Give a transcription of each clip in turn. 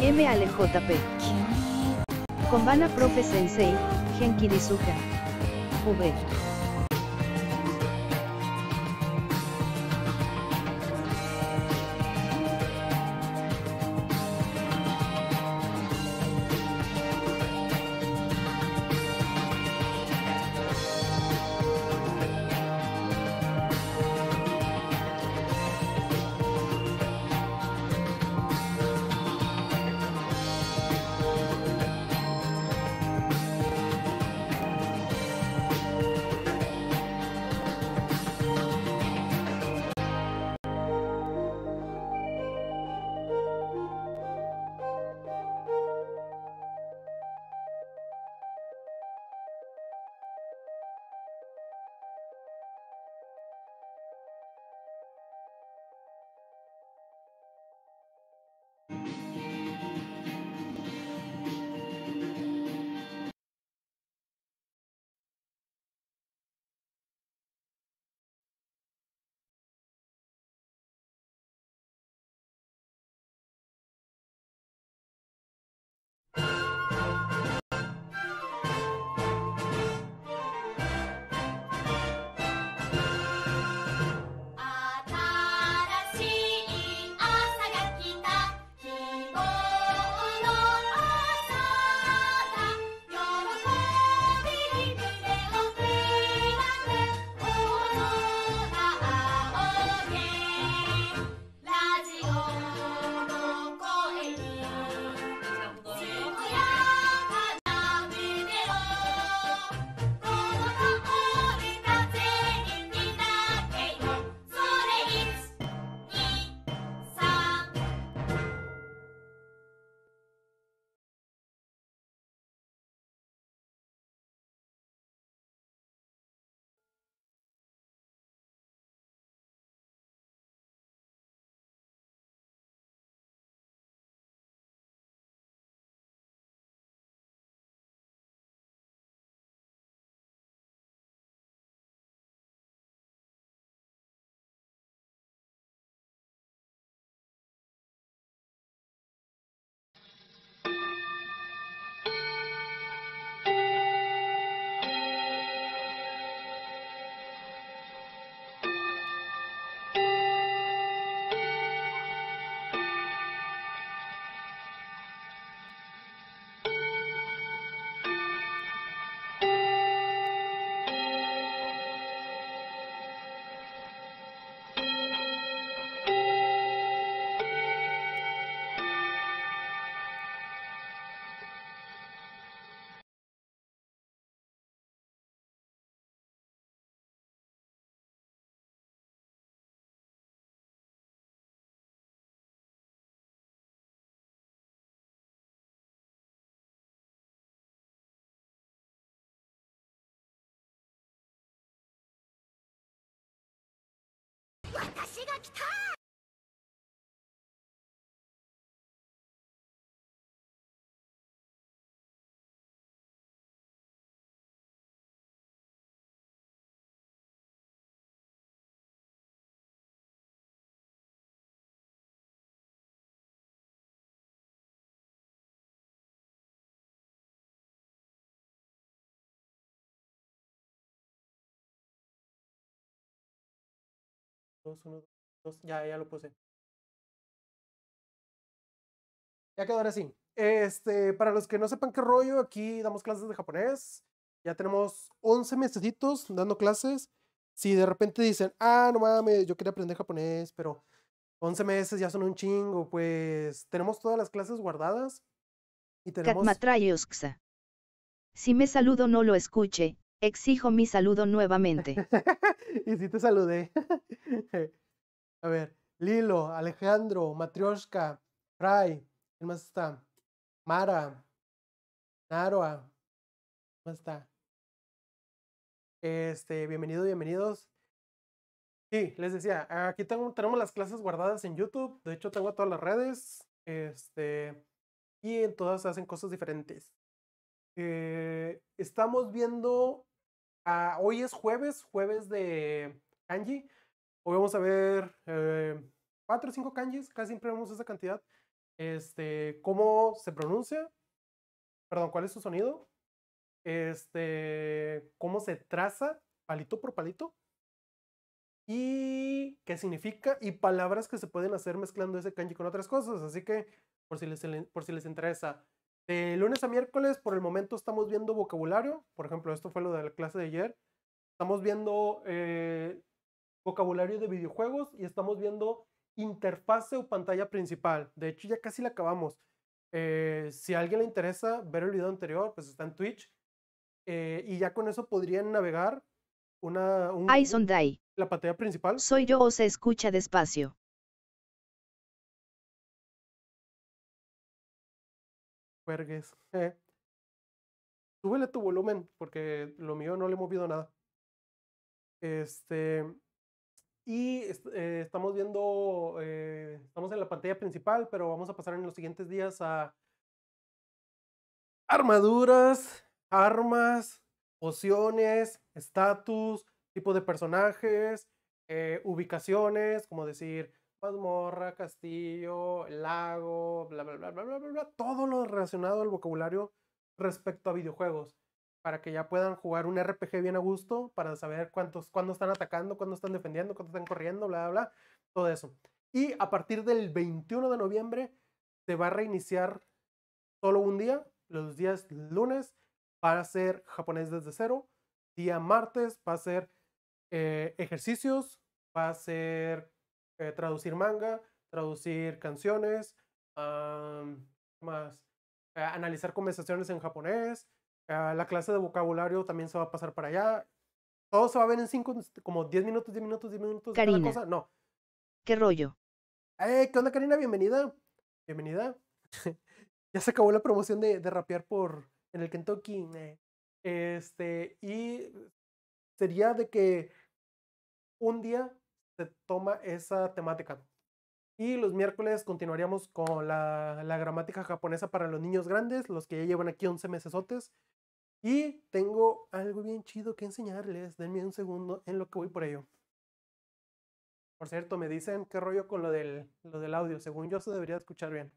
MLJP. M. Profe Sensei, Genki Dizuka. V. 私が来た Ya, ya lo puse. Ya quedó ahora sí. Este, para los que no sepan qué rollo, aquí damos clases de japonés. Ya tenemos 11 mesecitos dando clases. Si de repente dicen, ah, no mames, yo quería aprender japonés, pero 11 meses ya son un chingo, pues tenemos todas las clases guardadas. Y tenemos... Si me saludo no lo escuche, Exijo mi saludo nuevamente. y si te saludé. A ver, Lilo, Alejandro, Matrioshka, Ray, ¿quién más está? Mara, Naroa, ¿cómo está? Este, bienvenido, bienvenidos. Sí, les decía, aquí tengo, tenemos las clases guardadas en YouTube. De hecho, tengo todas las redes. Este, y en todas hacen cosas diferentes. Eh, estamos viendo Ah, hoy es jueves, jueves de kanji. Hoy vamos a ver eh, cuatro o cinco kanjis, casi siempre vemos esa cantidad. Este, cómo se pronuncia, perdón, cuál es su sonido, este, cómo se traza palito por palito y qué significa y palabras que se pueden hacer mezclando ese kanji con otras cosas. Así que por si les, por si les interesa, de lunes a miércoles, por el momento, estamos viendo vocabulario. Por ejemplo, esto fue lo de la clase de ayer. Estamos viendo eh, vocabulario de videojuegos y estamos viendo interfase o pantalla principal. De hecho, ya casi la acabamos. Eh, si a alguien le interesa ver el video anterior, pues está en Twitch. Eh, y ya con eso podrían navegar una... Un, la pantalla principal. Soy yo o se escucha despacio. Juergues. Eh. Súbele tu volumen, porque lo mío no le he movido nada. Este. Y eh, estamos viendo, eh, estamos en la pantalla principal, pero vamos a pasar en los siguientes días a armaduras, armas, pociones, estatus, tipo de personajes, eh, ubicaciones, como decir mazmorra, castillo, lago, bla, bla, bla, bla, bla, bla, todo lo relacionado al vocabulario respecto a videojuegos, para que ya puedan jugar un RPG bien a gusto, para saber cuántos, cuándo están atacando, cuándo están defendiendo, cuándo están corriendo, bla, bla, bla, todo eso. Y a partir del 21 de noviembre se va a reiniciar solo un día, los días lunes va a ser japonés desde cero, día martes va a ser eh, ejercicios, va a ser eh, traducir manga, traducir canciones, más, eh, analizar conversaciones en japonés, ah, la clase de vocabulario también se va a pasar para allá. Todo se va a ver en cinco, como diez minutos, diez minutos, diez minutos. cosa. No. ¿Qué rollo? Eh, ¿Qué onda, Karina? Bienvenida. Bienvenida. ya se acabó la promoción de, de rapear por, en el Kentucky. Eh, este, y sería de que un día se toma esa temática. Y los miércoles continuaríamos con la, gramática japonesa para los niños grandes, los que ya llevan aquí 11 mesesotes. Y tengo algo bien chido que enseñarles. Denme un segundo en lo que voy por ello. Por cierto, me dicen qué rollo con lo del, lo del audio. Según yo se debería escuchar bien.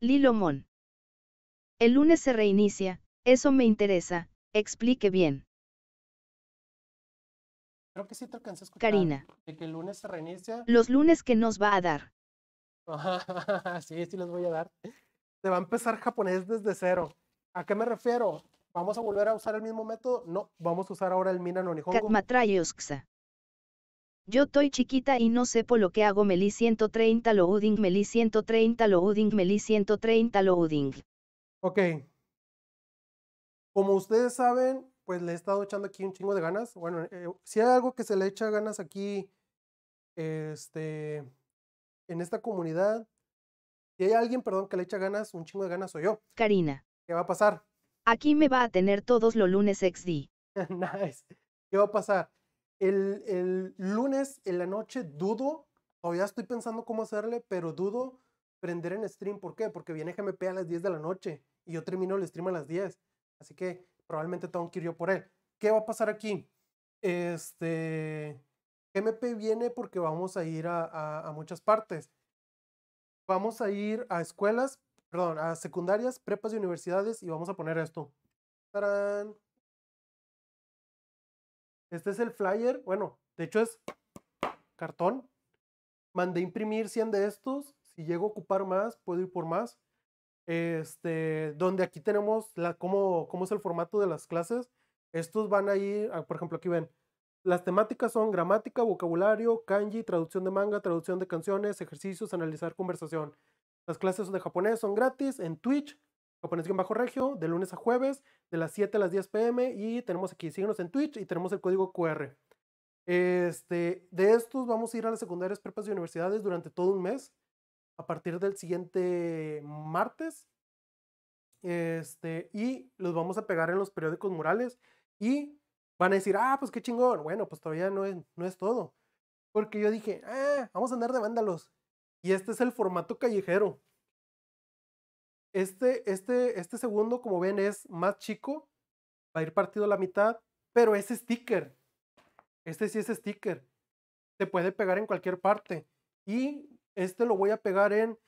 Lilomon. El lunes se reinicia, eso me interesa, explique bien. Creo que sí te alcancé a Karina. De que el lunes se reinicia. Los lunes que nos va a dar. sí, sí los voy a dar. Se va a empezar japonés desde cero. ¿A qué me refiero? ¿Vamos a volver a usar el mismo método? No, vamos a usar ahora el Mina no Nihongo. Yo estoy chiquita y no sé por lo que hago Meli 130 loading Meli 130 loading Meli 130 loading. Ok. Como ustedes saben, pues le he estado echando aquí un chingo de ganas. Bueno, eh, si hay algo que se le echa ganas aquí, este, en esta comunidad, si hay alguien, perdón, que le echa ganas, un chingo de ganas soy yo. Karina. ¿Qué va a pasar? Aquí me va a tener todos los lunes XD. nice. ¿Qué va a pasar? El, el lunes en la noche dudo, todavía estoy pensando cómo hacerle, pero dudo prender en stream. ¿Por qué? Porque viene GMP a las 10 de la noche y yo termino el stream a las 10. Así que probablemente tengo que ir yo por él. ¿Qué va a pasar aquí? Este, MP viene porque vamos a ir a, muchas partes. Vamos a ir a escuelas, perdón, a secundarias, prepas y universidades y vamos a poner esto. Este es el flyer. Bueno, de hecho es cartón. Mandé imprimir 100 de estos. Si llego a ocupar más, puedo ir por más. Este, donde aquí tenemos la, cómo, cómo es el formato de las clases. Estos van a ir, ah, por ejemplo, aquí ven, las temáticas son gramática, vocabulario, kanji, traducción de manga, traducción de canciones, ejercicios, analizar conversación. Las clases de japonés son gratis en Twitch, japonés-regio, de lunes a jueves, de las 7 a las 10 pm. Y tenemos aquí, síguenos en Twitch y tenemos el código QR. Este, de estos vamos a ir a las secundarias, prepas y universidades durante todo un mes a partir del siguiente martes. Este, y los vamos a pegar en los periódicos murales y van a decir, ah, pues qué chingón. Bueno, pues todavía no es, no es todo. Porque yo dije, ah, vamos a andar de vándalos. Y este es el formato callejero. Este, este, este segundo, como ven, es más chico. Va a ir partido a la mitad. Pero es sticker. Este sí es sticker. Se puede pegar en cualquier parte. Y este lo voy a pegar en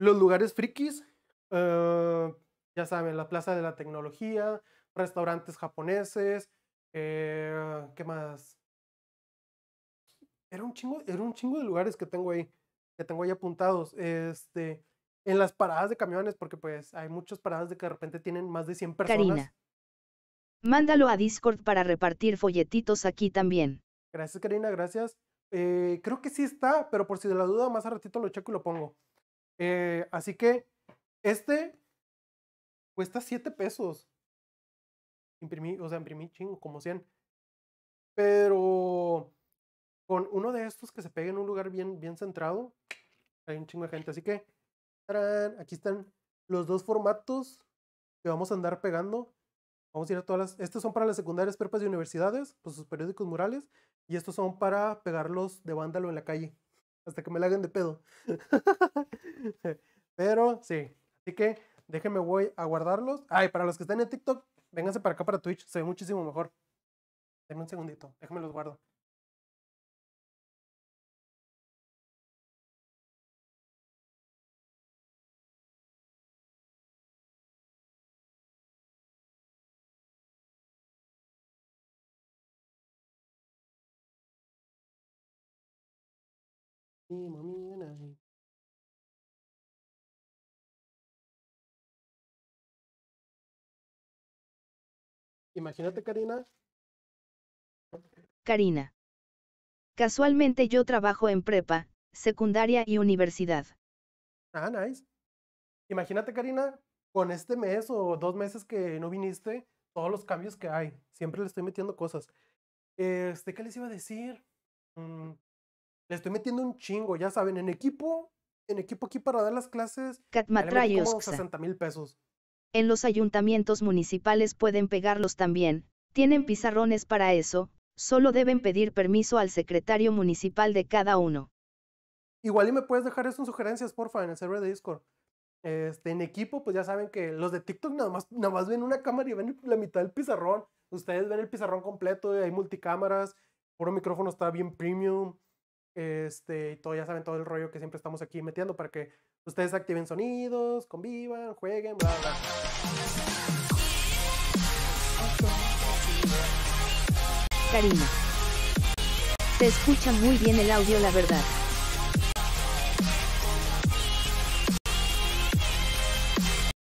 los lugares frikis. Eh, ya saben, la Plaza de la Tecnología, restaurantes japoneses, eh, ¿qué más? Era un, chingo, era un chingo de lugares que tengo ahí, que tengo ahí apuntados. Este, en las paradas de camiones, porque pues hay muchas paradas de que de repente tienen más de 100 personas. Karina, mándalo a Discord para repartir folletitos aquí también. Gracias, Karina, gracias. Eh, creo que sí está, pero por si de la duda, más a ratito lo checo y lo pongo. Eh, así que este cuesta 7 pesos. Imprimí, o sea, imprimí chingo, como 100. Pero con uno de estos que se pegue en un lugar bien, bien centrado, hay un chingo de gente. Así que, aquí están los dos formatos que vamos a andar pegando. Vamos a ir a todas las... Estos son para las secundarias, prepas y universidades, pues sus periódicos murales. Y estos son para pegarlos de vándalo en la calle. Hasta que me la hagan de pedo. Pero sí. Así que déjenme voy a guardarlos. Ay, para los que están en TikTok, vénganse para acá para Twitch. Se ve muchísimo mejor. Denme un segundito. Déjenme los guardo. Imagínate, Karina. Karina. Casualmente yo trabajo en prepa, secundaria y universidad. Ah, nice. Imagínate, Karina, con este mes o dos meses que no viniste, todos los cambios que hay. Siempre le estoy metiendo cosas. Este, ¿qué les iba a decir? Mm, le estoy metiendo un chingo, ya saben, en equipo, en equipo aquí para dar las clases, 60 mil pesos. En los ayuntamientos municipales pueden pegarlos también, tienen pizarrones para eso, solo deben pedir permiso al secretario municipal de cada uno. Igual y me puedes dejar eso en sugerencias, porfa, en el server de Discord. Este, en equipo, pues ya saben que los de TikTok nada más, nada más ven una cámara y ven la mitad del pizarrón. Ustedes ven el pizarrón completo, hay multicámaras, puro micrófono está bien premium. Este, y todo, ya saben todo el rollo que siempre estamos aquí metiendo para que ustedes activen sonidos, convivan, jueguen, bla, bla. Karina. Te escucha muy bien el audio, la verdad.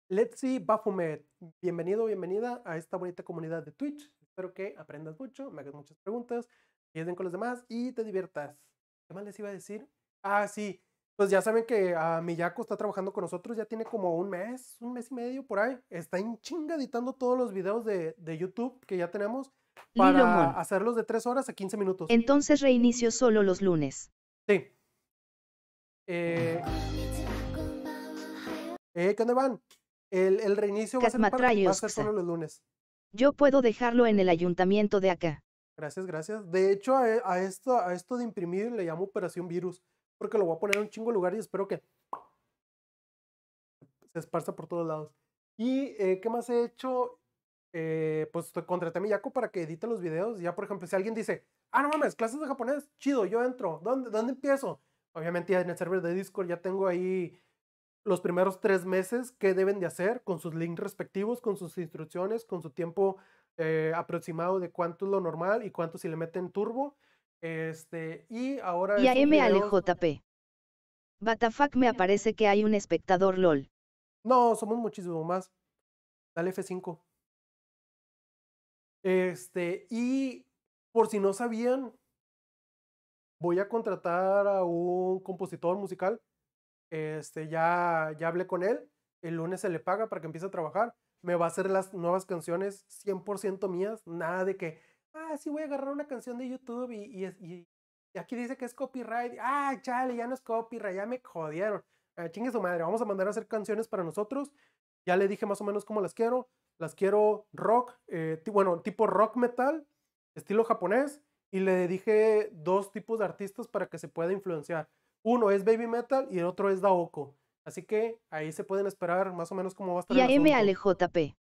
Let's see Bafumet, Bienvenido, bienvenida a esta bonita comunidad de Twitch. Espero que aprendas mucho, me hagas muchas preguntas, queden con los demás y te diviertas. ¿Qué más les iba a decir? Ah, sí. Pues ya saben que ah, Miyako está trabajando con nosotros, ya tiene como un mes, un mes y medio por ahí. Está en chinga editando todos los videos de, YouTube que ya tenemos para hacerlos de 3 horas a 15 minutos. Entonces reinicio solo los lunes. Sí. Eh, eh, ¿Qué onda van? El, reinicio va va solo los lunes. Yo puedo dejarlo en el ayuntamiento de acá. Gracias, gracias. De hecho, e, a, esto, a esto de imprimir le llamo Operación Virus, porque lo voy a poner en un chingo lugar y espero que se esparza por todos lados. ¿Y eh, qué más he hecho? Eh, pues contraté a Miyako para que edite los videos. Ya, por ejemplo, si alguien dice, ah, no mames, clases de japonés, chido, yo entro. ¿Dónde, dónde empiezo? Obviamente ya en el server de Discord ya tengo ahí los primeros tres meses que deben de hacer con sus links respectivos, con sus instrucciones, con su tiempo eh, aproximado de cuánto es lo normal y cuánto si le meten turbo. Este, y ahora. Y a M JP. Batafac me aparece que hay un espectador LOL. No, somos muchísimo más. Dale F5. Este, y por si no sabían, voy a contratar a un compositor musical. Este, ya, ya hablé con él. El lunes se le paga para que empiece a trabajar me va a hacer las nuevas canciones 100% mías, nada de que, ah, sí voy a agarrar una canción de YouTube y, y, aquí dice que es copyright, ah, chale, ya no es copyright, ya me jodieron, ah, chingue su madre, vamos a mandar a hacer canciones para nosotros, ya le dije más o menos cómo las quiero, las quiero rock, eh, bueno, tipo rock metal, estilo japonés, y le dije dos tipos de artistas para que se pueda influenciar. Uno es baby metal y el otro es daoko. Así que ahí se pueden esperar más o menos cómo va a estar. Y a MLJP.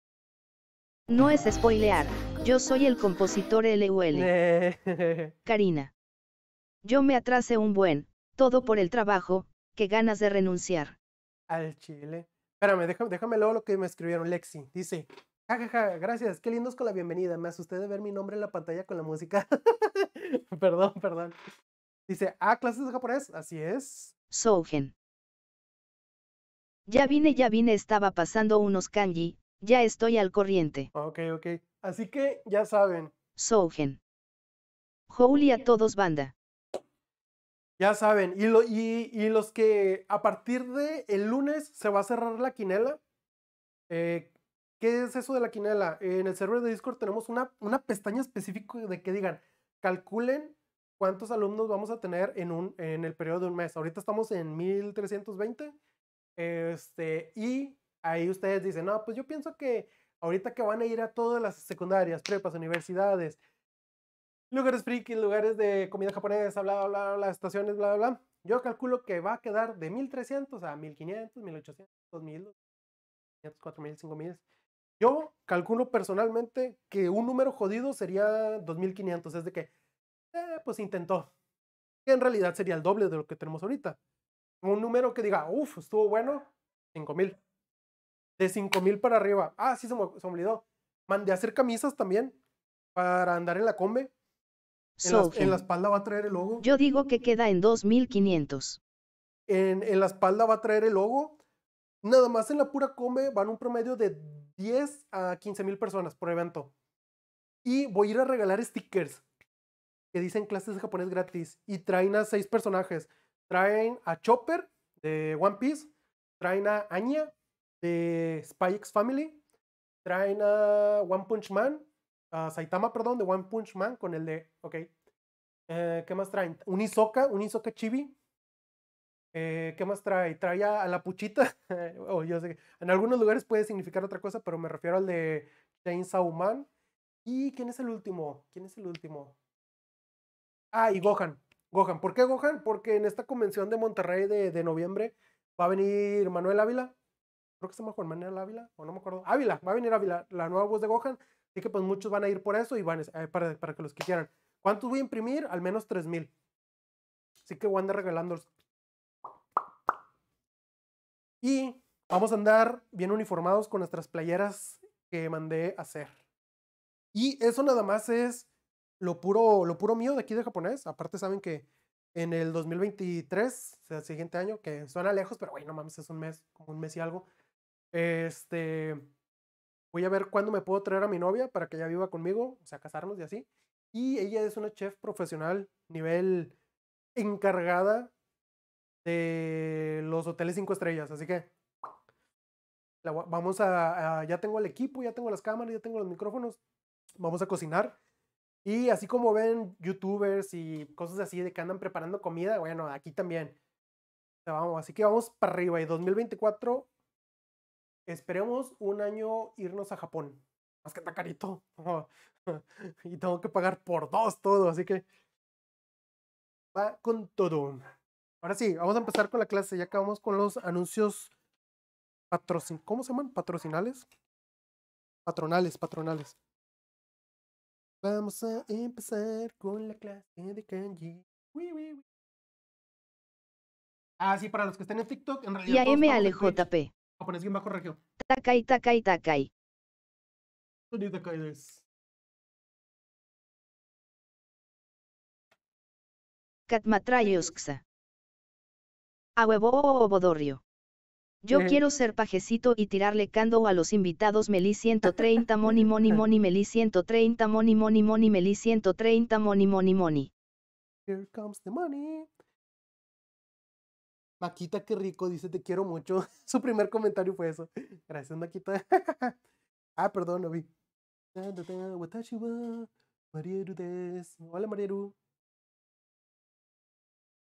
No es spoilear, yo soy el compositor LUL. Eh. Karina. Yo me atrasé un buen, todo por el trabajo, que ganas de renunciar. Al chile. Espérame, déjame, luego lo que me escribieron Lexi. Dice, Ja ja, ja, gracias, qué lindos con la bienvenida. Me asusté de ver mi nombre en la pantalla con la música. perdón, perdón. Dice, ah, clases de japonés, así es. Sougen. Ya vine, ya vine, estaba pasando unos kanji, ya estoy al corriente. Ok, ok. Así que ya saben. Sougen. Holy a todos banda. Ya saben, y, lo, y, los que a partir de el lunes se va a cerrar la quinela. Eh, ¿Qué es eso de la quinela? en el server de Discord tenemos una, una pestaña específica de que digan, calculen cuántos alumnos vamos a tener en, un, en el periodo de un mes. Ahorita estamos en 1320. Este, y ahí ustedes dicen, no, pues yo pienso que ahorita que van a ir a todas las secundarias, prepas, universidades, lugares friki, lugares de comida japonesa, bla, bla, bla, estaciones, bla, bla, yo calculo que va a quedar de 1300 a 1500, 1800, 2000, 4000, 5000. Yo calculo personalmente que un número jodido sería 2500, es de que, eh, pues intentó. Que en realidad sería el doble de lo que tenemos ahorita un número que diga, uff, estuvo bueno, Cinco mil. De cinco mil para arriba. Ah, sí, se me, olvidó. Mandé a hacer camisas también para andar en la combe. En, la, espalda va a traer el logo. Yo digo que queda en 2500. En, en la espalda va a traer el logo. Nada más en la pura combe van un promedio de 10 a quince mil personas por evento. Y voy a ir a regalar stickers que dicen clases de japonés gratis y traen a seis personajes traen a Chopper de One Piece, traen a Anya de Spy Family, traen a One Punch Man, a Saitama, perdón, de One Punch Man con el de, ok, eh, ¿qué más traen? Un Isoka, un Isoka Chibi. Eh, ¿Qué más trae? Trae a, la puchita. Oh, yo sé en algunos lugares puede significar otra cosa, pero me refiero al de Jane Man. ¿Y quién es el último? ¿Quién es el último? Ah, y Gohan. Gohan. ¿Por qué Gohan? Porque en esta convención de Monterrey de, de noviembre va a venir Manuel Ávila. Creo que se llama Juan Manuel Ávila, o no me acuerdo. Ávila, va a venir Ávila, la nueva voz de Gohan. Así que pues muchos van a ir por eso y van eh, a, para, que los quitieran. ¿Cuántos voy a imprimir? Al menos 3.000. Así que voy a andar regalándolos. Y vamos a andar bien uniformados con nuestras playeras que mandé hacer. Y eso nada más es lo puro, lo puro mío de aquí de japonés. Aparte saben que en el 2023, o sea, el siguiente año, que suena lejos, pero güey, no mames, es un mes, como un mes y algo. Este, voy a ver cuándo me puedo traer a mi novia para que ella viva conmigo, o sea, casarnos y así. Y ella es una chef profesional, nivel encargada de los hoteles cinco estrellas, así que vamos a, ya tengo el equipo, ya tengo las cámaras, ya tengo los micrófonos, vamos a cocinar y así como ven youtubers y cosas así de que andan preparando comida, bueno, aquí también. así que vamos para arriba. Y 2024, esperemos un año irnos a Japón. Más que está carito. y tengo que pagar por dos todo, así que va con todo. Ahora sí, vamos a empezar con la clase. Ya acabamos con los anuncios patrocin... ¿Cómo se llaman? Patrocinales. Patronales, patronales. Vamos a empezar con la clase de kanji. Uy, Ah, sí, para los que estén en TikTok, en realidad. Y M O Japonés bien bajo regio. Takai, takai, takai. Katmatrayosksa. takai huevo Katmatrayosksa. Yo quiero ser pajecito y tirarle cando a los invitados Meli 130 Money, money, money. Meli 130 Money, money, money. Meli 130 Money, money, money. Here comes the money. Maquita, qué rico, dice te quiero mucho. Su primer comentario fue eso. Gracias, Maquita. ah, perdón, no vi. Hola, Marieru.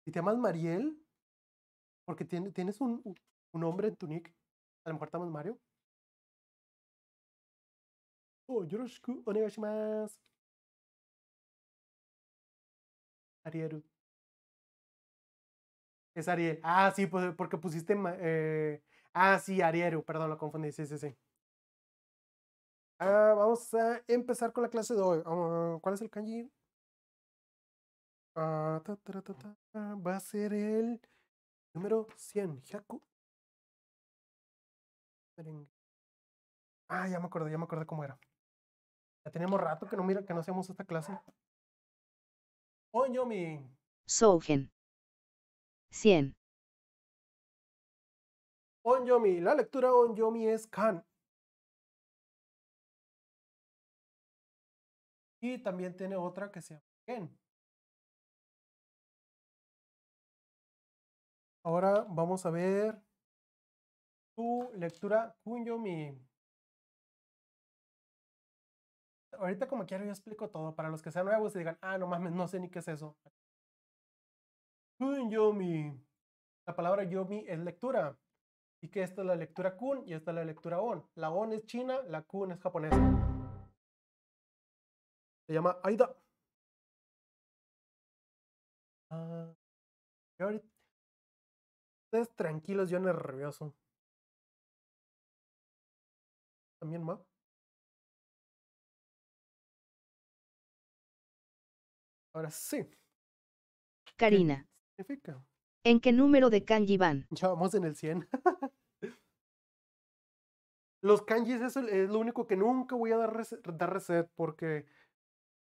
¿Y te llamas Mariel? Porque tienes un, un hombre en tu nick. A lo mejor estamos Mario. Oh, yoroshiku onegashimasu. Ariel. Es Ariel. Ah, sí, pues, eh, porque pusiste. Eh, ah, sí, Arieru. Perdón, lo confundí. Sí, sí, sí. Ah, vamos a empezar con la clase de hoy. ¿Cuál es el kanji? Ah, va a ser el número 100. Hyaku Ah, ya me acuerdo, ya me acuerdo cómo era. Ya tenemos rato que no mira, que no hacemos esta clase. Onyomi mi. Sougen. 100. Onyomi. La lectura Onyomi es Kan. Y también tiene otra que se llama Ken. Ahora vamos a ver tu lectura kun mi... Ahorita como quiero yo explico todo para los que sean nuevos y digan, ah, no mames, no sé ni qué es eso. Kun yomi. La palabra yomi es lectura. Y que esta es la lectura kun y esta es la lectura on. La on es china, la kun es japonesa. Se llama Aida. Ah, ustedes tranquilos, yo nervioso también más. Ahora sí. Karina. ¿En qué número de kanji van? Ya vamos en el 100. Los kanjis es, lo único que nunca voy a dar, reset porque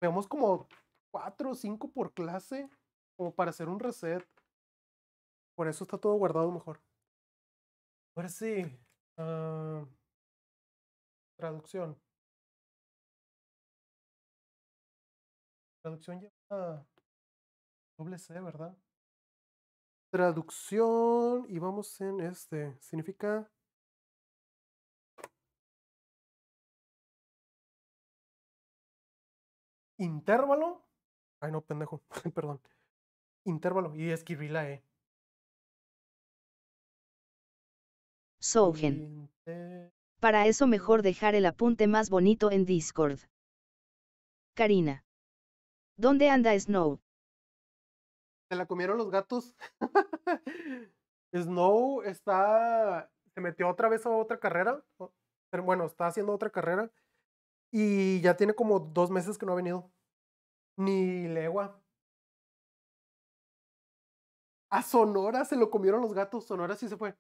veamos como 4 o 5 por clase como para hacer un reset. Por eso está todo guardado mejor. Ahora sí. Ah Traducción. Traducción lleva doble C, ¿verdad? Traducción y vamos en este. Significa intervalo. Ay, no, pendejo. Perdón. Intervalo. Y escribí la E. Sogen para eso mejor dejar el apunte más bonito en Discord. Karina. ¿Dónde anda Snow? Se la comieron los gatos. Snow está. Se metió otra vez a otra carrera. Pero bueno, está haciendo otra carrera. Y ya tiene como dos meses que no ha venido. Ni legua. A Sonora se lo comieron los gatos. Sonora sí se fue.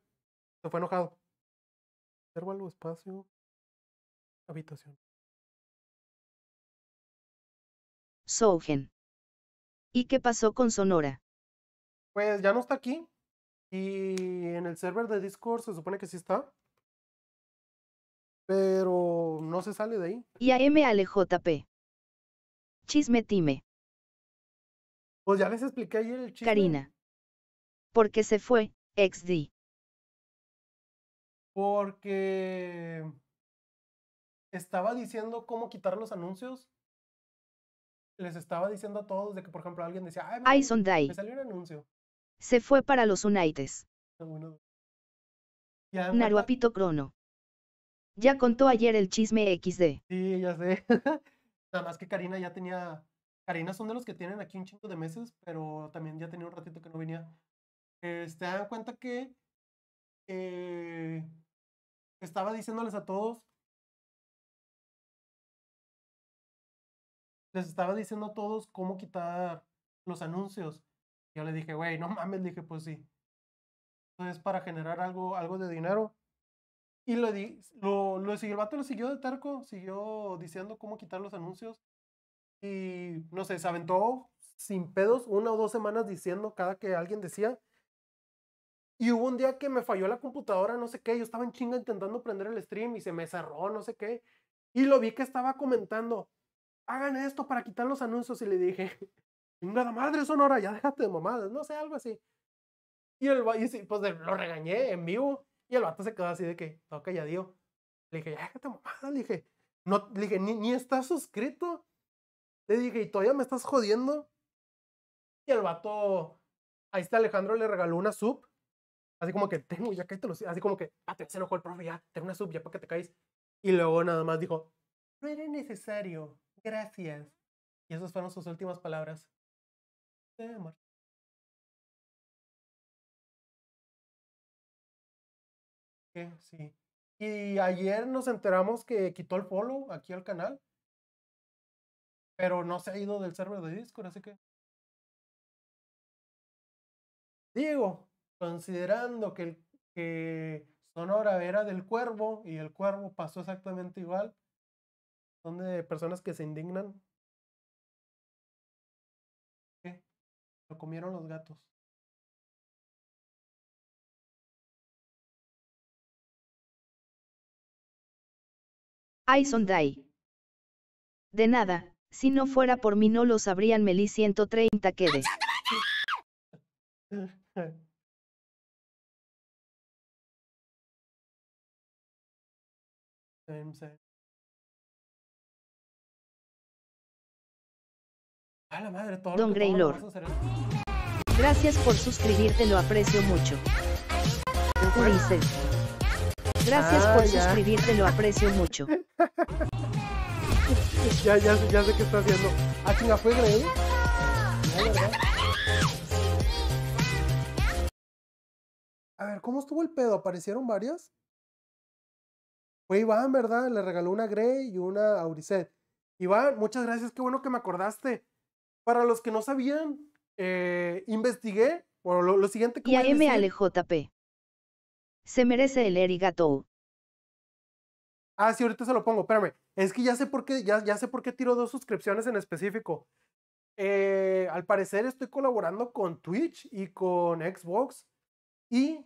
Se fue enojado algo espacio, habitación. Sougen. ¿Y qué pasó con Sonora? Pues ya no está aquí. Y en el server de Discord se supone que sí está. Pero no se sale de ahí. Y a MALJP. Chisme time. Pues ya les expliqué ayer el chisme. Karina. Porque se fue, XD porque estaba diciendo cómo quitar los anuncios. Les estaba diciendo a todos de que, por ejemplo, alguien decía, ay, Son die me salió un anuncio. Se fue para los Unites. Naruapito Crono. Ya contó ayer el chisme XD. Sí, ya sé. Nada más que Karina ya tenía. Karina son de los que tienen aquí un chingo de meses, pero también ya tenía un ratito que no venía. te este, se dan cuenta que eh, estaba diciéndoles a todos, les estaba diciendo a todos cómo quitar los anuncios. Yo le dije, güey, no mames, dije, pues sí. Entonces, para generar algo, algo de dinero. Y lo, lo, lo el vato lo siguió de terco, siguió diciendo cómo quitar los anuncios. Y no sé, se aventó sin pedos una o dos semanas diciendo cada que alguien decía. Y hubo un día que me falló la computadora, no sé qué, yo estaba en chinga intentando prender el stream y se me cerró, no sé qué. Y lo vi que estaba comentando, hagan esto para quitar los anuncios. Y le dije, nada madre, Sonora, ya déjate de mamadas, no sé, algo así. Y, el, y pues lo regañé en vivo. Y el vato se quedó así de que, ya dio. Le dije, ya déjate de mamadas, le dije, no, le dije, ni estás suscrito. Le dije, y todavía me estás jodiendo. Y el vato, ahí está Alejandro, le regaló una sub. Así como que, tengo, ya que lo lo Así como que, ah, te se lo el profe, ya, tengo una sub, ya para que te caes. Y luego nada más dijo, no era necesario, gracias. Y esas fueron sus últimas palabras. Se eh, amor. Sí. Y ayer nos enteramos que quitó el follow aquí al canal. Pero no se ha ido del server de Discord, así que. Diego considerando que, que Sonora era del cuervo y el cuervo pasó exactamente igual. Son de personas que se indignan. Lo comieron los gatos. Ay, De nada, si no fuera por mí no lo sabrían Meli 130 quedes A la madre, todo Don Lord. Gracias por suscribirte, lo aprecio mucho. Gracias ah, por suscribirte, lo aprecio mucho. ya, ya, ya sé qué está haciendo. ¿A ah, chinga fue Grey? A ver, ¿cómo estuvo el pedo? ¿Aparecieron varias? Fue Iván, ¿verdad? Le regaló una Grey y una Auricet. Iván, muchas gracias, qué bueno que me acordaste. Para los que no sabían, eh, investigué, bueno, lo, siguiente que... Y a M. Se merece el Erigato. Ah, sí, ahorita se lo pongo, espérame. Es que ya sé por qué, ya, sé por qué tiro dos suscripciones en específico. Eh, al parecer estoy colaborando con Twitch y con Xbox. Y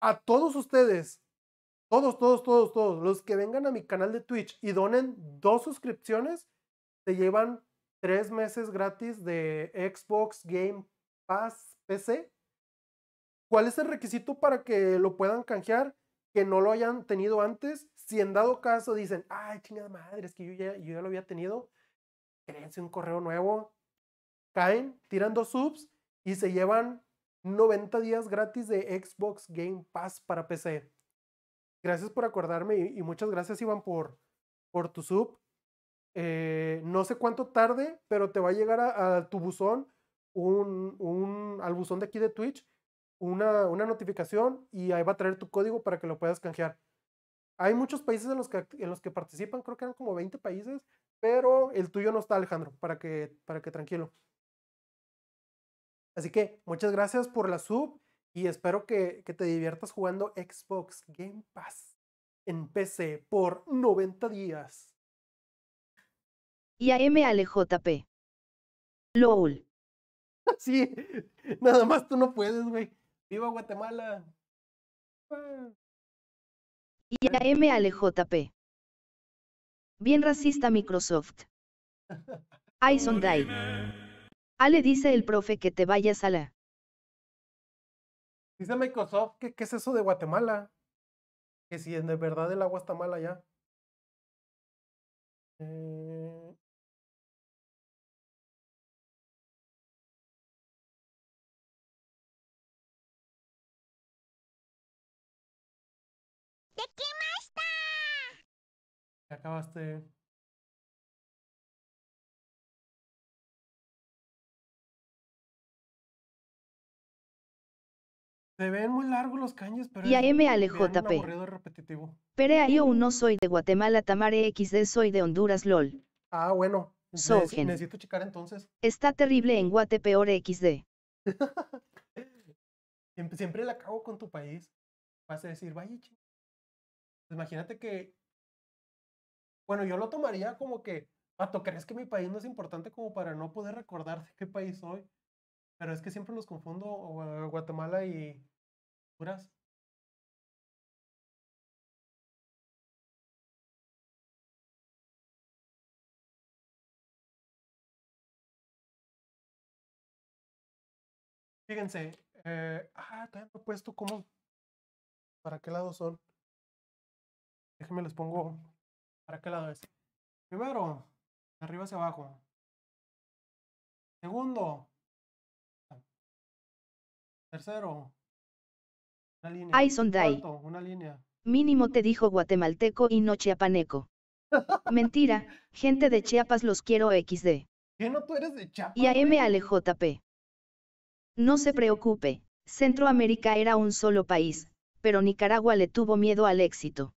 a todos ustedes todos, todos, todos, todos. Los que vengan a mi canal de Twitch y donen dos suscripciones, se llevan tres meses gratis de Xbox Game Pass PC. ¿Cuál es el requisito para que lo puedan canjear? Que no lo hayan tenido antes. Si en dado caso dicen, ay, chingada madre, es que yo ya, yo ya lo había tenido, créense un correo nuevo. Caen, tiran dos subs y se llevan 90 días gratis de Xbox Game Pass para PC. Gracias por acordarme y, muchas gracias, Iván, por, por tu sub. Eh, no sé cuánto tarde, pero te va a llegar a, tu buzón, un, al buzón de aquí de Twitch, una, una, notificación y ahí va a traer tu código para que lo puedas canjear. Hay muchos países en los que, en los que participan, creo que eran como 20 países, pero el tuyo no está, Alejandro, para que, para que tranquilo. Así que muchas gracias por la sub y espero que, te diviertas jugando Xbox Game Pass en PC por 90 días. Y a M LOL. Sí, nada más tú no puedes, güey. ¡Viva Guatemala! Ah. Y a M Bien racista Microsoft. Ison Die. Ale dice el profe que te vayas a la. Dice Microsoft qué qué es eso de Guatemala. Que si de verdad el agua está mala eh. ya. Eh... ¡Te acabaste. Se ven muy largos los caños, pero. Y un repetitivo. Perea yo no soy de Guatemala, Tamare XD, soy de Honduras, LOL. Ah, bueno. necesito checar entonces. Está terrible en Guate, peor XD. siempre, siempre la cago con tu país. Vas a decir, vaya, pues Imagínate que. Bueno, yo lo tomaría como que. Pato, ¿crees que mi país no es importante como para no poder recordarte qué país soy? Pero es que siempre los confundo eh, Guatemala y Honduras. Fíjense, eh, ah, también no he puesto cómo, para qué lado son. Déjenme les pongo para qué lado es. Primero, arriba hacia abajo. Segundo, Tercero. Una línea. Ay, Mínimo te dijo guatemalteco y no chiapaneco. Mentira, gente de Chiapas los quiero XD. ¿Qué no tú eres de Chiapas? Y a M No se preocupe, Centroamérica era un solo país, pero Nicaragua le tuvo miedo al éxito.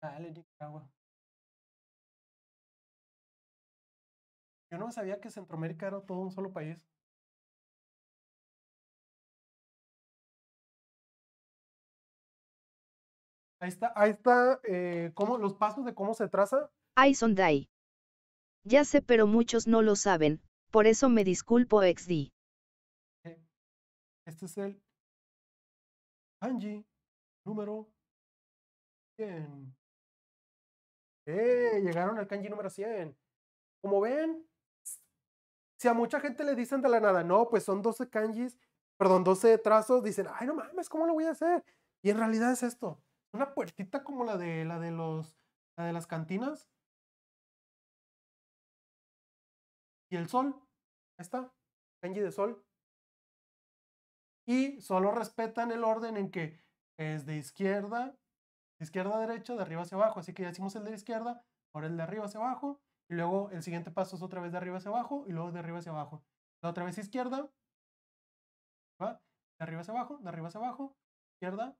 Dale, Nicaragua. Yo no sabía que Centroamérica era todo un solo país. Ahí está, ahí está eh, cómo, los pasos de cómo se traza. Ay, son Ya sé, pero muchos no lo saben, por eso me disculpo, XD. Eh, este es el kanji número 100. ¡Eh! Llegaron al kanji número 100. Como ven, si a mucha gente le dicen de la nada, no, pues son 12 kanjis, perdón, 12 trazos, dicen, ay, no mames, ¿cómo lo voy a hacer? Y en realidad es esto una puertita como la de la de los de las cantinas. Y el sol. Ahí está. Kanji de sol. Y solo respetan el orden en que es de izquierda, izquierda a derecha, de arriba hacia abajo. Así que ya hicimos el de la izquierda, ahora el de arriba hacia abajo. Y luego el siguiente paso es otra vez de arriba hacia abajo y luego de arriba hacia abajo. La otra vez izquierda. ¿va? De arriba hacia abajo, de arriba hacia abajo. Izquierda,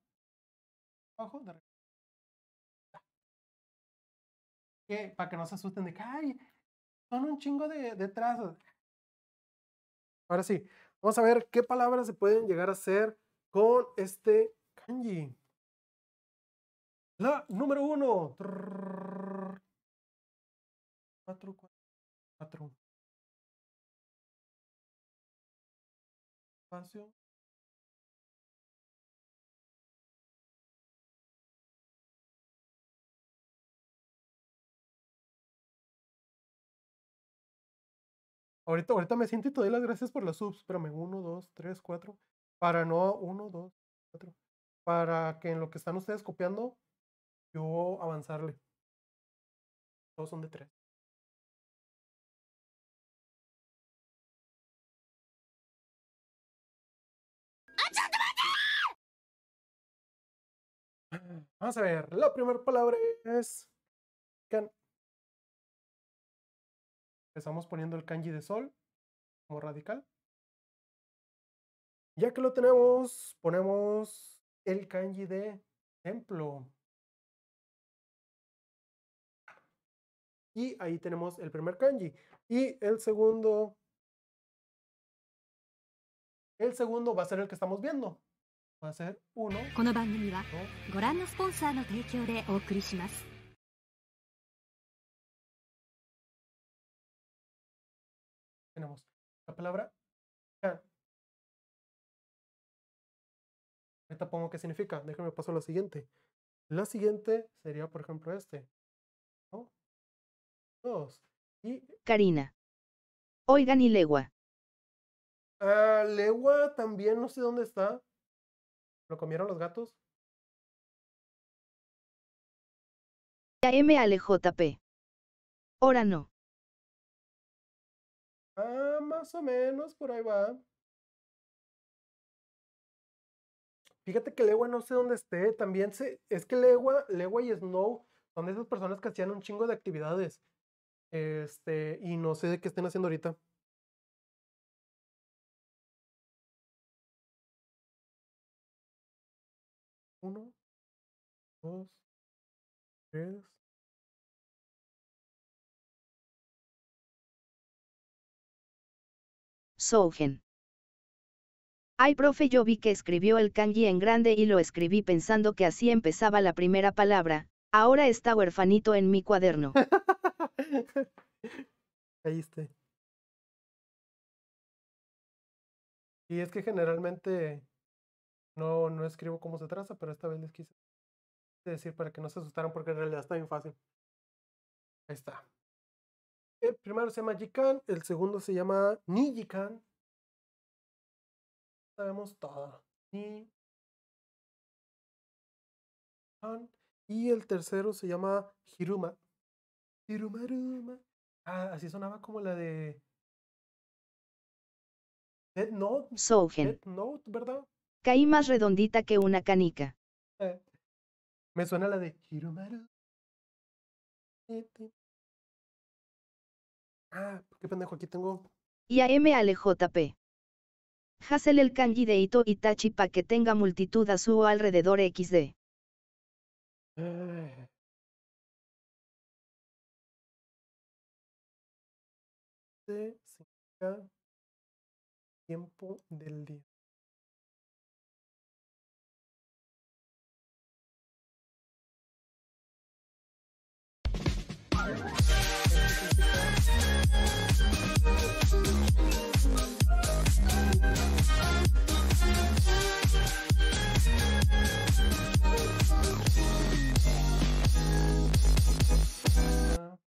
para que no se asusten de que, son un chingo de, detrás trazos. Ahora sí, vamos a ver qué palabras se pueden llegar a hacer con este kanji. La número uno. cuatro, cuatro. Espacio. Ahorita, me siento y te doy las gracias por las subs. Espérame, 1, 2, 3, 4. Para no, 1, 2, 4. Para que en lo que están ustedes copiando, yo avanzarle. Todos son de 3. Vamos a ver, la primera palabra es can Empezamos poniendo el kanji de sol como radical. Ya que lo tenemos, ponemos el kanji de templo. Y ahí tenemos el primer kanji. Y el segundo... El segundo va a ser el que estamos viendo. Va a ser uno. tenemos la palabra can. Ahorita pongo qué significa. Déjame paso a la siguiente. La siguiente sería, por ejemplo, este. Dos. Y... Karina. Oigan y legua. Ah, legua también no sé dónde está. ¿Lo comieron los gatos? M. p Ahora no. Ah, más o menos, por ahí va. Fíjate que Legua no sé dónde esté. También sé, es que Legua, Legua y Snow son esas personas que hacían un chingo de actividades. Este, y no sé de qué estén haciendo ahorita. Uno, dos, tres, Sougen. Ay, profe, yo vi que escribió el kanji en grande y lo escribí pensando que así empezaba la primera palabra. Ahora está huerfanito en mi cuaderno. Ahí está. Y es que generalmente no, no escribo como se traza, pero esta vez les quise decir para que no se asustaran porque en realidad está bien fácil. Ahí está. El eh, primero se llama Jikan, el segundo se llama Nijikan. Sabemos todo. Ni Y el tercero se llama Hiruma. Hirumaruma. Ah, así sonaba como la de. Dead Note. Dead Note, ¿verdad? Caí más redondita que una canica. Eh, me suena la de Hirumaru. Ah, qué pendejo, aquí tengo. M a P. Hazel el kanji de Ito Itachi para que tenga multitud a su alrededor XD. Ah. tiempo del día.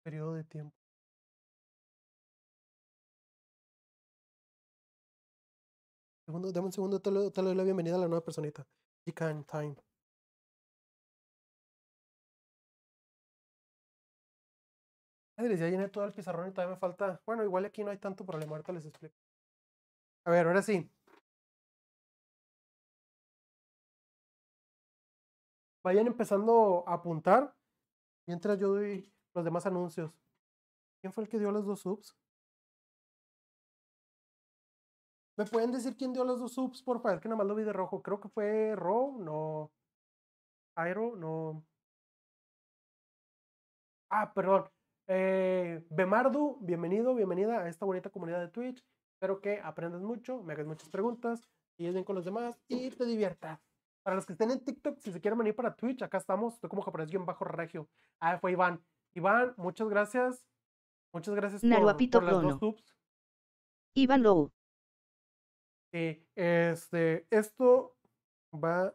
periodo de tiempo dame un segundo, te, lo, doy la bienvenida a la nueva personita. can Time. ya llené todo el pizarrón y todavía me falta. Bueno, igual aquí no hay tanto problema, ahorita les explico. A ver, ahora sí. Vayan empezando a apuntar mientras yo doy los demás anuncios. ¿Quién fue el que dio los dos subs? ¿Me pueden decir quién dio los dos subs, por favor? Que nada más lo vi de rojo. Creo que fue Ro, no. Aero, no. Ah, perdón. Eh, Bemardu, bienvenido, bienvenida a esta bonita comunidad de Twitch. Espero que aprendas mucho, me hagas muchas preguntas, y bien con los demás y te diviertas. Para los que estén en TikTok, si se quieren venir para Twitch, acá estamos. Estoy como japonés bien bajo regio. Ah, fue Iván. Iván, muchas gracias. Muchas gracias por, los subs. Iván Low. Sí, este, esto va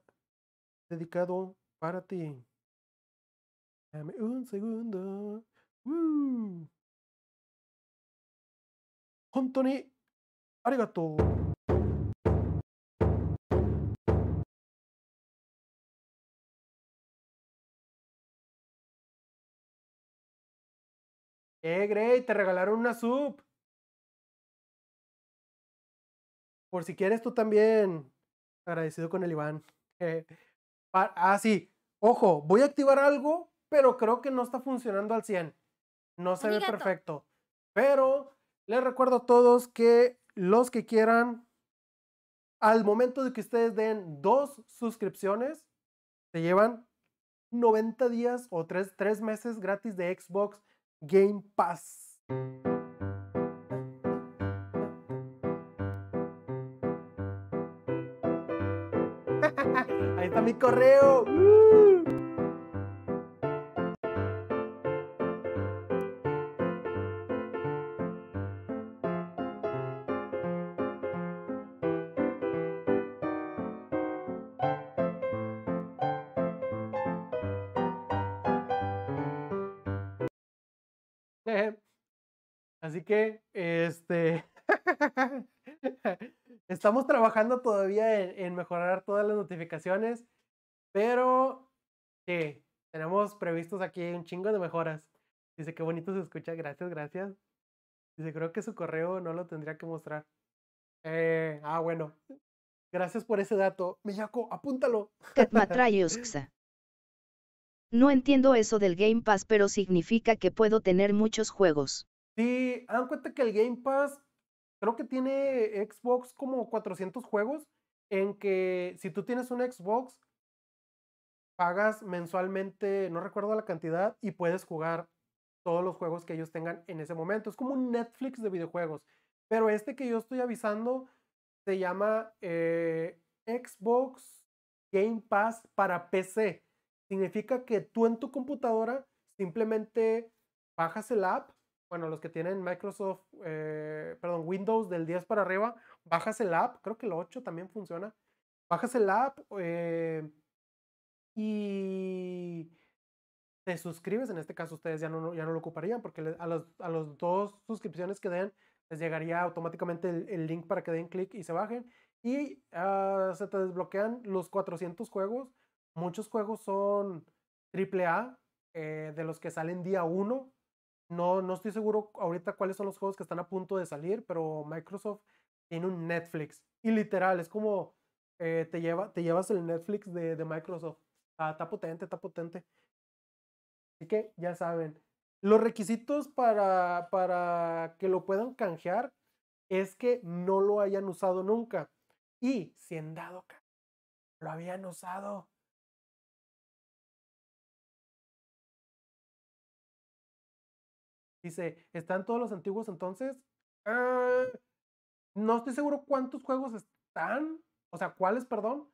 dedicado para ti. Dame un segundo. Woo. Arigato Eh, Grey, te regalaron una sub. Por si quieres tú también. Agradecido con el Iván. Eh, ah, sí. Ojo, voy a activar algo, pero creo que no está funcionando al 100. No se ve perfecto. Pero les recuerdo a todos que los que quieran, al momento de que ustedes den dos suscripciones, se llevan 90 días o tres meses gratis de Xbox Game Pass. Ahí está mi correo. ¡Uh! Así que, este, estamos trabajando todavía en, mejorar todas las notificaciones, pero tenemos previstos aquí un chingo de mejoras. Dice, que bonito se escucha, gracias, gracias. Dice, creo que su correo no lo tendría que mostrar. Eh, ah, bueno. Gracias por ese dato. Miyako, apúntalo. No entiendo eso del Game Pass, pero significa que puedo tener muchos juegos. Si, dan cuenta que el Game Pass creo que tiene Xbox como 400 juegos en que si tú tienes un Xbox, pagas mensualmente, no recuerdo la cantidad, y puedes jugar todos los juegos que ellos tengan en ese momento. Es como un Netflix de videojuegos. Pero este que yo estoy avisando se llama eh, Xbox Game Pass para PC. Significa que tú en tu computadora simplemente bajas el app bueno, los que tienen Microsoft, eh, perdón, Windows del 10 para arriba, bajas el app, creo que el 8 también funciona, bajas el app eh, y te suscribes, en este caso ustedes ya no, ya no lo ocuparían porque a las los dos suscripciones que den les llegaría automáticamente el, link para que den clic y se bajen y ah, se te desbloquean los 400 juegos, muchos juegos son AAA, eh, de los que salen día 1 no, estoy seguro ahorita cuáles son los juegos que están a punto de salir, pero Microsoft tiene un Netflix. Y literal, es como eh, te, lleva, te llevas el Netflix de, Microsoft. Ah, está potente, está potente. Así que ya saben. Los requisitos para, para que lo puedan canjear es que no lo hayan usado nunca. Y si en dado caso lo habían usado, Dice, ¿están todos los antiguos entonces? Ah, no estoy seguro cuántos juegos están, o sea, cuáles, perdón.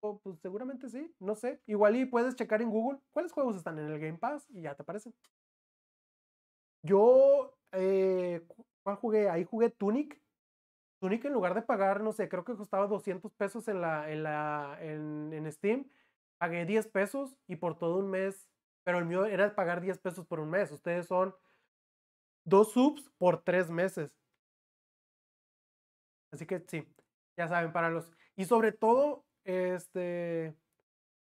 pues seguramente sí, no sé. Igual y puedes checar en Google cuáles juegos están en el Game Pass y ya te aparecen. Yo, eh, ¿cuál jugué? Ahí jugué Tunic. Tunic en lugar de pagar, no sé, creo que costaba 200 pesos en, la, en, la, en, en Steam, pagué 10 pesos y por todo un mes pero el mío era pagar 10 pesos por un mes. Ustedes son dos subs por tres meses. Así que sí, ya saben, para los... Y sobre todo, este...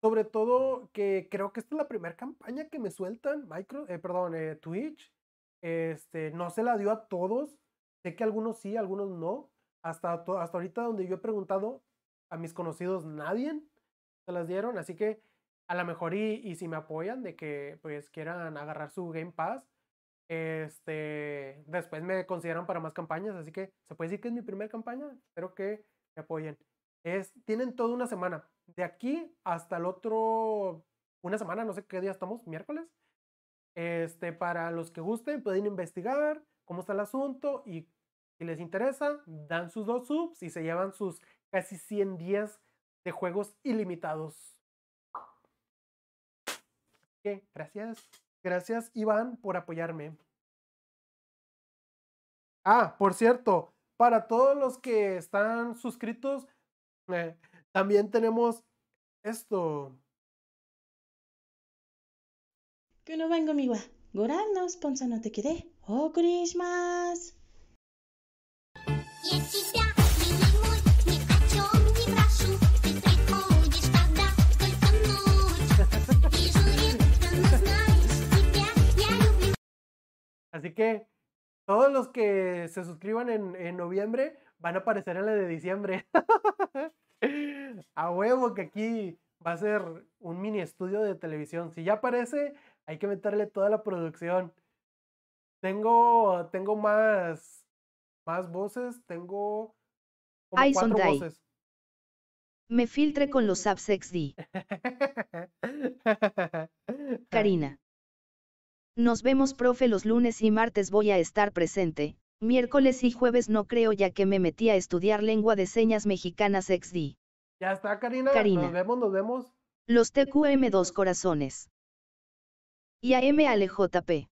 Sobre todo que creo que esta es la primera campaña que me sueltan, micro, eh, perdón, eh, Twitch. Este, no se la dio a todos. Sé que algunos sí, algunos no. Hasta, hasta ahorita donde yo he preguntado a mis conocidos, nadie se las dieron. Así que a lo mejor y, y, si me apoyan de que pues quieran agarrar su Game Pass, este, después me consideran para más campañas, así que se puede decir que es mi primera campaña, espero que me apoyen. Es, tienen toda una semana, de aquí hasta el otro, una semana, no sé qué día estamos, miércoles. Este, para los que gusten, pueden investigar cómo está el asunto y si les interesa, dan sus dos subs y se llevan sus casi 100 días de juegos ilimitados. Gracias. Gracias, Iván, por apoyarme. Ah, por cierto, para todos los que están suscritos, eh, también tenemos esto. Que no vengo, mi Goranos, ponza no te quede. ¡Oh, Christmas! Así que todos los que se suscriban en, noviembre van a aparecer en la de diciembre. a huevo que aquí va a ser un mini estudio de televisión. Si ya aparece, hay que meterle toda la producción. Tengo, tengo más, más voces, tengo como cuatro voces. Me filtre con los apps XD. Karina. Nos vemos profe los lunes y martes voy a estar presente, miércoles y jueves no creo ya que me metí a estudiar lengua de señas mexicanas XD. Ya está Karina, nos vemos, nos vemos. Los TQM2 corazones. Y a MLJP.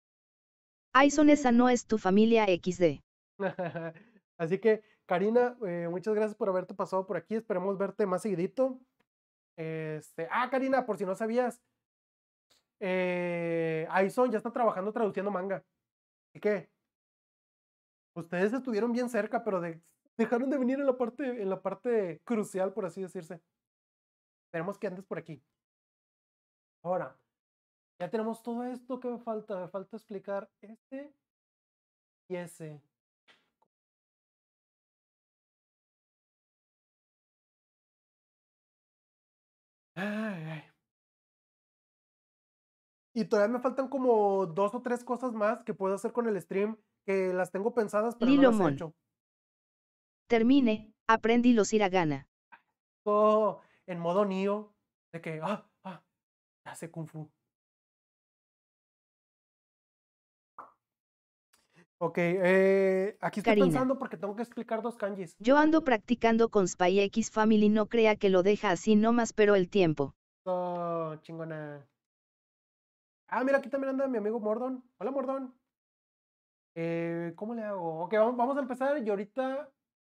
Aison esa no es tu familia XD. Así que Karina, eh, muchas gracias por haberte pasado por aquí, esperemos verte más seguidito. Este, ah, Karina, por si no sabías, eh, Aison ya está trabajando traduciendo manga. ¿Y qué? Ustedes estuvieron bien cerca, pero dejaron de venir en la, parte, en la parte crucial, por así decirse. Tenemos que andes por aquí. Ahora, ya tenemos todo esto que me falta. Me falta explicar este y ese. Ay, ay. Y todavía me faltan como dos o tres cosas más que puedo hacer con el stream, que las tengo pensadas, pero no las he hecho. Termine, aprendí los hiragana. Oh, en modo Neo. de que, ah, ah, ya Kung Fu. Ok, eh, aquí estoy pensando porque tengo que explicar dos kanjis. Yo ando practicando con X Family, no crea que lo deja así nomás, pero el tiempo. Oh, chingona. Ah, mira, aquí también anda mi amigo Mordon. Hola, Mordón. Eh, ¿Cómo le hago? Ok, vamos, a empezar y ahorita,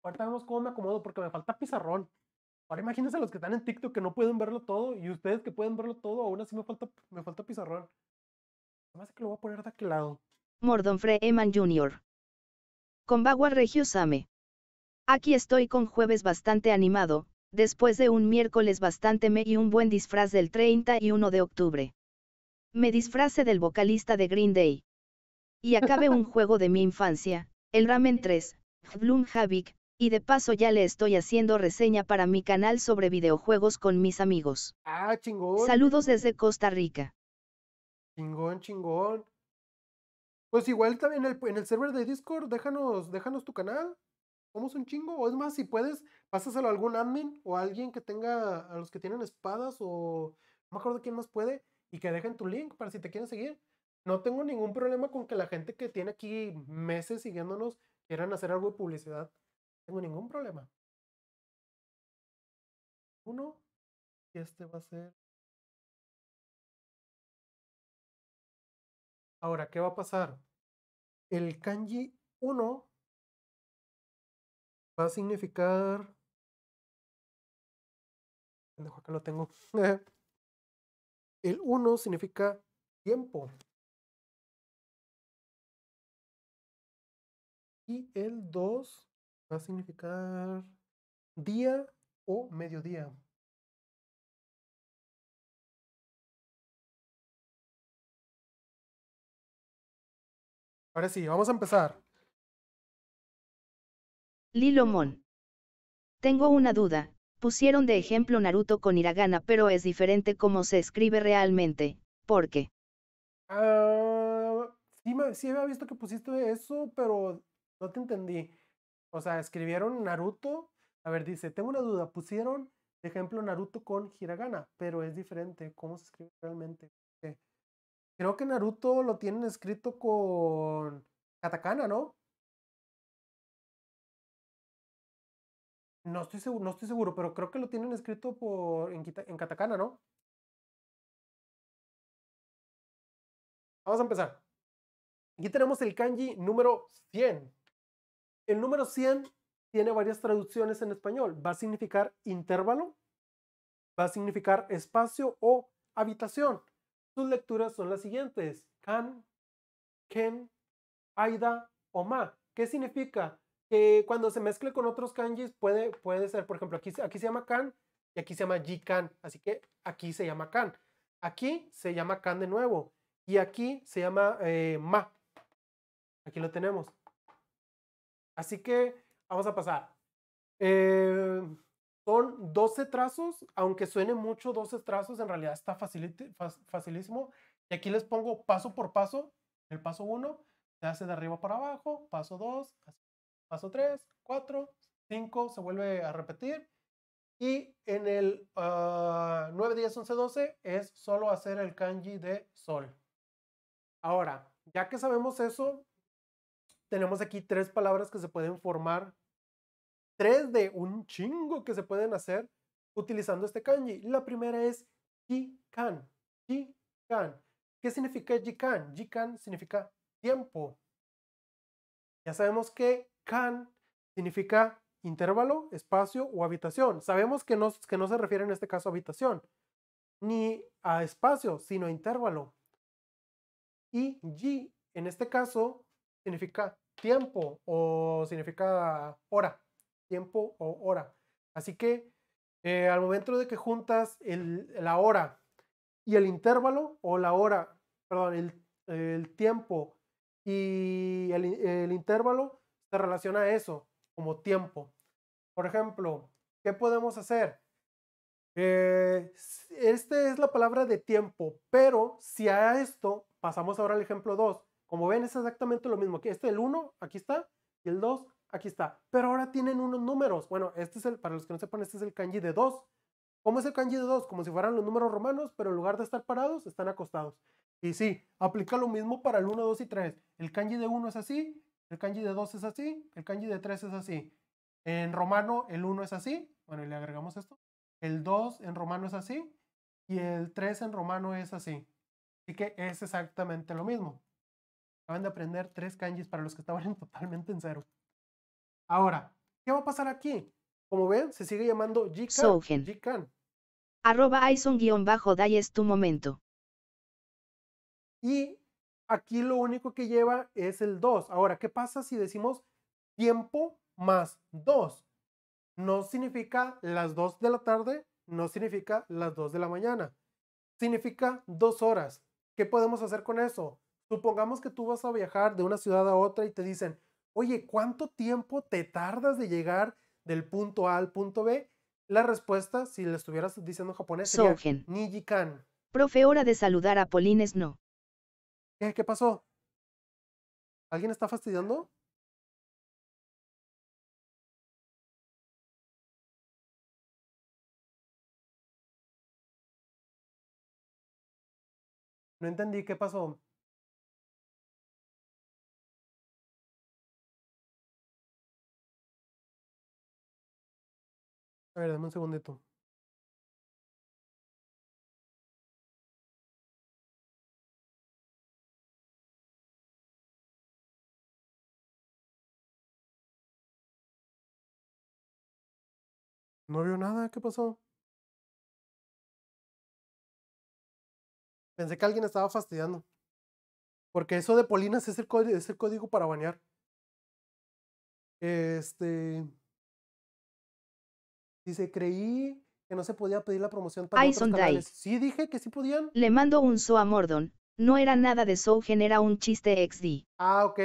ahorita vemos cómo me acomodo porque me falta pizarrón. Ahora imagínense los que están en TikTok que no pueden verlo todo y ustedes que pueden verlo todo, aún así me falta, me falta pizarrón. Además que lo voy a poner de aquel lado. Mordon Freeman Jr. Con Bagua Regio Aquí estoy con jueves bastante animado, después de un miércoles bastante me y un buen disfraz del 31 de octubre me disfrace del vocalista de Green Day. Y acabe un juego de mi infancia, el Ramen 3, Bloom Havik y de paso ya le estoy haciendo reseña para mi canal sobre videojuegos con mis amigos. Ah, chingón. Saludos desde Costa Rica. Chingón, chingón. Pues igual también en el, server de Discord, déjanos, déjanos tu canal. Somos un chingo. O es más, si puedes, pásaselo a algún admin o a alguien que tenga, a los que tienen espadas o no me acuerdo quién más puede y que dejen tu link para si te quieren seguir. No tengo ningún problema con que la gente que tiene aquí meses siguiéndonos quieran hacer algo de publicidad. No tengo ningún problema. Uno, y este va a ser. Ahora, ¿qué va a pasar? El kanji uno va a significar. Dejo acá lo tengo. El 1 significa tiempo. Y el 2 va a significar día o mediodía. Ahora sí, vamos a empezar. Lilomón. Tengo una duda. Pusieron de ejemplo Naruto con hiragana, pero es diferente cómo se escribe realmente, ¿Por qué? Ah, sí, sí había visto que pusiste eso, pero no te entendí. O sea, escribieron Naruto. A ver, dice, tengo una duda. Pusieron de ejemplo Naruto con hiragana, pero es diferente cómo se escribe realmente. Creo que Naruto lo tienen escrito con katakana, ¿no? No estoy seguro, no estoy seguro, pero creo que lo tienen escrito por en, en katakana, ¿no? Vamos a empezar. Aquí tenemos el kanji número 100. El número 100 tiene varias traducciones en español. Va a significar intervalo, va a significar espacio o habitación. Sus lecturas son las siguientes. Kan, ken, aida o ma. ¿Qué significa? cuando se mezcle con otros kanjis puede, puede ser, por ejemplo, aquí, aquí se llama kan y aquí se llama jikan, así que aquí se llama kan. Aquí se llama kan de nuevo y aquí se llama eh, ma. Aquí lo tenemos. Así que vamos a pasar. Eh, son 12 trazos, aunque suene mucho 12 trazos, en realidad está facilísimo. Y aquí les pongo paso por paso. El paso 1 se hace de arriba para abajo, paso 2, así paso 3, 4, 5 se vuelve a repetir. Y en el 9, 10, 11, 12 es solo hacer el kanji de sol. Ahora, ya que sabemos eso, tenemos aquí tres palabras que se pueden formar. Tres de un chingo que se pueden hacer utilizando este kanji. La primera es jikan. Jikan. ¿Qué significa jikan? Jikan significa tiempo. Ya sabemos que Can significa intervalo, espacio o habitación. Sabemos que no, que no se refiere en este caso a habitación, ni a espacio, sino a intervalo. Y Y, en este caso significa tiempo o significa hora, tiempo o hora. Así que eh, al momento de que juntas la hora y el intervalo o la hora, perdón, el, tiempo y el intervalo, se relaciona a eso, como tiempo. Por ejemplo, ¿qué podemos hacer? Eh, esta es la palabra de tiempo, pero si a esto pasamos ahora al ejemplo 2, como ven es exactamente lo mismo. Aquí este el 1, aquí está, y el 2, aquí está. Pero ahora tienen unos números. Bueno, este es el, para los que no sepan, este es el kanji de 2. ¿Cómo es el kanji de 2? Como si fueran los números romanos, pero en lugar de estar parados, están acostados. Y sí, aplica lo mismo para el 1, 2 y 3. El kanji de 1 es así, el kanji de 2 es así, el kanji de 3 es así. En romano el 1 es así, bueno, le agregamos esto. El 2 en romano es así y el 3 en romano es así. Así que es exactamente lo mismo. Acaban de aprender tres kanjis para los que estaban totalmente en cero. Ahora, ¿qué va a pasar aquí? Como ven, se sigue llamando Jikan. Jikan. Arroba Aison-Dai es tu momento. Y Aquí lo único que lleva es el 2. Ahora, ¿qué pasa si decimos tiempo más 2? No significa las 2 de la tarde, no significa las 2 de la mañana. Significa 2 horas. ¿Qué podemos hacer con eso? Supongamos que tú vas a viajar de una ciudad a otra y te dicen, oye, ¿cuánto tiempo te tardas de llegar del punto A al punto B? La respuesta, si le estuvieras diciendo en japonés, sería Nijikan. Profe, hora de saludar a Polines, no. ¿Qué, ¿Qué pasó? ¿Alguien está fastidiando? No entendí qué pasó. A ver, dame un segundito. No vio nada, ¿qué pasó? Pensé que alguien estaba fastidiando. Porque eso de Polinas es el, es el código para bañar. Este. Dice, creí que no se podía pedir la promoción para otros canales. Sí, dije que sí podían. Le mando un so a Mordon. No era nada de so, genera un chiste XD. Ah, ok.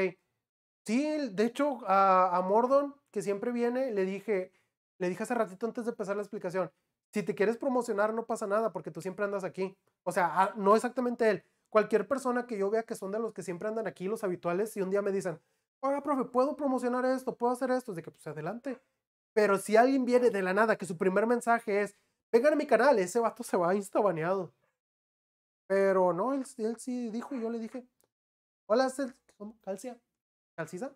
Sí, de hecho, a, a Mordon, que siempre viene, le dije, le dije hace ratito antes de empezar la explicación, si te quieres promocionar no pasa nada porque tú siempre andas aquí. O sea, ah, no exactamente él. Cualquier persona que yo vea que son de los que siempre andan aquí, los habituales, y un día me dicen, oiga, profe, ¿puedo promocionar esto? ¿Puedo hacer esto? Desde de que, pues adelante. Pero si alguien viene de la nada, que su primer mensaje es, vengan a mi canal, ese vato se va instabaneado Pero no, él, él sí dijo, y yo le dije, hola, ¿cómo? Calcia, Calcisa,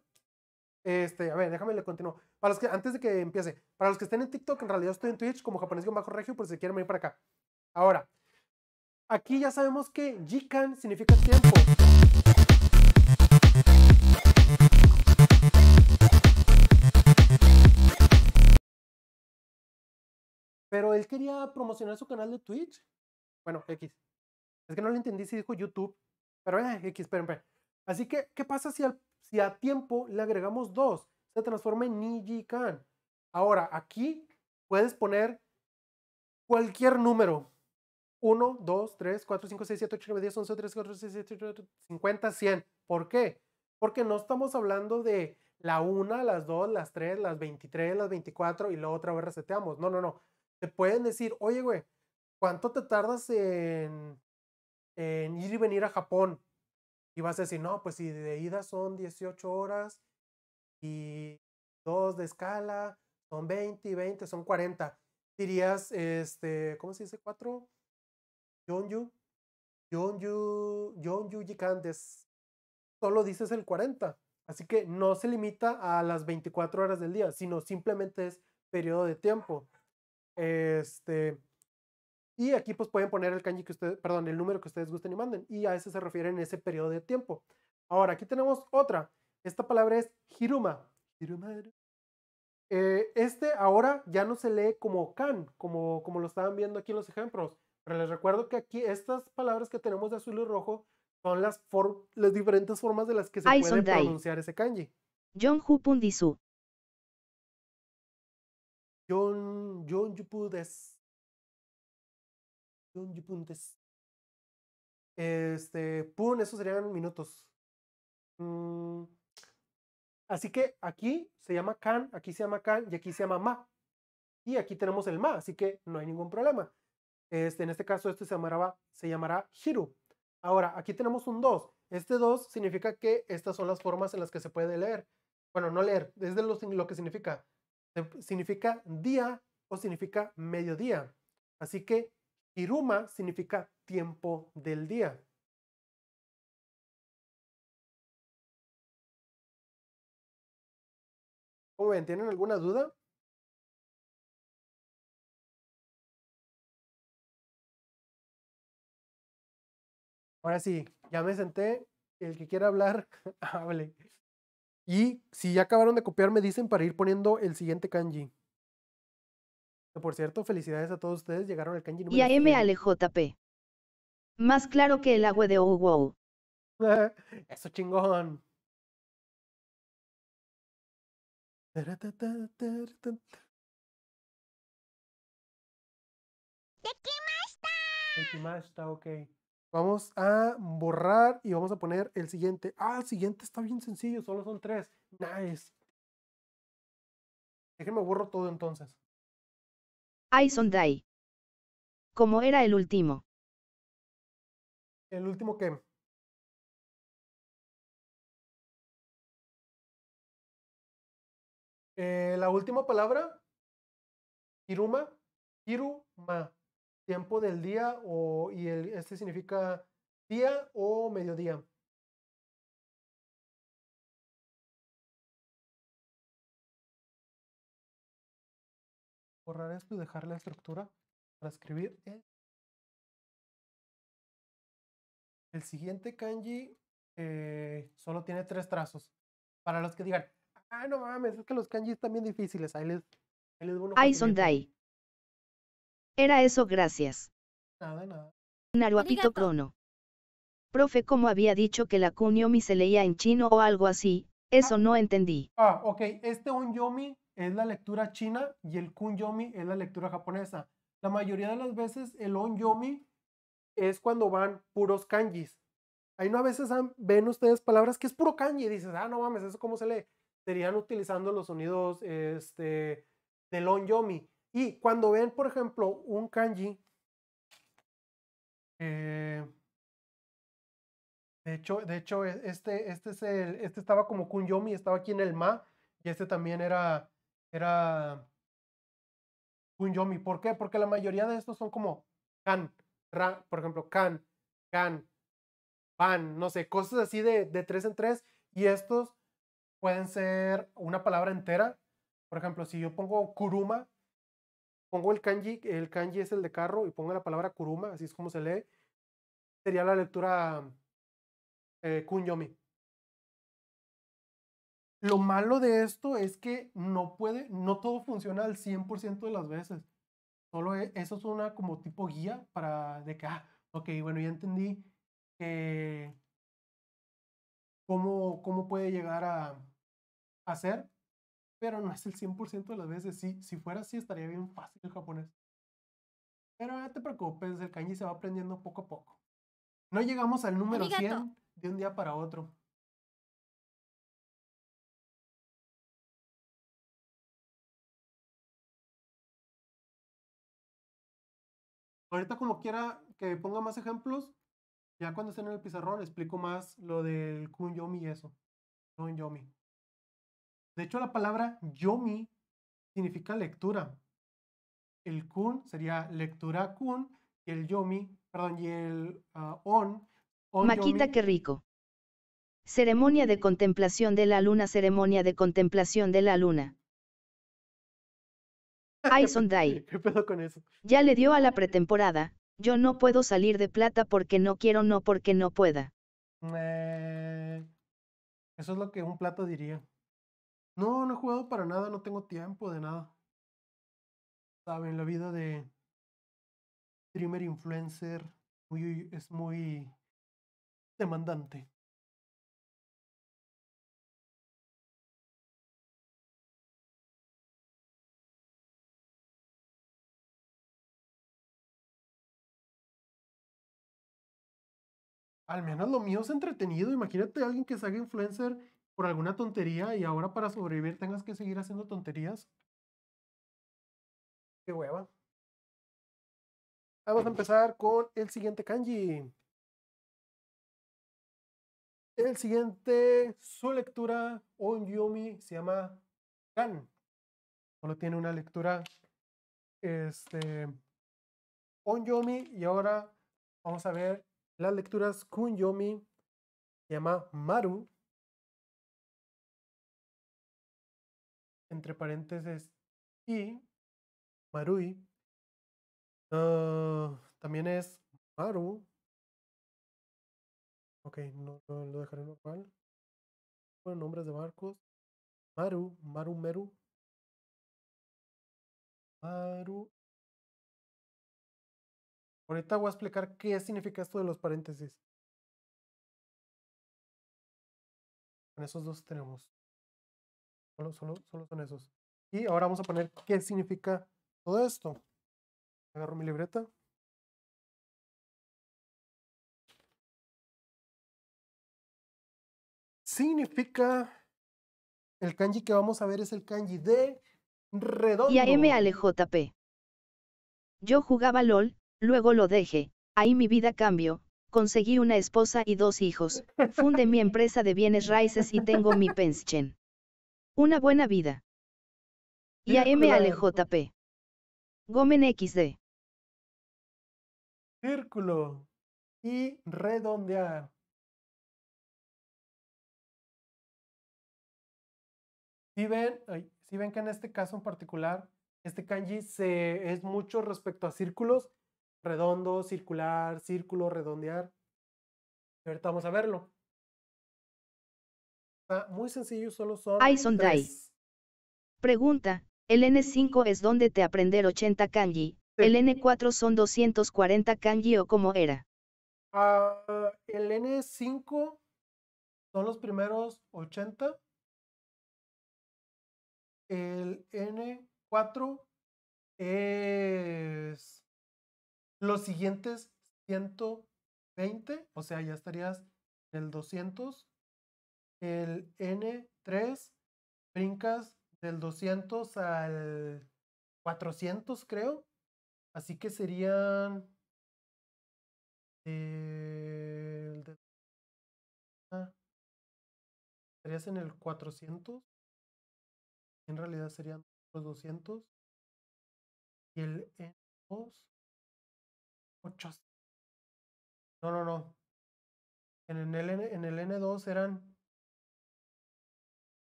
este, a ver, déjame le continúo. Para los que, antes de que empiece, para los que estén en TikTok, en realidad estoy en Twitch como japonés-regio por si quieren venir para acá. Ahora, aquí ya sabemos que Jikan significa tiempo. Pero él quería promocionar su canal de Twitch. Bueno, X. Es que no lo entendí si dijo YouTube. Pero eh, X, esperen, esperen. Así que, ¿qué pasa si al si a tiempo le agregamos 2, se transforma en Niji-Kan. Ahora, aquí puedes poner cualquier número. 1, 2, 3, 4, 5, 6, 7, 8, 9, 10, 11, 13, 14, 16, 50, 100. ¿Por qué? Porque no estamos hablando de la 1, las 2, las 3, las 23, las 24 y la otra vez reseteamos. No, no, no. Te pueden decir, oye, güey, ¿cuánto te tardas en, en ir y venir a Japón? Y vas a decir, no, pues si de ida son 18 horas y dos de escala, son 20 y 20, son 40. Dirías, este, ¿cómo se dice? ¿Cuatro? Yonju. Yonju, Yonju Gigantes. Solo dices el 40. Así que no se limita a las 24 horas del día, sino simplemente es periodo de tiempo. Este, y aquí pues pueden poner el kanji que ustedes, perdón, el número que ustedes gusten y manden. Y a ese se refiere en ese periodo de tiempo. Ahora, aquí tenemos otra. Esta palabra es hiruma. Eh, este ahora ya no se lee como kan, como, como lo estaban viendo aquí en los ejemplos. Pero les recuerdo que aquí estas palabras que tenemos de azul y rojo son las, diferentes formas de las que se puede pronunciar ese kanji. John puntes Este, pun, esos serían minutos. Mm, así que aquí se llama kan aquí se llama kan y aquí se llama ma. Y aquí tenemos el ma, así que no hay ningún problema. Este, en este caso, este se llamará, se llamará hiru. Ahora, aquí tenemos un 2. Este 2 significa que estas son las formas en las que se puede leer. Bueno, no leer, es lo que significa. Em, significa día o significa mediodía. Así que Iruma significa tiempo del día. ¿Cómo ven? ¿Tienen alguna duda? Ahora sí, ya me senté. El que quiera hablar, hable. Y si ya acabaron de copiar, me dicen para ir poniendo el siguiente kanji. Por cierto, felicidades a todos ustedes, llegaron al kanji número Y a M. p Más claro que el agua de Oh Eso chingón. está, ok. Vamos a borrar y vamos a poner el siguiente. Ah, el siguiente está bien sencillo, solo son tres. Nice. Déjenme borro todo entonces. ¿Cómo era el último? ¿El último qué? Eh, la última palabra, Kiruma, Kiruma, tiempo del día o, y este significa día o mediodía. borrar esto y dejar la estructura para escribir eh. el. siguiente kanji eh, solo tiene tres trazos. Para los que digan, ah, no mames, es que los kanjis están bien difíciles. Ahí les, ahí les uno Era eso, gracias. Nada, nada. Crono. Profe, como había dicho que la kunyomi se leía en chino o algo así, eso ah. no entendí. Ah, ok, este un yomi es la lectura china y el kunyomi es la lectura japonesa. La mayoría de las veces el yomi es cuando van puros kanjis. Ahí no a veces ven ustedes palabras que es puro kanji y dices, ah, no mames, ¿eso cómo se le estarían utilizando los sonidos este, del yomi Y cuando ven, por ejemplo, un kanji, eh, de hecho, de hecho e, este, este, es el, este estaba como kunyomi, estaba aquí en el ma, y este también era era kunyomi, ¿Por qué? Porque la mayoría de estos son como kan, ra, por ejemplo, kan, kan pan, no sé, cosas así de, de tres en tres. Y estos pueden ser una palabra entera. Por ejemplo, si yo pongo kuruma, pongo el kanji, el kanji es el de carro y pongo la palabra kuruma, así es como se lee, sería la lectura eh, kunyomi. Lo malo de esto es que no puede, no todo funciona al 100% de las veces. Solo e, eso es una como tipo guía para de que, ah, ok, bueno, ya entendí que cómo, cómo puede llegar a, hacer pero no es el 100% de las veces. Si, si fuera así, estaría bien fácil el japonés. Pero no te preocupes, el kanji se va aprendiendo poco a poco. No llegamos al número 100 de un día para otro. Ahorita como quiera que ponga más ejemplos, ya cuando estén en el pizarrón explico más lo del kun yomi y eso. De hecho la palabra yomi significa lectura. El kun sería lectura kun y el yomi, perdón, y el ah, on. on Maquita, qué rico. Ceremonia de contemplación de la luna, ceremonia de contemplación de la luna. ¿Qué pedo con eso? Ya le dio a la pretemporada. Yo no puedo salir de plata porque no quiero, no porque no pueda. Eh, eso es lo que un plato diría. No, no he jugado para nada, no tengo tiempo de nada. Saben, la vida de streamer influencer muy, es muy demandante. al menos lo mío es entretenido. Imagínate a alguien que se haga influencer por alguna tontería y ahora para sobrevivir tengas que seguir haciendo tonterías. Qué hueva. Vamos a empezar con el siguiente kanji. El siguiente, su lectura yomi se llama Kan. Solo tiene una lectura este, yomi y ahora vamos a ver las lecturas Kunyomi se llama Maru. Entre paréntesis, y Marui. Ah, también es Maru. Ok, no, lo dejaré normal. Bueno, nombres de barcos. Maru, Maru Meru. Maru Ahorita voy a explicar qué significa esto de los paréntesis. Con esos dos tenemos. Solo, solo, solo son esos. Y ahora vamos a poner qué significa todo esto. Agarro mi libreta. Significa el kanji que vamos a ver es el kanji de redondo. Y a M -A -L Yo jugaba LOL, Luego lo dejé, ahí mi vida cambió, conseguí una esposa y dos hijos, fundé mi empresa de bienes raíces y tengo mi penschen. Una buena vida. Y a M. Gomen XD. Círculo. Y redondear. Si ven, si ven que en este caso en particular, este kanji se, es mucho respecto a círculos, redondo, circular, círculo, redondear. ahorita vamos a verlo. Ah, muy sencillo, solo son. Ahí son tres. Pregunta: ¿el N5 es donde te aprender 80 kanji? ¿El N4 son 240 kanji o cómo era? Ah, el N5 son los primeros 80. El N4 es los siguientes 120, o sea, ya estarías en el 200, el N3, brincas del 200 al 400, creo. Así que serían... Ah, estarías en el 400. En realidad serían los 200. Y el N2 muchos No, no, no. En el, en el N2 eran.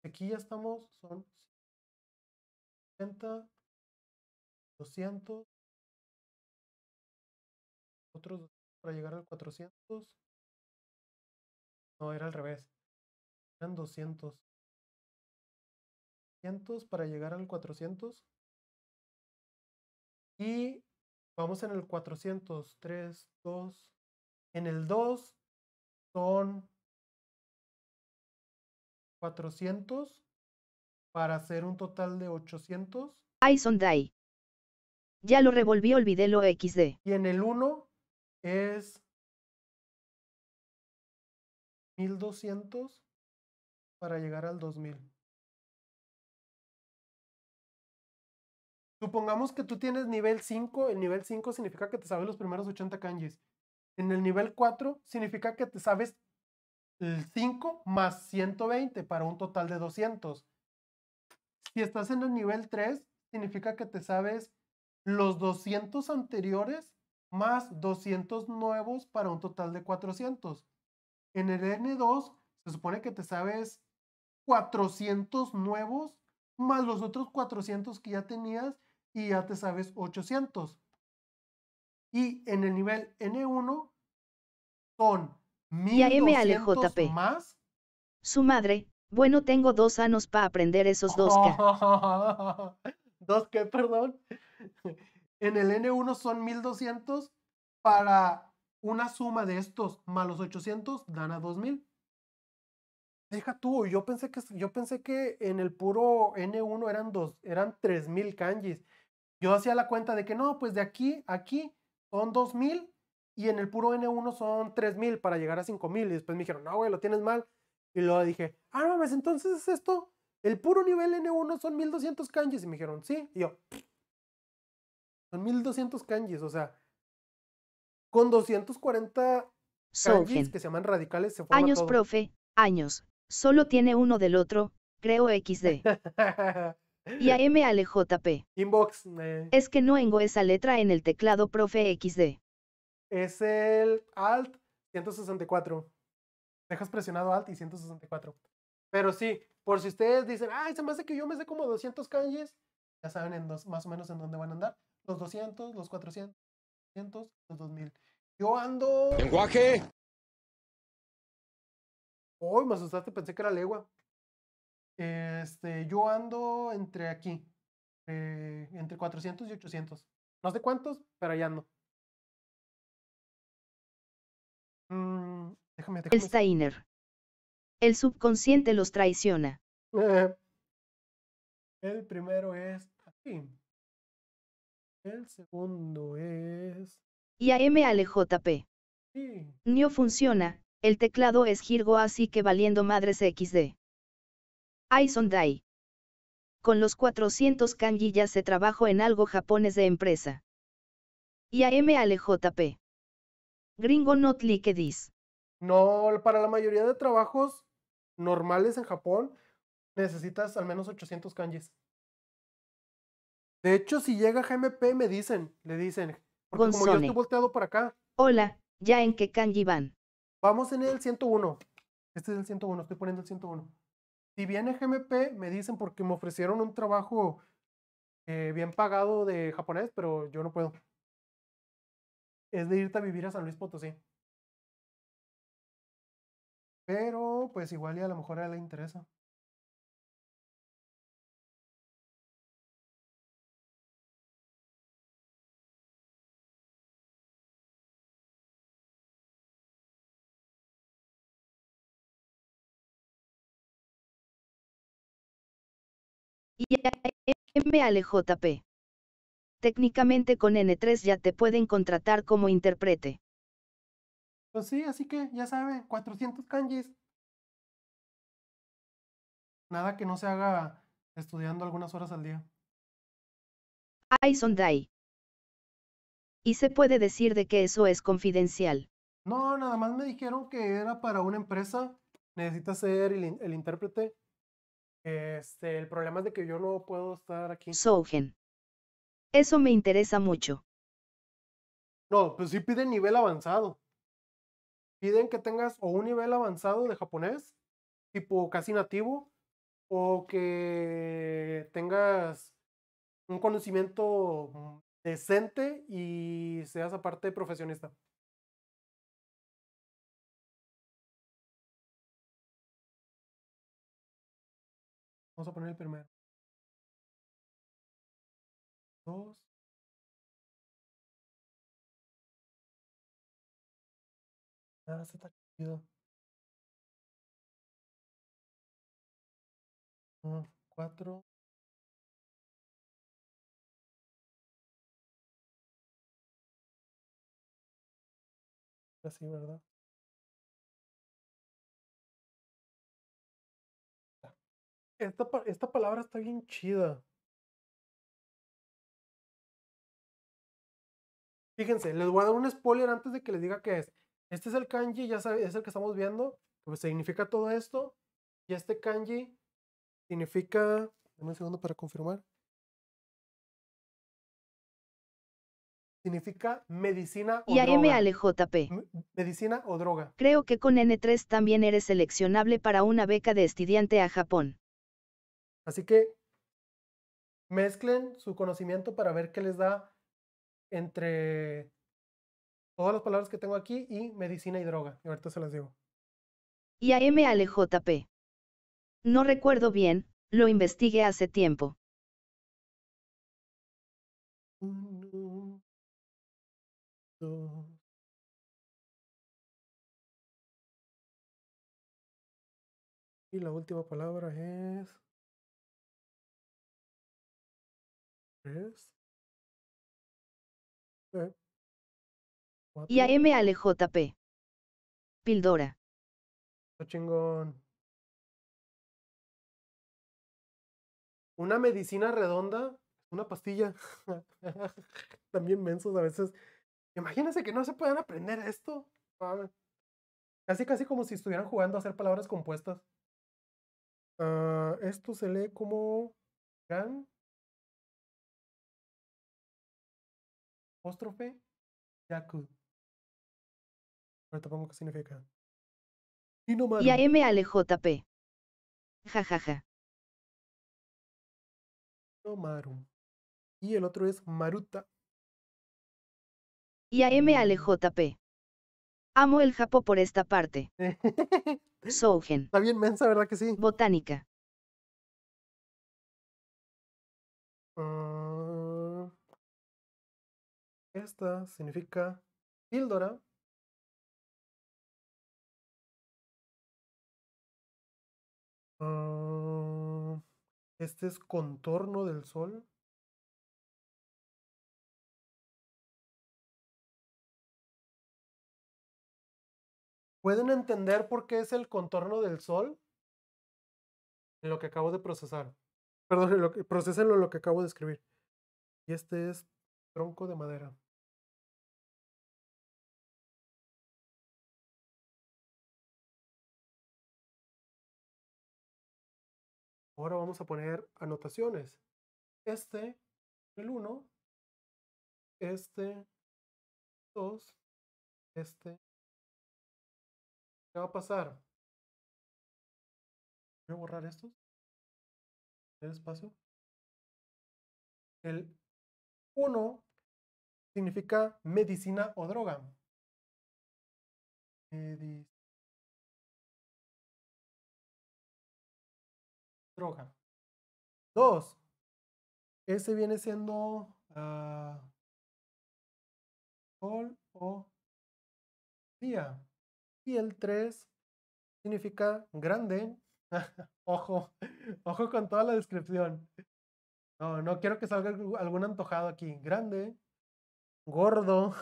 Aquí ya estamos, son 80, 200, otros para llegar al 400. No, era al revés. Eran 200. 200 para llegar al 400. Y Vamos en el 403, 2. En el 2 son 400 para hacer un total de 800. son Ya lo revolvió olvidé lo XD. Y en el 1 es 1200 para llegar al 2000. Supongamos que tú tienes nivel 5, el nivel 5 significa que te sabes los primeros 80 kanjis. En el nivel 4 significa que te sabes el 5 más 120 para un total de 200. Si estás en el nivel 3, significa que te sabes los 200 anteriores más 200 nuevos para un total de 400. En el N2 se supone que te sabes 400 nuevos más los otros 400 que ya tenías y ya te sabes 800. Y en el nivel N1 son 1200 más. Su madre, bueno, tengo dos años para aprender esos dos K. dos K, perdón. En el N1 son 1200 para una suma de estos más los 800 dan a 2000. Deja tú, yo pensé que yo pensé que en el puro N1 eran dos, eran 3000 kanjis yo hacía la cuenta de que no, pues de aquí a aquí son 2000 y en el puro N1 son 3000 para llegar a 5000. Y después me dijeron, no, güey, lo tienes mal. Y luego dije, ah, mames, entonces es esto. El puro nivel N1 son 1200 kanjis. Y me dijeron, sí. Y yo, son 1200 kanjis. O sea, con 240 kanjis que se llaman radicales se forma Años, profe, años. Solo tiene uno del otro, creo XD. Y a MLJP. Inbox. Es que no tengo esa letra en el teclado, profe XD. Es el Alt 164. Dejas presionado Alt y 164. Pero sí, por si ustedes dicen, ay, se me hace que yo me sé como 200 calles ya saben en dos, más o menos en dónde van a andar. Los 200, los 400, los 2000. Yo ando. ¡Lenguaje! Uy, me asustaste, pensé que era legua. Este, yo ando entre aquí, eh, entre 400 y 800. No sé cuántos, pero ya ando. Mm, déjame, El Steiner. El subconsciente los traiciona. Eh. el primero es El segundo es. Y a M JP. Sí. No funciona, el teclado es girgo así que valiendo madres XD. Aison Con los 400 kanji ya se trabajó en algo japonés de empresa. Y a M. Gringo not like dice. No, para la mayoría de trabajos normales en Japón necesitas al menos 800 kanjis. De hecho, si llega GMP me dicen, le dicen, porque como yo estoy volteado para acá. Hola, ¿ya en qué kanji van? Vamos en el 101. Este es el 101, estoy poniendo el 101 si viene GMP, me dicen porque me ofrecieron un trabajo eh, bien pagado de japonés, pero yo no puedo. Es de irte a vivir a San Luis Potosí. Pero pues igual y a lo mejor a él le interesa. M-A-L-E-J-P. Técnicamente con N3 ya te pueden contratar como intérprete. Pues sí, así que ya saben, 400 kanjis. Nada que no se haga estudiando algunas horas al día. Ay, Dai. Y se puede decir de que eso es confidencial. No, nada más me dijeron que era para una empresa. Necesita ser el intérprete este, el problema es de que yo no puedo estar aquí. Eso me interesa mucho. No, pues sí piden nivel avanzado. Piden que tengas o un nivel avanzado de japonés, tipo casi nativo, o que tengas un conocimiento mm, decente y seas aparte profesionista. Vamos a poner el primero. Dos. Ah, se está chido. Uno, cuatro. Así, ¿verdad? Esta, palabra está bien chida. Fíjense, les voy a dar un spoiler antes de que les diga qué es. Este es el kanji, ya sabes, es el que estamos viendo, que significa todo esto. Y este kanji significa. Dame un segundo para confirmar. Significa medicina o droga. y droga. p Medicina o droga. Creo que con N3 también eres seleccionable para una beca de estudiante a Japón. Así que mezclen su conocimiento para ver qué les da entre todas las palabras que tengo aquí y medicina y droga. Y ahorita se las digo. Y a M. No recuerdo bien, lo investigué hace tiempo. Y la última palabra es... Eh, y a M p Pildora. Está chingón. Una medicina redonda, una pastilla. También mensos a veces. Imagínense que no se puedan aprender esto. Ah, casi, casi como si estuvieran jugando a hacer palabras compuestas. Ah, esto se lee como gan apóstrofe Yaku. Ahorita pongo qué significa. Y a M ja JP. Jajaja. Y el otro es Maruta. Y a M j p Amo el Japo por esta parte. Sougen. Está bien mensa, ¿verdad que sí? Botánica. Esta significa píldora. Ah, este es contorno del sol. ¿Pueden entender por qué es el contorno del sol? En lo que acabo de procesar. Perdón, procesen lo que acabo de escribir. Y este es tronco de madera. Ahora vamos a poner anotaciones. Este, el 1, este, 2, este. ¿Qué va a pasar? Voy a borrar estos. El espacio. El 1 significa medicina o droga. Medicina. droga. Dos, ese viene siendo uh, o día. Y el tres significa grande. ojo, ojo con toda la descripción. No, no quiero que salga algún antojado aquí. Grande, gordo.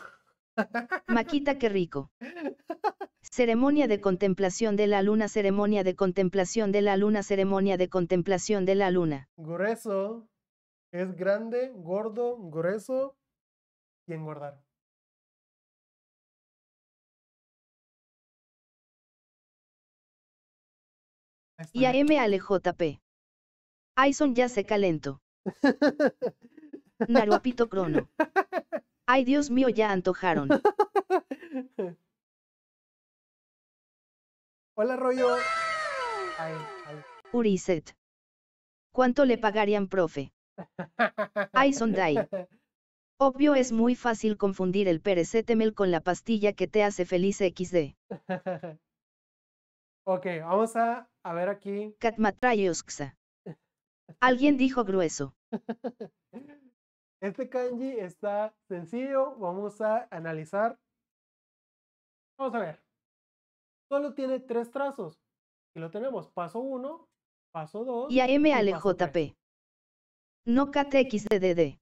Maquita, qué rico. Ceremonia de contemplación de la luna, ceremonia de contemplación de la luna, ceremonia de contemplación de la luna. Grueso es grande, gordo, grueso y engordar. Y a M. Alejp. Aison ya se calentó Naruapito crono. Ay Dios mío, ya antojaron. Hola, rollo. Ay, ¿Cuánto le pagarían, profe? Sondai. Obvio es muy fácil confundir el perecetemel con la pastilla que te hace feliz XD. ok, vamos a, a ver aquí. Katmatrayosksa. Alguien dijo grueso. Este kanji está sencillo, vamos a analizar. Vamos a ver solo tiene tres trazos. Y lo tenemos paso 1, paso 2 y me al JP. No KTXDD.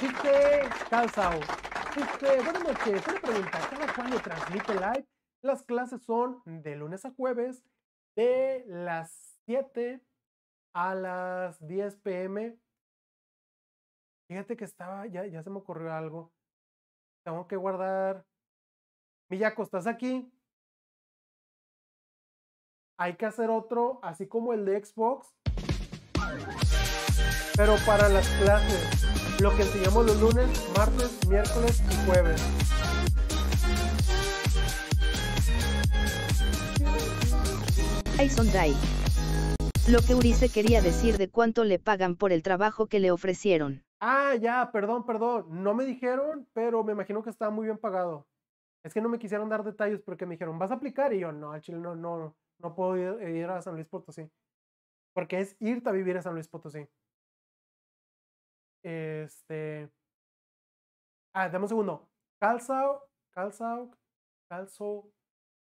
Chiste, calzao. Chiste, buenas noches. Una pregunta, ¿cada cuándo transmite live? Las clases son de lunes a jueves, de las 7 a las 10 pm. Fíjate que estaba, ya, ya se me ocurrió algo. Tengo que guardar Millaco, ¿estás aquí? Hay que hacer otro, así como el de Xbox, pero para las clases, lo que enseñamos los lunes, martes, miércoles y jueves. Lo que Urice quería decir de cuánto le pagan por el trabajo que le ofrecieron. Ah, ya, perdón, perdón. No me dijeron, pero me imagino que estaba muy bien pagado es que no me quisieron dar detalles porque me dijeron, ¿vas a aplicar? Y yo, no, al Chile no, no, no puedo ir, eh, a San Luis Potosí. Porque es irte a vivir a San Luis Potosí. Este. Ah, dame un segundo. Calzao, Calzao, Calzo.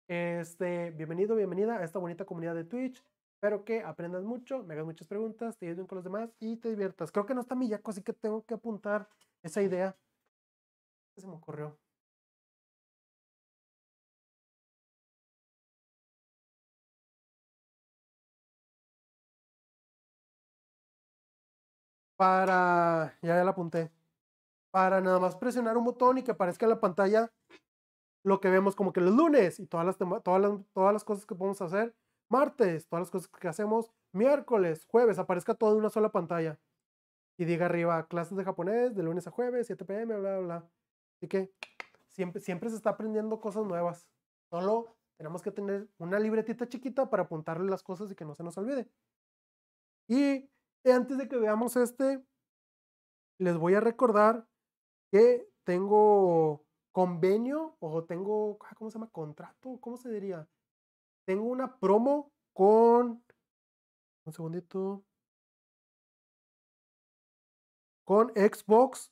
Este, bienvenido, bienvenida a esta bonita comunidad de Twitch. Espero que aprendas mucho, me hagas muchas preguntas, te ayuden con los demás y te diviertas. Creo que no está mi yaco, así que tengo que apuntar esa idea. Se me ocurrió. para, ya, ya la apunté, para nada más presionar un botón y que aparezca en la pantalla lo que vemos como que los lunes y todas las, todas las, todas las cosas que podemos hacer, martes, todas las cosas que hacemos, miércoles, jueves, aparezca todo en una sola pantalla. Y diga arriba, clases de japonés de lunes a jueves, 7 pm, bla, bla, bla. Así que siempre, siempre se está aprendiendo cosas nuevas. Solo tenemos que tener una libretita chiquita para apuntarle las cosas y que no se nos olvide. Y antes de que veamos este, les voy a recordar que tengo convenio o tengo, ah, ¿cómo se llama? Contrato, ¿cómo se diría? Tengo una promo con, un segundito, con Xbox.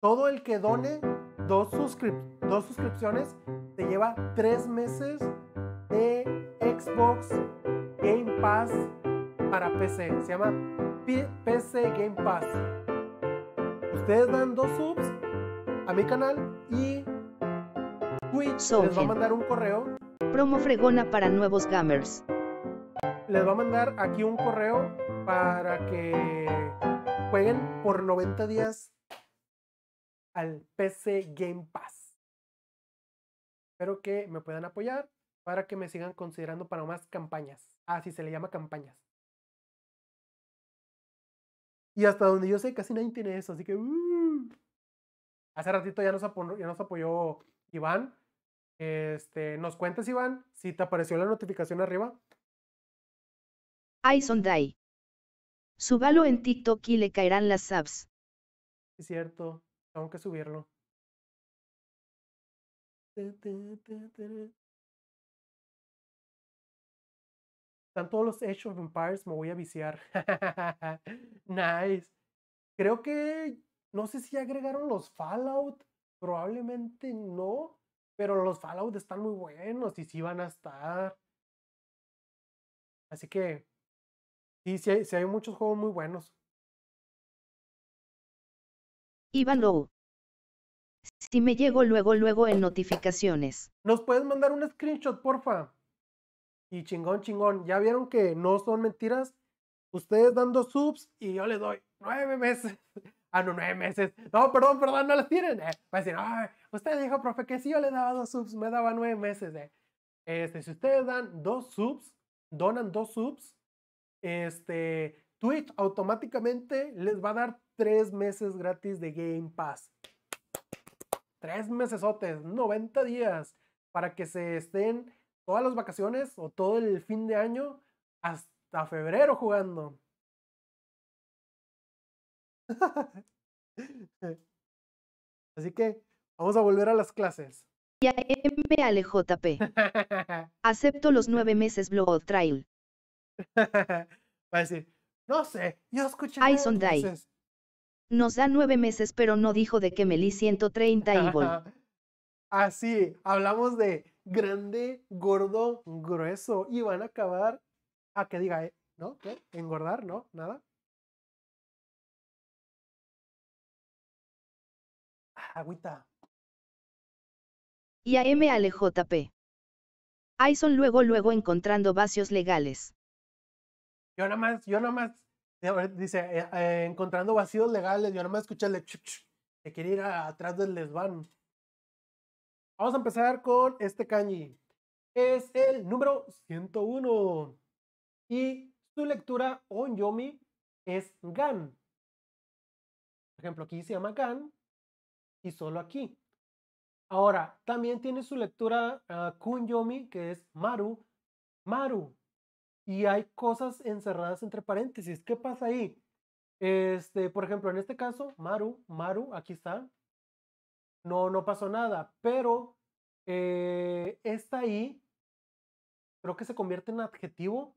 Todo el que done dos, dos suscripciones te lleva tres meses de Xbox Game Pass para PC. Se llama PC Game Pass. Ustedes dan dos subs a mi canal y les va a mandar un correo. Promo fregona para nuevos gamers. Les va a mandar aquí un correo para que jueguen por 90 días al PC Game Pass. Espero que me puedan apoyar para que me sigan considerando para más campañas. Ah, sí, se le llama campañas. Y hasta donde yo sé, casi nadie tiene eso, así que... Uh. Hace ratito ya nos, apoyó Iván. Este, ¿Nos cuentes Iván, si te apareció la notificación arriba? Sunday. Súbalo en TikTok y le caerán las subs. Es cierto, tengo que subirlo. Están todos los Age of Empires, me voy a viciar. nice. Creo que, no sé si agregaron los Fallout, probablemente no, pero los Fallout están muy buenos y sí van a estar. Así que, sí, sí hay, muchos juegos muy buenos. Iván Lowe. Si me llego luego, luego en notificaciones. ¿Nos puedes mandar un screenshot, porfa? Y chingón, chingón. Ya vieron que no son mentiras. Ustedes dan dando subs y yo les doy nueve meses. Ah, no, nueve meses. No, perdón, perdón, no las tienen. Eh, usted dijo, profe, que si yo le daba dos subs, me daba nueve meses. Eh". Este, si ustedes dan dos subs, donan dos subs, este, Twitch automáticamente les va a dar tres meses gratis de Game Pass. Tres mesesotes, 90 días, para que se estén todas las vacaciones o todo el fin de año hasta febrero jugando. Así que vamos a volver a las clases. Ya MLJP. Acepto los nueve meses Blood Trail. Va a decir, no sé, yo escuché Nos da nueve meses, pero no dijo de que me li 130 y Así, hablamos de grande, gordo, grueso y van a acabar a que diga, eh, ¿no? ¿Qué? ¿Engordar? ¿No? ¿Nada? Agüita. Y a M. Alejp. Aison luego luego encontrando vacíos legales. Yo nada más, yo nada más, dice, eh, eh, encontrando vacíos legales, yo nada más escuché el que quiere ir atrás del desván. Vamos a empezar con este kanji. Es el número 101. Y su lectura onyomi es gan. Por ejemplo, aquí se llama gan y solo aquí. Ahora, también tiene su lectura ah, kunyomi, que es maru, maru. Y hay cosas encerradas entre paréntesis. ¿Qué pasa ahí? Este, por ejemplo, en este caso, maru, maru, aquí está no, no pasó nada, pero está eh, esta I creo que se convierte en adjetivo.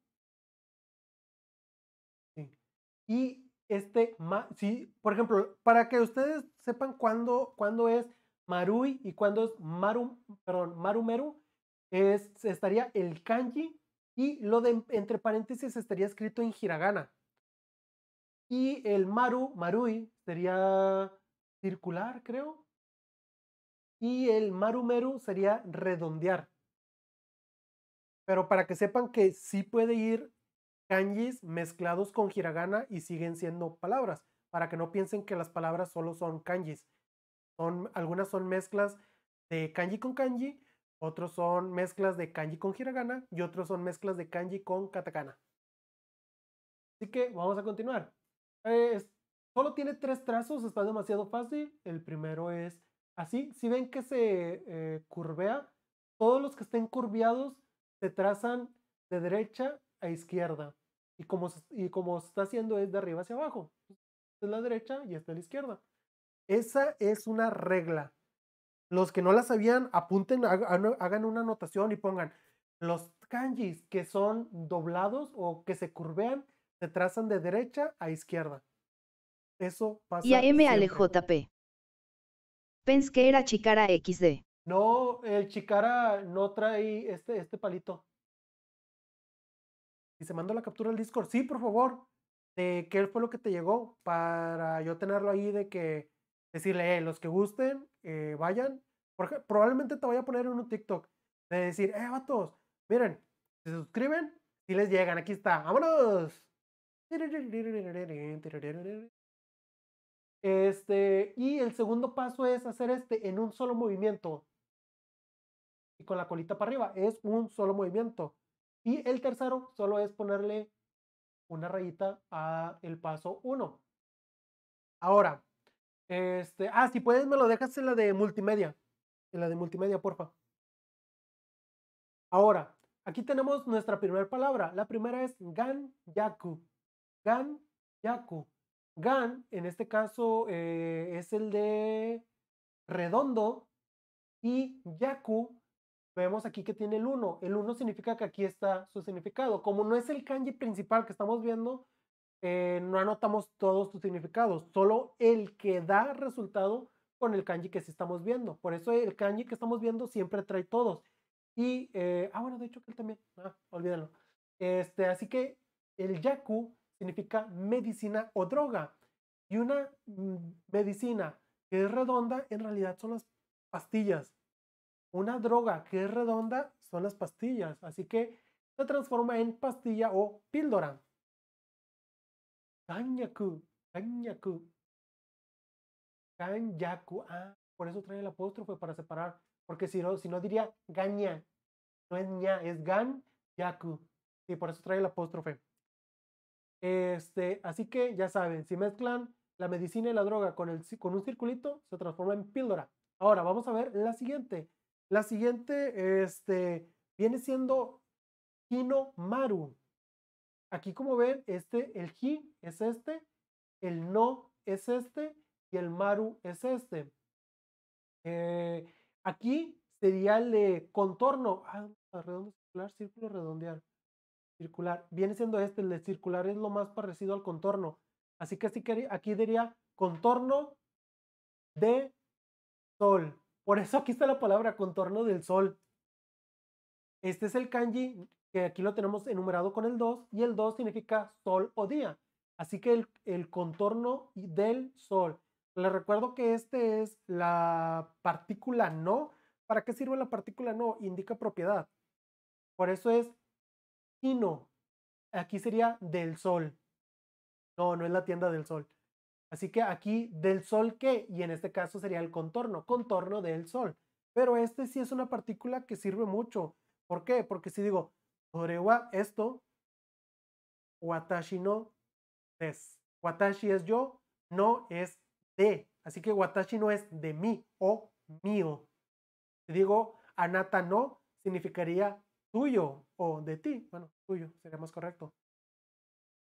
Y este, sí, por ejemplo, para que ustedes sepan cuándo, es Marui y cuándo es maru, perdón, Marumeru, es, estaría el kanji y lo de entre paréntesis estaría escrito en hiragana. Y el Maru, Marui, sería circular, creo y el marumeru sería redondear. Pero para que sepan que sí puede ir kanjis mezclados con hiragana y siguen siendo palabras, para que no piensen que las palabras solo son kanjis. Son, algunas son mezclas de kanji con kanji, otros son mezclas de kanji con hiragana y otros son mezclas de kanji con katakana. Así que vamos a continuar. Eh, solo tiene tres trazos, está demasiado fácil. El primero es Así, si ven que se eh, curvea, todos los que estén curviados se trazan de derecha a izquierda. Y como, y como se está haciendo es de arriba hacia abajo. Esta pues, es la derecha y esta es la izquierda. Esa es una regla. Los que no la sabían, apunten, hagan una anotación y pongan los kanjis que son doblados o que se curvean, se trazan de derecha a izquierda. Eso pasa. Y a M J, JP. Pens que era Chicara XD. No, el Chicara no trae este, este palito. Y se mandó la captura al Discord. Sí, por favor. De qué fue lo que te llegó para yo tenerlo ahí de que decirle, eh, los que gusten, eh, vayan. Porque probablemente te voy a poner en un TikTok de decir, eh, vatos, miren, se suscriben, y les llegan, aquí está, vámonos. Este, y el segundo paso es hacer este en un solo movimiento. Y con la colita para arriba, es un solo movimiento. Y el tercero solo es ponerle una rayita a el paso 1. Ahora, este, ah, si puedes me lo dejas en la de multimedia, en la de multimedia, porfa. Ahora, aquí tenemos nuestra primera palabra. La primera es Gan Yaku Gan Yaku GAN, en este caso, eh, es el de redondo y Yaku, vemos aquí que tiene el 1. El 1 significa que aquí está su significado. Como no es el kanji principal que estamos viendo, eh, no anotamos todos sus significados, solo el que da resultado con el kanji que sí estamos viendo. Por eso el kanji que estamos viendo siempre trae todos. Y, eh, ah, bueno, de hecho que él también, ah, olvídalo. Este, así que el yaku significa medicina o droga. Y una mm, medicina que es redonda en realidad son las pastillas. Una droga que es redonda son las pastillas. Así que se transforma en pastilla o píldora. Kanyaku, kanyaku. Kanyaku. Ah, por eso trae el apóstrofe para separar. Porque si no, si no diría ganya. No es ña, es gan, yaku. Sí, por eso trae el apóstrofe. Este, así que ya saben, si mezclan la medicina y la droga con, el, con un circulito, se transforma en píldora. Ahora, vamos a ver la siguiente. La siguiente este, viene siendo Hino Maru. Aquí como ven, este, el Hi es este, el No es este y el Maru es este. Eh, aquí sería el contorno. Ah, redondo circular, círculo redondear circular. Viene siendo este, el de circular es lo más parecido al contorno. Así que, aquí diría contorno de sol. Por eso aquí está la palabra contorno del sol. Este es el kanji, que aquí lo tenemos enumerado con el 2, y el 2 significa sol o día. Así que el, el contorno del sol. Les recuerdo que este es la partícula no. ¿Para qué sirve la partícula no? Indica propiedad. Por eso es Aquí sería del sol. No, no es la tienda del sol. Así que aquí del sol qué, y en este caso sería el contorno, contorno del sol. Pero este sí es una partícula que sirve mucho. ¿Por qué? Porque si digo, Orewa esto, watashi no es, Watashi es yo, no es de. Así que watashi no es de mí o mío. Si digo anata no, significaría tuyo o de ti. Bueno, tuyo sería más correcto.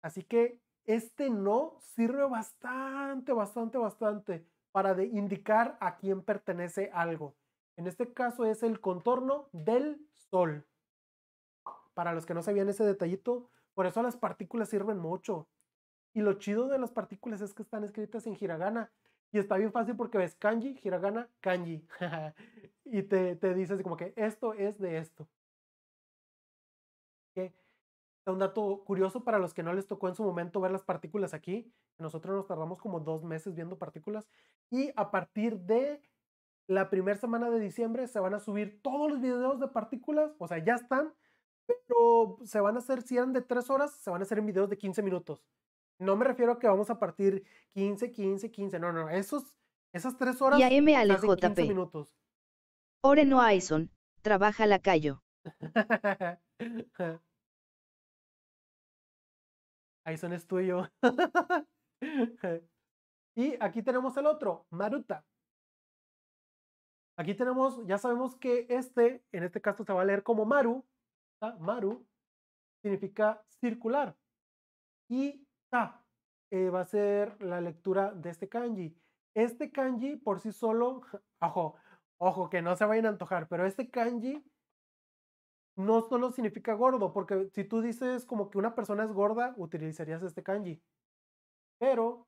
Así que este no sirve bastante, bastante, bastante para de indicar a quién pertenece algo. En este caso es el contorno del Sol. Para los que no sabían ese detallito, por eso las partículas sirven mucho. Y lo chido de las partículas es que están escritas en hiragana. Y está bien fácil porque ves kanji, hiragana, kanji. y te, te dices como que esto es de esto un dato curioso para los que no les tocó en su momento ver las partículas aquí. Nosotros nos tardamos como dos meses viendo partículas. Y a partir de la primera semana de diciembre se van a subir todos los videos de partículas. O sea, ya están. Pero se van a hacer, si eran de tres horas, se van a hacer en videos de 15 minutos. No me refiero a que vamos a partir 15, 15, 15. No, no, esos, esas tres horas. Y a M. A 15 minutos. Oreno Aison, trabaja lacayo. Ahí son es tuyo. y aquí tenemos el otro, Maruta. Aquí tenemos, ya sabemos que este, en este caso se va a leer como Maru. ¿ah? Maru significa circular. Y Ta eh, va a ser la lectura de este kanji. Este kanji por sí solo, ojo, ojo, que no se vayan a antojar, pero este kanji no solo significa gordo, porque si tú dices como que una persona es gorda, utilizarías este kanji. Pero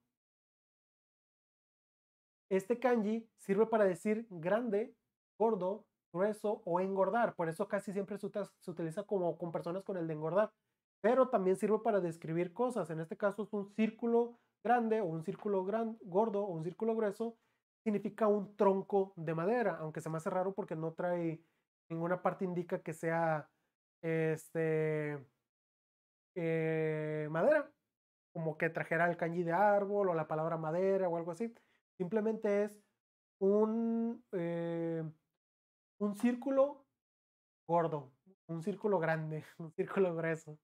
este kanji sirve para decir grande, gordo, grueso o engordar. Por eso casi siempre se, utiliza como con personas con el de engordar. Pero también sirve para describir cosas. En este caso es un círculo grande o un círculo gran, gordo o un círculo grueso. Significa un tronco de madera, aunque se me hace raro porque no trae ninguna parte indica que sea este eh, madera, como que trajera el kanji de árbol o la palabra madera o algo así. Simplemente es un, eh, un círculo gordo, un círculo grande, un círculo grueso.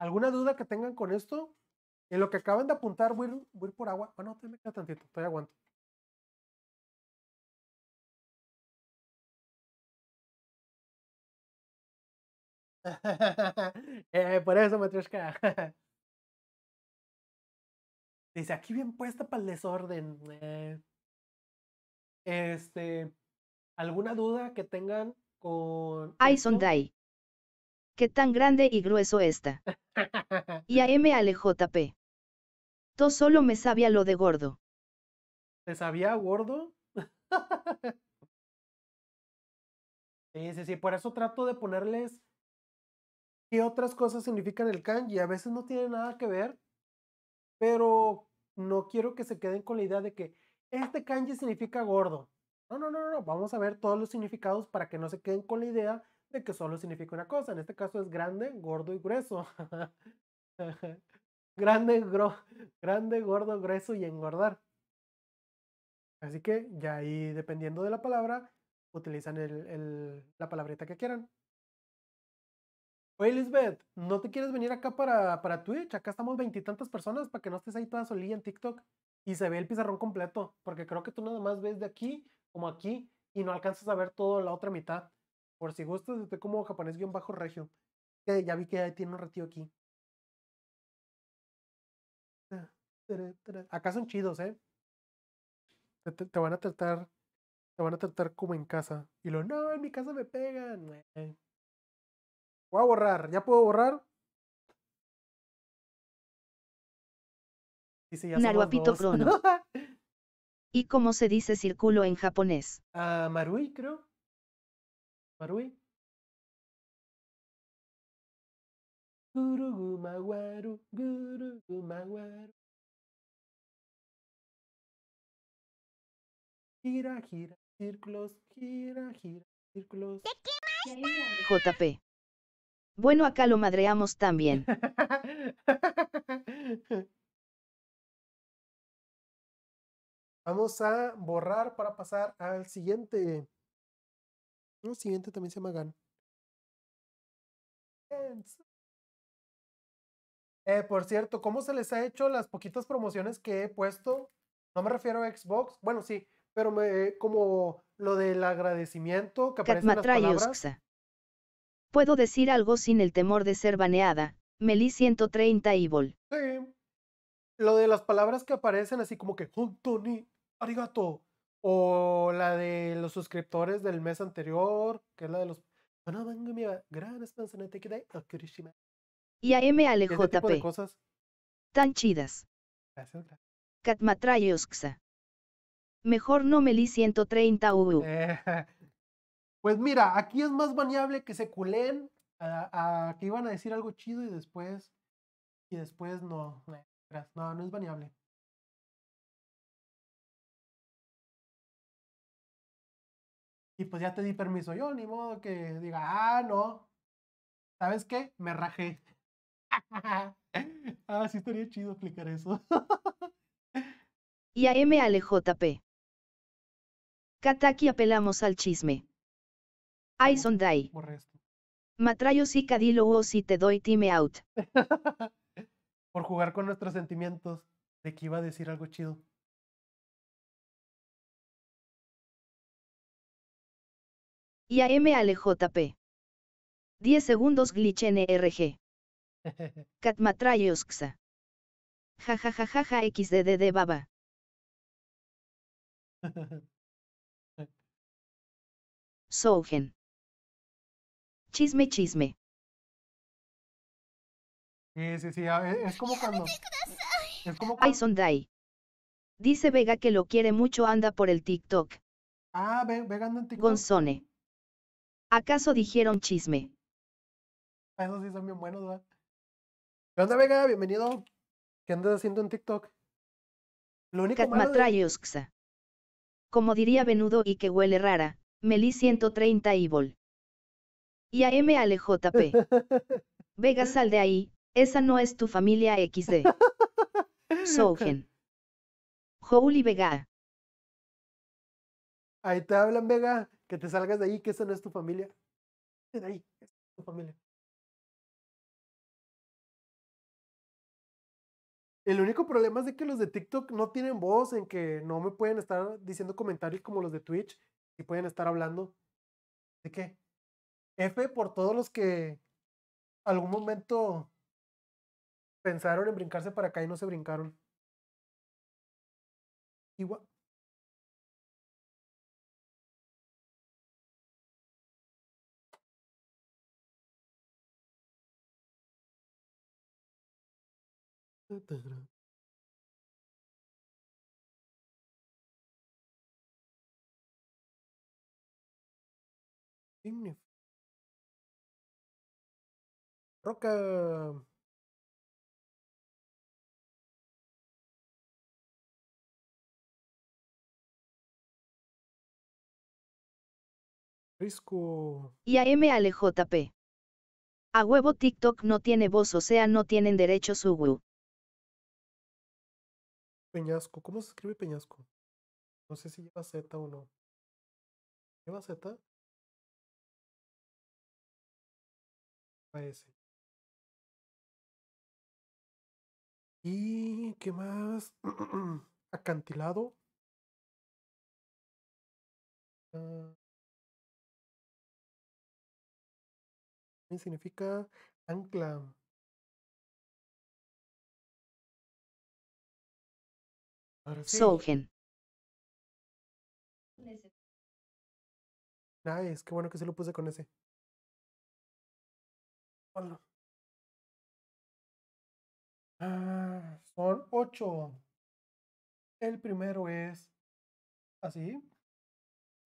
¿Alguna duda que tengan con esto? En lo que acaban de apuntar, voy, ir por agua. Bueno, me queda tantito, estoy aguanto. Eh, por eso, Matryoshka. Dice, aquí bien puesta para el desorden. Eh. este, ¿alguna duda que tengan con... Ay, Dai qué tan grande y grueso está. Y a M. LJP. Tú solo me sabía lo de gordo. ¿Te sabía gordo? sí, sí, sí, por eso trato de ponerles qué otras cosas significan el kanji. A veces no tiene nada que ver, pero no quiero que se queden con la idea de que este kanji significa gordo. No, no, no, no, vamos a ver todos los significados para que no se queden con la idea de que solo significa una cosa. En este caso es grande, gordo y grueso. grande, gro grande, gordo, grueso y engordar. Así que ya ahí, dependiendo de la palabra, utilizan la palabrita que quieran. Oye, Lisbeth, ¿no te quieres venir acá para, para Twitch? Acá estamos veintitantas personas para que no estés ahí toda solilla en TikTok y se ve el pizarrón completo, porque creo que tú nada más ves de aquí como aquí y no alcanzas a ver toda la otra mitad. Por si gustas, estoy como japonés-regio. bajo Ya vi que tiene un ratito aquí. Ah, Acá son chidos, ¿eh? Te, te, van a tratar. Te van a tratar como en casa. Y lo, no, en mi casa me pegan. Voy a borrar. ¿Ya puedo borrar? Dice, ya Naruapito ¿Y cómo se dice círculo en japonés? Ah, Marui, creo. Marui. Guru gumaguaru, guru gumaguaru. Gira, gira, círculos, gira, gira, círculos. JP. Bueno, acá lo madreamos también. Vamos a borrar para pasar al siguiente. Lo siguiente también se llama GAN. Eh, por cierto, ¿cómo se les ha hecho las poquitas promociones que he puesto? No me refiero a Xbox, bueno, sí, pero como lo del agradecimiento que aparece las palabras. Puedo decir algo sin el temor de ser baneada. Meli 130 Evil. Sí. Lo de las palabras que aparecen así como que Tony, arigato, o la de los suscriptores del mes anterior, que es la de los... Y a M. cosas. Tan chidas. Gracias, Mejor no me li 130 treinta eh, pues mira, aquí es más baneable que se culen a, que iban a decir algo chido y después. Y después no. No, no es baneable. Y pues ya te di permiso yo, ni modo que diga, ah, no. ¿Sabes qué? Me rajé. ah, sí estaría chido explicar eso. y a M. jp Kataki apelamos al chisme. Ay, Sondai. Matrayo sí cadilo o oh, si te doy time out. Por jugar con nuestros sentimientos de que iba a decir algo chido. Y a M. JP. 10 segundos glitch NRG. Katmatrayosksa. Jajajajaja XDDD baba. Sougen. Chisme, chisme. Sí, sí, sí. Es como cuando. Es como Dice Vega que lo quiere mucho, anda por el TikTok. Ah, Vega anda en TikTok. Gonzone. ¿Acaso dijeron chisme? Esos sí son bien buenos, ¿verdad? ¿Qué onda, Vega? Bienvenido. ¿Qué andas haciendo en TikTok? Lo único de... Como diría Venudo y que huele rara, Meli 130 Evil. Y a M p. Vega sal de ahí, esa no es tu familia XD. Sougen. Holy Vega. Ahí te hablan, Vega que te salgas de ahí, que esa no es tu familia. De ahí, esa es tu familia. El único problema es de que los de TikTok no tienen voz, en que no me pueden estar diciendo comentarios como los de Twitch, y pueden estar hablando. ¿De qué? F por todos los que algún momento pensaron en brincarse para acá y no se brincaron. Igual. Roca. Y a MLJP. A huevo TikTok no tiene voz, o sea, no tienen derecho su Peñasco. ¿Cómo se escribe Peñasco? No sé si lleva Z o no. ¿Lleva Z? Parece ¿Y qué más? Acantilado. Ah. ¿Qué significa ancla. Sogen. Nice, qué bueno que se lo puse con ese. Ah, son ocho. El primero es así.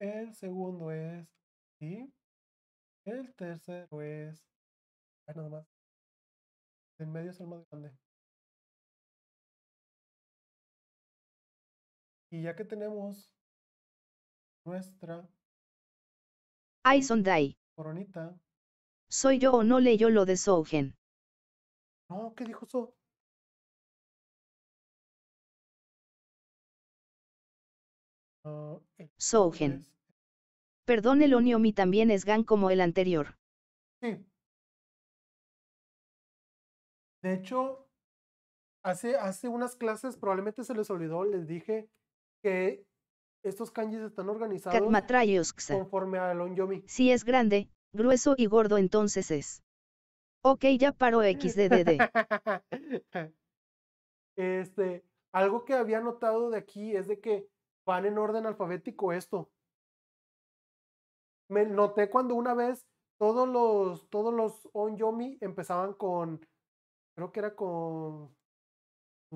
El segundo es así. El tercero es. Ay, nada más. En medio es el más grande. Y ya que tenemos nuestra Aisondai. coronita. Soy yo o no leyó lo de Sougen. No, ¿qué dijo So? Uh, Sougen. Perdón, ah, el oniomi también es gan como el anterior. Sí. De hecho, hace, hace unas clases, probablemente se les olvidó, les dije que estos kanjis están organizados conforme al onyomi. Si es grande, grueso y gordo entonces es. Ok, ya paro XDDD. este, algo que había notado de aquí es de que van en orden alfabético esto. Me noté cuando una vez todos los todos los onyomi empezaban con creo que era con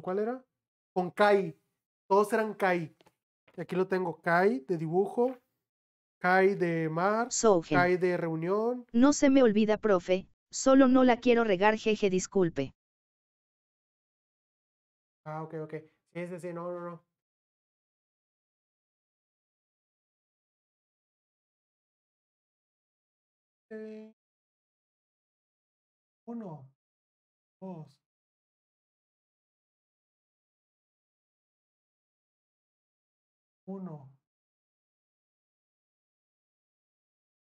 ¿cuál era? Con kai. Todos eran kai. Y aquí lo tengo, Kai de dibujo, Kai de mar, Kai de reunión. No se me olvida, profe, solo no la quiero regar, jeje, disculpe. Ah, ok, ok. Sí, sí, sí, no, no, no. Eh, uno, dos, uno,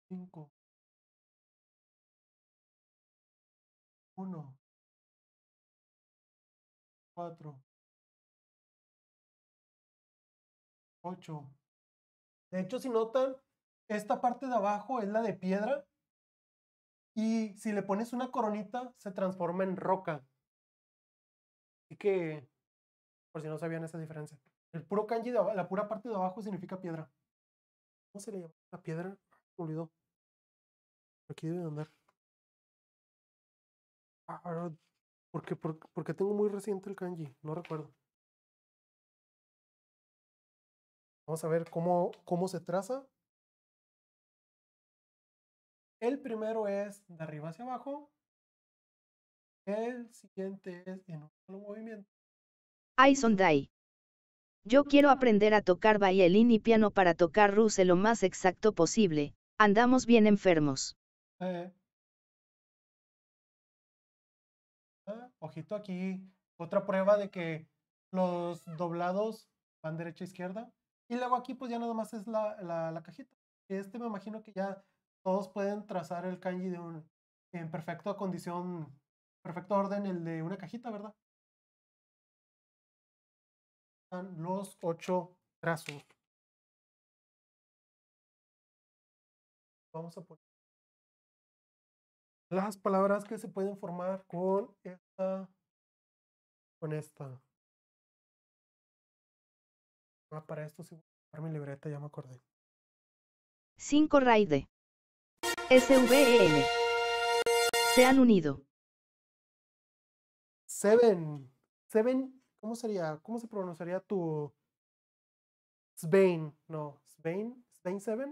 cinco, uno, cuatro, ocho. De hecho, si notan, esta parte de abajo es la de piedra y si le pones una coronita se transforma en roca. Así que, por si no sabían esa diferencia. El puro kanji, de, la pura parte de abajo significa piedra. ¿Cómo se le llama la piedra? olvidó. Aquí debe de andar. Ah, ah, ah, porque, tengo muy reciente el kanji, no recuerdo. Vamos a ver cómo, cómo se traza. El primero es de arriba hacia abajo. El siguiente es en un solo movimiento. Yo quiero aprender a tocar violín y piano para tocar ruse lo más exacto posible, andamos bien enfermos. Eh. Ah, ojito aquí, otra prueba de que los doblados van derecha a izquierda. Y luego aquí pues ya nada más es la, la, cajita. Este me imagino que ya todos pueden trazar el kanji de un, en perfecto condición, perfecto orden, el de una cajita, ¿verdad? los ocho trazos. Vamos a poner las palabras que se pueden formar con esta con esta ah, para esto si voy a mi libreta ya me acordé 5 raide s-v-e-n se han unido Seven Seven ¿Cómo sería? ¿Cómo se pronunciaría tu Svein? No, Svein, Svein 7.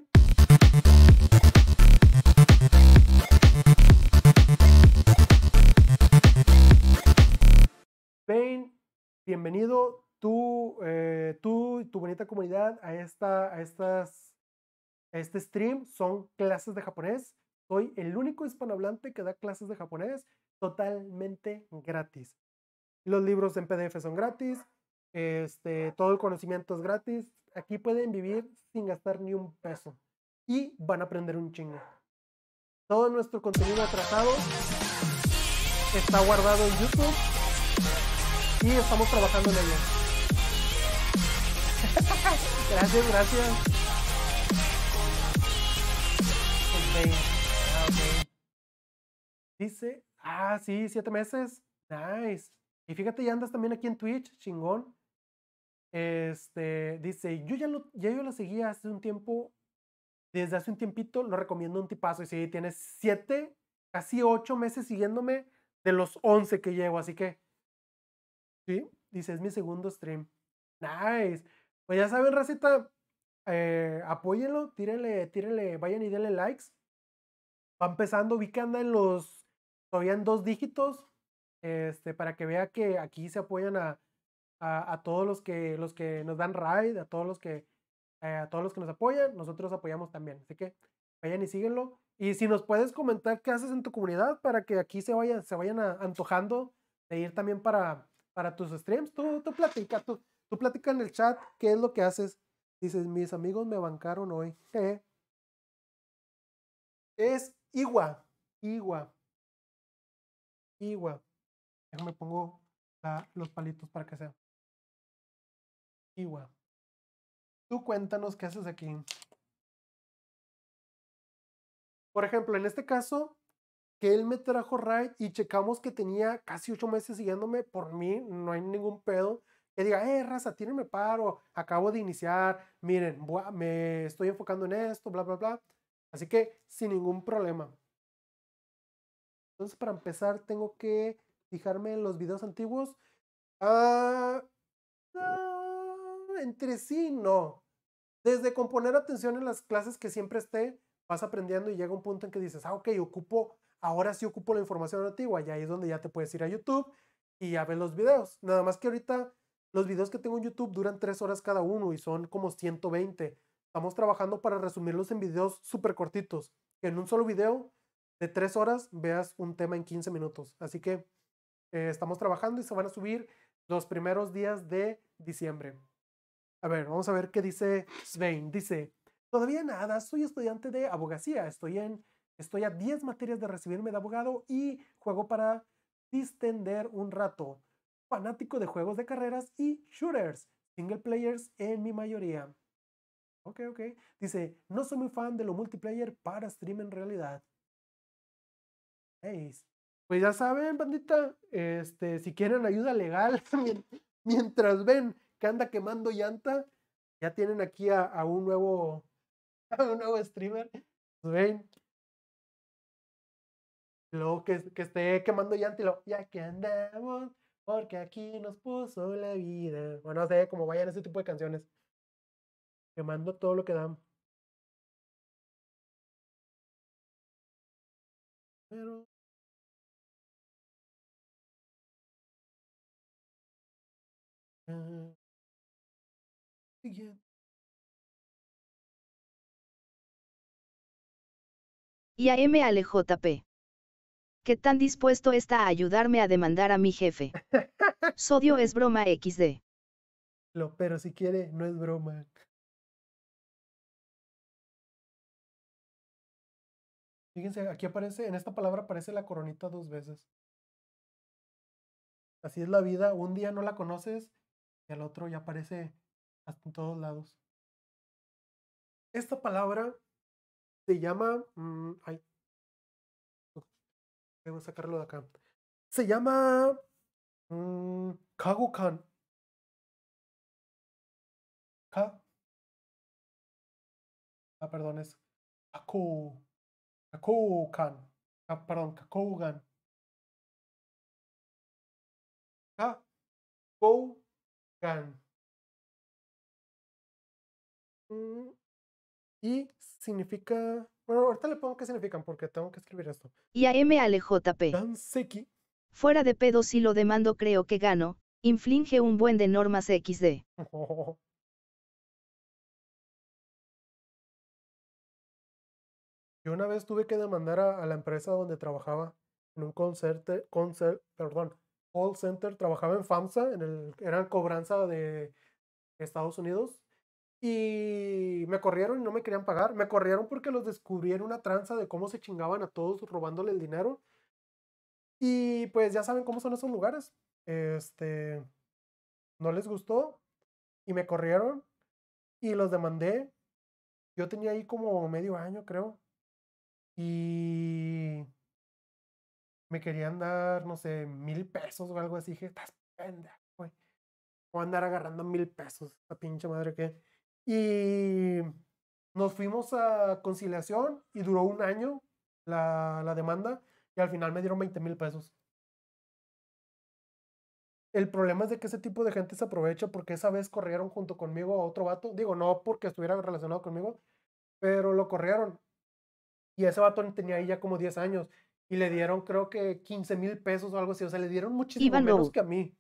Svein, bienvenido tú, eh, tú y tu bonita comunidad a, esta, a estas, a este stream. Son clases de japonés. Soy el único hispanohablante que da clases de japonés totalmente gratis. Los libros en PDF son gratis. Este, todo el conocimiento es gratis. Aquí pueden vivir sin gastar ni un peso. Y van a aprender un chingo. Todo nuestro contenido atrasado está guardado en YouTube. Y estamos trabajando en ello. gracias, gracias. Ah, okay. Dice, ah, sí, siete meses. Nice. Y fíjate, ya andas también aquí en Twitch, chingón. Este, dice, yo ya, lo, ya yo seguía hace un tiempo, desde hace un tiempito, lo recomiendo un tipazo. Y sí, tienes siete, casi ocho meses siguiéndome de los once que llevo, así que, sí, dice, es mi segundo stream. Nice. Pues ya saben, racita, eh, apóyenlo, tírenle, tírenle, vayan y denle likes. Va empezando, vi que anda en los, todavía en dos dígitos, este, para que vea que aquí se apoyan a, todos los que, los que nos dan raid, a todos los que, eh, a todos los que nos apoyan, nosotros apoyamos también. Así que vayan y síguenlo. Y si nos puedes comentar qué haces en tu comunidad para que aquí se vayan, se vayan antojando de ir también para, para tus streams, tú, tú platica, tú, tú en el chat qué es lo que haces. Dices, mis amigos me bancaron hoy. Es Igua, Igua, Igua me pongo los palitos para que sea. Igual. Tú cuéntanos qué haces aquí. Por ejemplo, en este caso, que él me trajo Raid y checamos que tenía casi ocho meses siguiéndome por mí, no hay ningún pedo. Que diga, eh, raza, tírenme paro, acabo de iniciar, miren, me estoy enfocando en esto, bla, bla, bla. Así que sin ningún problema. Entonces, para empezar, tengo que fijarme en los videos antiguos. Ah, ah entre sí, no. Desde componer atención en las clases que siempre esté, vas aprendiendo y llega un punto en que dices, ah, ok, ocupo, ahora sí ocupo la información antigua. Y ahí es donde ya te puedes ir a YouTube y ya ves los videos. Nada más que ahorita los videos que tengo en YouTube duran tres horas cada uno y son como 120. Estamos trabajando para resumirlos en videos súper cortitos. Que en un solo video de tres horas veas un tema en 15 minutos. Así que eh, estamos trabajando y se van a subir los primeros días de diciembre. A ver, vamos a ver qué dice Svein. Dice, todavía nada, soy estudiante de abogacía, estoy, en, estoy a 10 materias de recibirme de abogado y juego para distender un rato. Fanático de juegos de carreras y shooters, single players en mi mayoría. Ok, ok. Dice, no soy muy fan de lo multiplayer para stream en realidad pues ya saben, bandita, este, si quieren ayuda legal, mientras ven que anda quemando llanta, ya tienen aquí a, a un nuevo a un nuevo streamer. Pues, ven. Luego que, que esté quemando llanta y lo, ya que andamos, porque aquí nos puso la vida. Bueno, no sé cómo vayan ese tipo de canciones. Quemando todo lo que dan. Pero Ah. Y a M. Alejp. ¿Qué tan dispuesto está a ayudarme a demandar a mi jefe? Sodio es broma XD. Lo, pero si quiere, no es broma. Fíjense, aquí aparece, en esta palabra aparece la coronita dos veces. Así es la vida, un día no la conoces y al otro ya aparece hasta en todos lados. Esta palabra se llama... Mmm, ay, a sacarlo de acá. Se llama mmm, Kagukan. Ka. Ah, perdón, es Kaku. Kakukan. Ah, perdón, Kakugan. kou Mm, y significa. Bueno, ahorita le pongo qué significan porque tengo que escribir esto. Y a M Fuera de pedo si lo demando creo que gano. Inflige un buen de normas XD. Yo una vez tuve que demandar a, la empresa donde trabajaba en un concert, concert, perdón, call center, trabajaba en FAMSA, en el, era cobranza de Estados Unidos. Y me corrieron y no me querían pagar. Me corrieron porque los descubrieron una tranza de cómo se chingaban a todos robándole el dinero. Y pues ya saben cómo son esos lugares. Este, no les gustó y me corrieron y los demandé. Yo tenía ahí como medio año, creo. Y me querían dar, no sé, mil pesos o algo así. Dije, estás pendejo, güey. a andar agarrando mil pesos, la pinche madre que. Y nos fuimos a conciliación y duró un año la, la demanda y al final me dieron 20 mil pesos. El problema es de que ese tipo de gente se aprovecha porque esa vez corrieron junto conmigo a otro vato. Digo, no porque estuvieran relacionado conmigo, pero lo corrieron. Y ese vato tenía ahí ya como 10 años. Y le dieron creo que 15 mil pesos o algo así, o sea, le dieron muchísimo menos que a mí.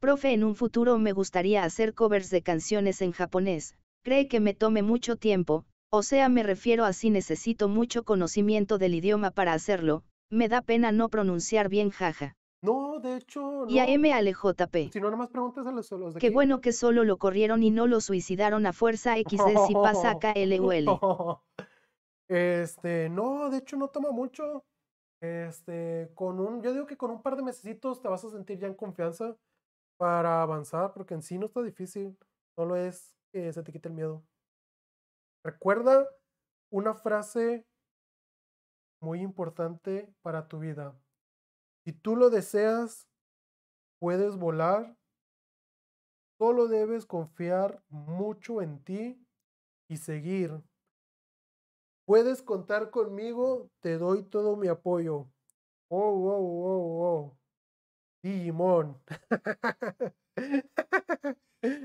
Profe, en un futuro me gustaría hacer covers de canciones en japonés, cree que me tome mucho tiempo, o sea, me refiero a si necesito mucho conocimiento del idioma para hacerlo, me da pena no pronunciar bien jaja. No, de hecho. No. Y a M. Si no, nomás preguntas a los, a los de Qué bueno que solo lo corrieron y no lo suicidaron a fuerza XD y si pasa acá K.L.U.L. este, no, de hecho no toma mucho. Este, con un, yo digo que con un par de mesecitos te vas a sentir ya en confianza para avanzar, porque en sí no está difícil, solo es que se te quite el miedo. Recuerda una frase muy importante para tu vida. Si tú lo deseas, puedes volar. Solo debes confiar mucho en ti y seguir Puedes contar conmigo, te doy todo mi apoyo. Oh, oh, oh, oh. Digimon.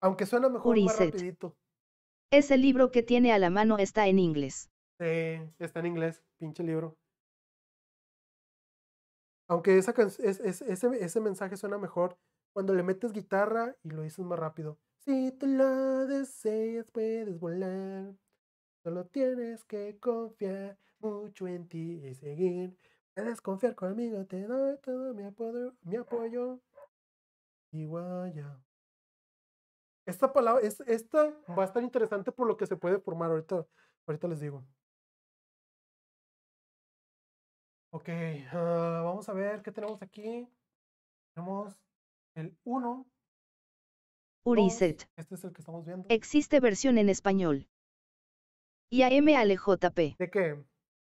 Aunque suena mejor más rapidito. Ese libro que tiene a la mano está en inglés. Sí, está en inglés, pinche libro. Aunque esa ese, ese mensaje suena mejor cuando le metes guitarra y lo dices más rápido. Si tú lo deseas, puedes volar. Solo tienes que confiar mucho en ti y seguir. Puedes confiar conmigo, te doy todo mi apoyo. Mi apoyo. Y guaya. Esta palabra, es, esta va a estar interesante por lo que se puede formar ahorita. Ahorita les digo. Ok, ah, vamos a ver qué tenemos aquí. Tenemos el 1, Uriset. Este es el que estamos viendo. Existe versión en español. Y a JP. ¿De qué?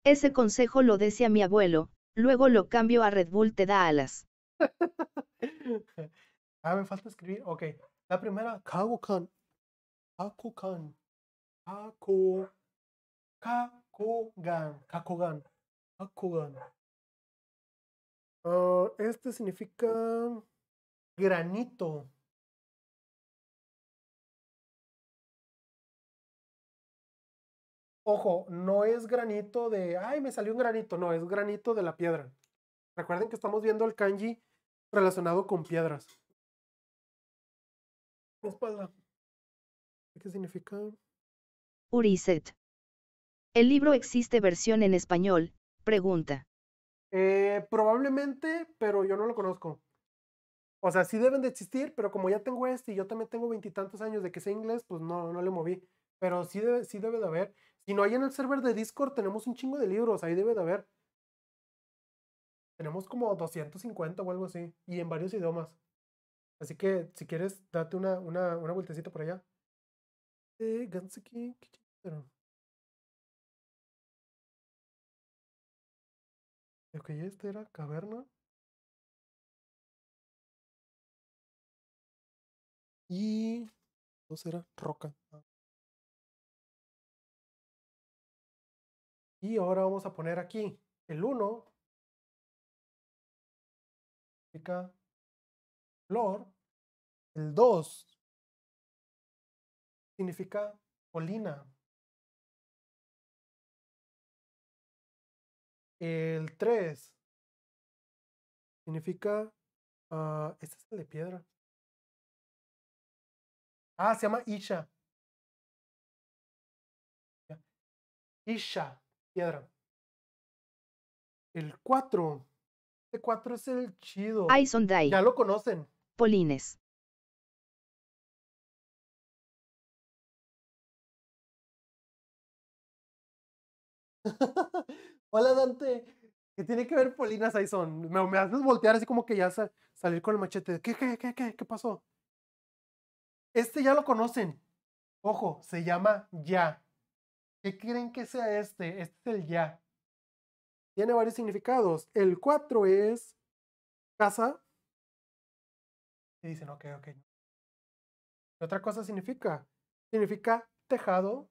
Ese consejo lo decía mi abuelo, luego lo cambio a Red Bull te da alas. ah, me falta escribir. Ok. La primera, Kakukan. Kakukan. Kaku. Kakugan. Kakugan. Kakugan. Ah, este significa granito. Ojo, no es granito de, ay, me salió un granito, no, es granito de la piedra. Recuerden que estamos viendo el kanji relacionado con piedras. ¿Qué significa? Uriset. ¿El libro existe versión en español? Pregunta. Eh, probablemente, pero yo no lo conozco. O sea, sí deben de existir, pero como ya tengo este y yo también tengo veintitantos años de que sé inglés, pues no, no le moví. Pero sí sí debe de haber. Si no, hay en el server de Discord tenemos un chingo de libros, ahí debe de haber. Tenemos como 250 o algo así, y en varios idiomas. Así que si quieres, date una, una, una vueltecita por allá. Eh, qué Ok, este era caverna. Y. Dos será? Roca. Y ahora vamos a poner aquí el 1. Significa flor. El 2 significa colina. El 3 significa... Uh, este es la de piedra. Ah, se llama Isha. Isha. El 4. Este 4 es el chido. Ya lo conocen. Polines. Hola Dante. ¿Qué tiene que ver Polinas Aison? Me, me haces voltear así como que ya salir con el machete. ¿Qué, qué, qué, qué, qué pasó? Este ya lo conocen. Ojo, se llama Ya. ¿Qué creen que sea este? Este es el ya. Tiene varios significados. El 4 es casa. Y dicen, ok, ok. ¿Qué otra cosa significa? Significa tejado.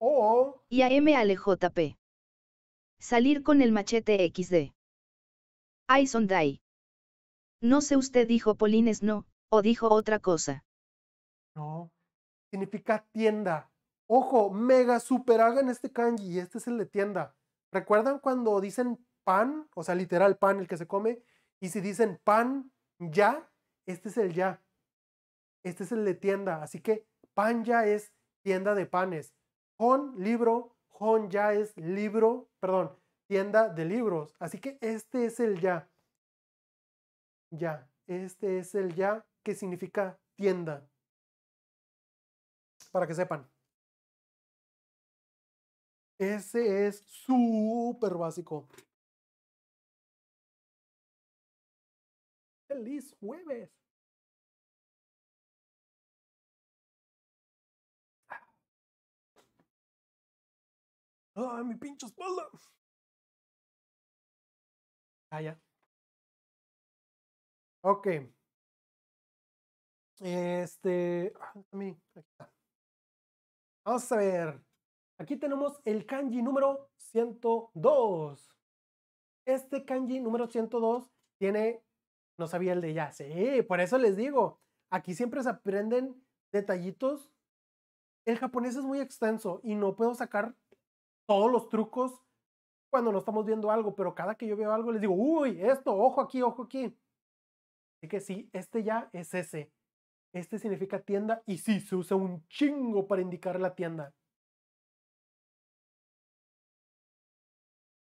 O. Y a M al JP. Salir con el machete XD. Ay, son No sé usted dijo Polines no, o dijo otra cosa. No, significa tienda. Ojo, mega super hagan este kanji y este es el de tienda. ¿Recuerdan cuando dicen pan? O sea, literal pan, el que se come. Y si dicen pan ya, este es el ya. Este es el de tienda. Así que pan ya es tienda de panes. Hon, libro. Hon ya es libro, perdón, tienda de libros. Así que este es el ya. Ya. Este es el ya que significa tienda para que sepan. Ese es súper básico. Feliz jueves. ¡Ay, ah, mi pinche espalda! Ah, ya. Ok. Este. a ah, mí. Aquí está. Vamos a ver. Aquí tenemos el kanji número 102. Este kanji número 102 tiene, no sabía el de ya, sí, por eso les digo, aquí siempre se aprenden detallitos. El japonés es muy extenso y no puedo sacar todos los trucos cuando no estamos viendo algo, pero cada que yo veo algo les digo, uy, esto, ojo aquí, ojo aquí. Así que sí, este ya es ese. Este significa tienda y sí, se usa un chingo para indicar la tienda.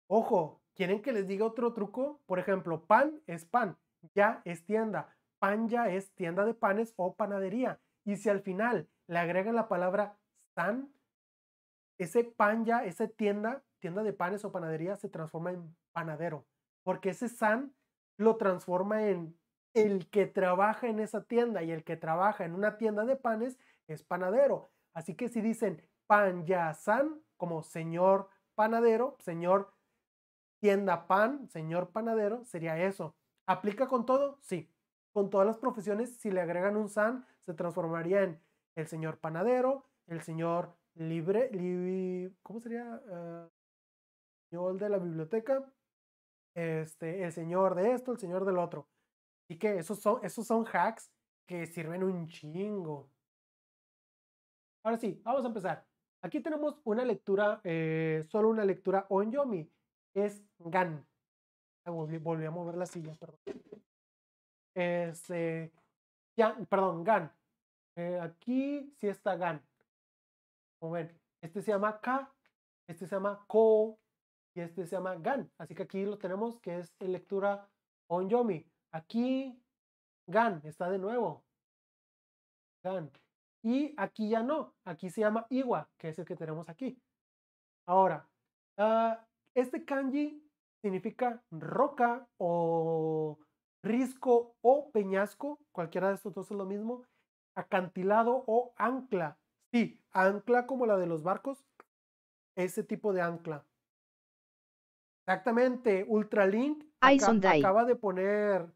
Ojo, ¿quieren que les diga otro truco? Por ejemplo, pan es pan, ya es tienda. Pan ya es tienda de panes o panadería. Y si al final le agregan la palabra san, ese pan ya, esa tienda, tienda de panes o panadería se transforma en panadero. Porque ese san lo transforma en el que trabaja en esa tienda y el que trabaja en una tienda de panes es panadero. Así que si dicen pan ya san, como señor panadero, señor tienda pan, señor panadero, sería eso. ¿Aplica con todo? Sí. Con todas las profesiones, si le agregan un san, se transformaría en el señor panadero, el señor libre, ¿cómo sería? el ah, señor de la biblioteca, este, el señor de esto, el señor del otro. Así que esos son, esos son hacks que sirven un chingo. Ahora sí, vamos a empezar. Aquí tenemos una lectura, eh, solo una lectura on Es GAN. Ah, volví, a mover la silla, perdón. Este, ya, perdón, GAN. Eh, aquí sí está GAN. este se llama K, este se llama KO. y este se llama GAN. Así que aquí lo tenemos que es lectura on Yomi. Aquí GAN está de nuevo. GAN. Y aquí ya no. Aquí se llama IWA, que es el que tenemos aquí. Ahora, ah, este kanji significa roca o risco o peñasco. Cualquiera de estos dos es lo mismo. Acantilado o ancla. Sí, ancla como la de los barcos. Ese tipo de ancla. Exactamente, Ultralink acaba de poner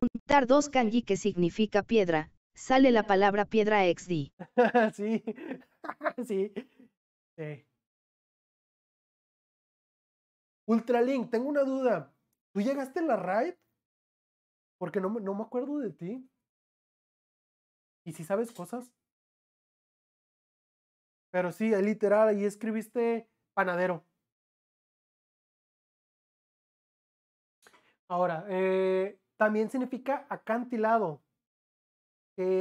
Juntar dos kanji que significa piedra, sale la palabra piedra XD. sí, sí. Ultralink, tengo una duda. ¿Tú llegaste a la raid? Porque no, no me acuerdo de ti. ¿Y si sabes cosas? Pero sí, literal, ahí escribiste panadero. Ahora, eh, también significa acantilado.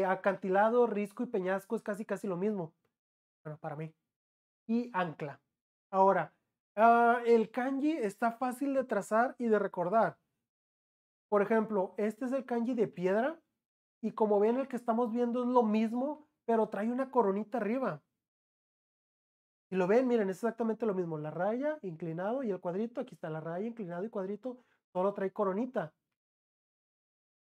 acantilado, risco y peñasco es casi casi lo mismo. Bueno, para mí. Y ancla. Ahora, ah, el kanji está fácil de trazar y de recordar. Por ejemplo, este es el kanji de piedra. Y como ven, el que estamos viendo es lo mismo, pero trae una coronita arriba. Y lo ven, miren, es exactamente lo mismo. La raya, inclinado y el cuadrito. Aquí está la raya, inclinado y cuadrito. Solo trae coronita.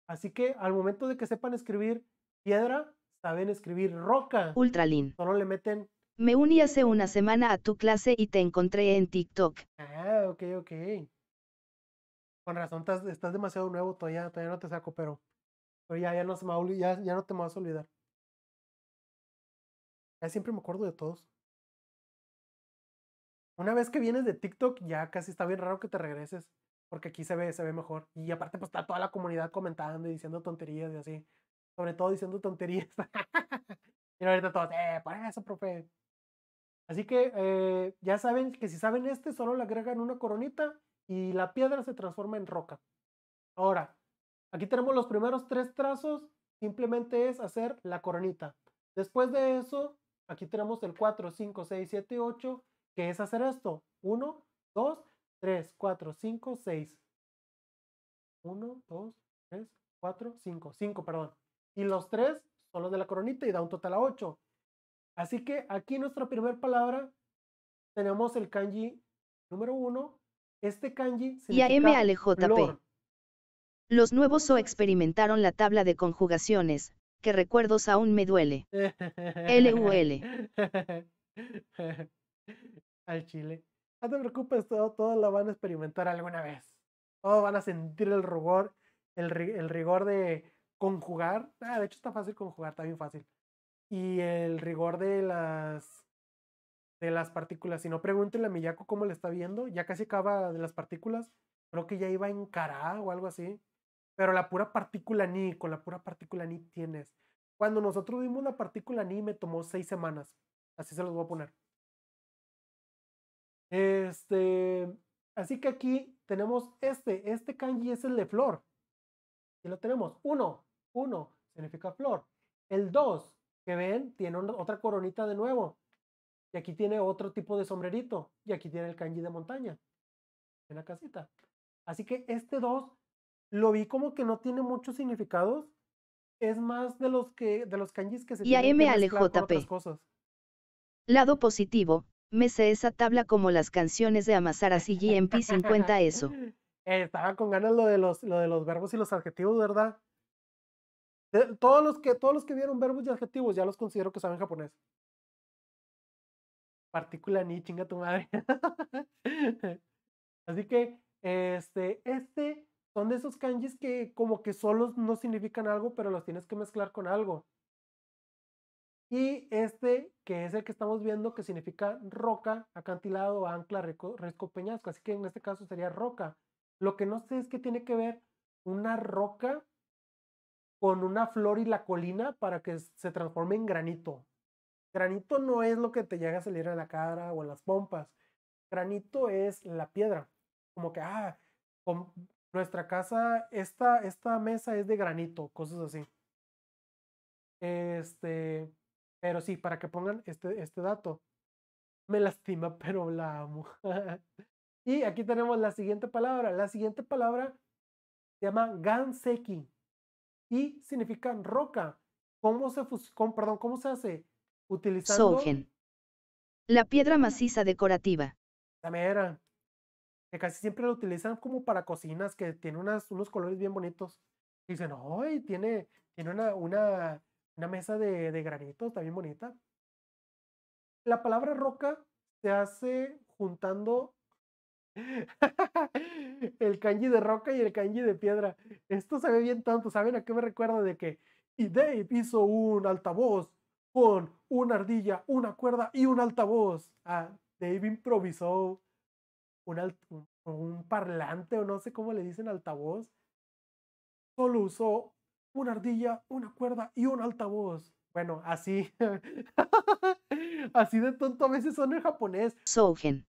Así que al momento de que sepan escribir piedra, saben escribir roca. Ultralin. Solo le meten. Me uní hace una semana a tu clase y te encontré en TikTok. Ah, ok, ok. Con razón, estás, demasiado nuevo, todavía, todavía no te saco, pero, pero ya, no se me, ya, ya no te me vas a olvidar. Ya siempre me acuerdo de todos. Una vez que vienes de TikTok, ya casi está bien raro que te regreses porque aquí se ve, se ve mejor. Y aparte, pues está toda la comunidad comentando y diciendo tonterías y así. Sobre todo diciendo tonterías. y ahorita todos, eh, para eso, profe. Así que eh, ya saben que si saben este, solo le agregan una coronita y la piedra se transforma en roca. Ahora, aquí tenemos los primeros tres trazos. Simplemente es hacer la coronita. Después de eso, aquí tenemos el 4, 5, 6, 7, 8, que es hacer esto. 1, 2, 3, 4, 5, 6. 1, 2, 3, 4, 5. 5, perdón. Y los 3 son los de la coronita y da un total a 8. Así que aquí nuestra primera palabra tenemos el kanji número 1. Este kanji significa y flor. Los nuevos O experimentaron la tabla de conjugaciones, que recuerdos aún me duele. LUL. Al chile. Ah, no te preocupes, todos lo van a experimentar alguna vez. Todos van a sentir el rigor, el, rigor de conjugar. Ah, de hecho está fácil conjugar, está bien fácil. Y el rigor de las de las partículas. Si no, pregúntenle a Miyako cómo le está viendo. Ya casi acaba de las partículas. Creo que ya iba en cara o algo así. Pero la pura partícula ni, con la pura partícula ni tienes. Cuando nosotros vimos una partícula ni me tomó seis semanas. Así se los voy a poner. Este, así que aquí tenemos este, este kanji es el de flor. Y lo tenemos, uno, uno significa flor. El dos, que ven, tiene otra coronita de nuevo. Y aquí tiene otro tipo de sombrerito. Y aquí tiene el kanji de montaña. En la casita. Así que este dos lo vi como que no tiene muchos significados. Es más de los que de los kanjis que se y tienen a M que cosas. Lado positivo, me esa tabla como las canciones de Amasara CGMP 50 eso. Eh, estaba con ganas lo de, los, lo de los verbos y los adjetivos, ¿verdad? todos, los que, todos los que vieron verbos y adjetivos ya los considero que saben japonés. Partícula ni chinga tu madre. Así que, este, este son de esos kanjis que como que solos no significan algo, pero los tienes que mezclar con algo. Y este, que es el que estamos viendo, que significa roca, acantilado, ancla, risco, peñasco. Así que en este caso sería roca. Lo que no sé es que tiene que ver una roca con una flor y la colina para que se transforme en granito. Granito no es lo que te llega a salir a la cara o en las pompas. Granito es la piedra. Como que, ah, con nuestra casa, esta, esta mesa es de granito, cosas así. Este, pero sí, para que pongan este, este dato. Me lastima, pero la amo. y aquí tenemos la siguiente palabra. La siguiente palabra se llama Ganseki y significa roca. ¿Cómo se, perdón, ¿cómo se hace? Utilizando... La piedra maciza decorativa. La mera. Que casi siempre lo utilizan como para cocinas, que tiene unas, unos colores bien bonitos. Y dicen, ¡ay! Tiene, tiene una, una una mesa de, granito, también bonita. La palabra roca se hace juntando el kanji de roca y el kanji de piedra. Esto se ve bien tanto ¿Saben a qué me recuerda de que y Dave hizo un altavoz con una ardilla, una cuerda y un altavoz? Ah, Dave improvisó un, un parlante o no sé cómo le dicen altavoz. Solo usó una ardilla, una cuerda y un altavoz. Bueno, así. así de tonto a veces son en japonés. Sougen.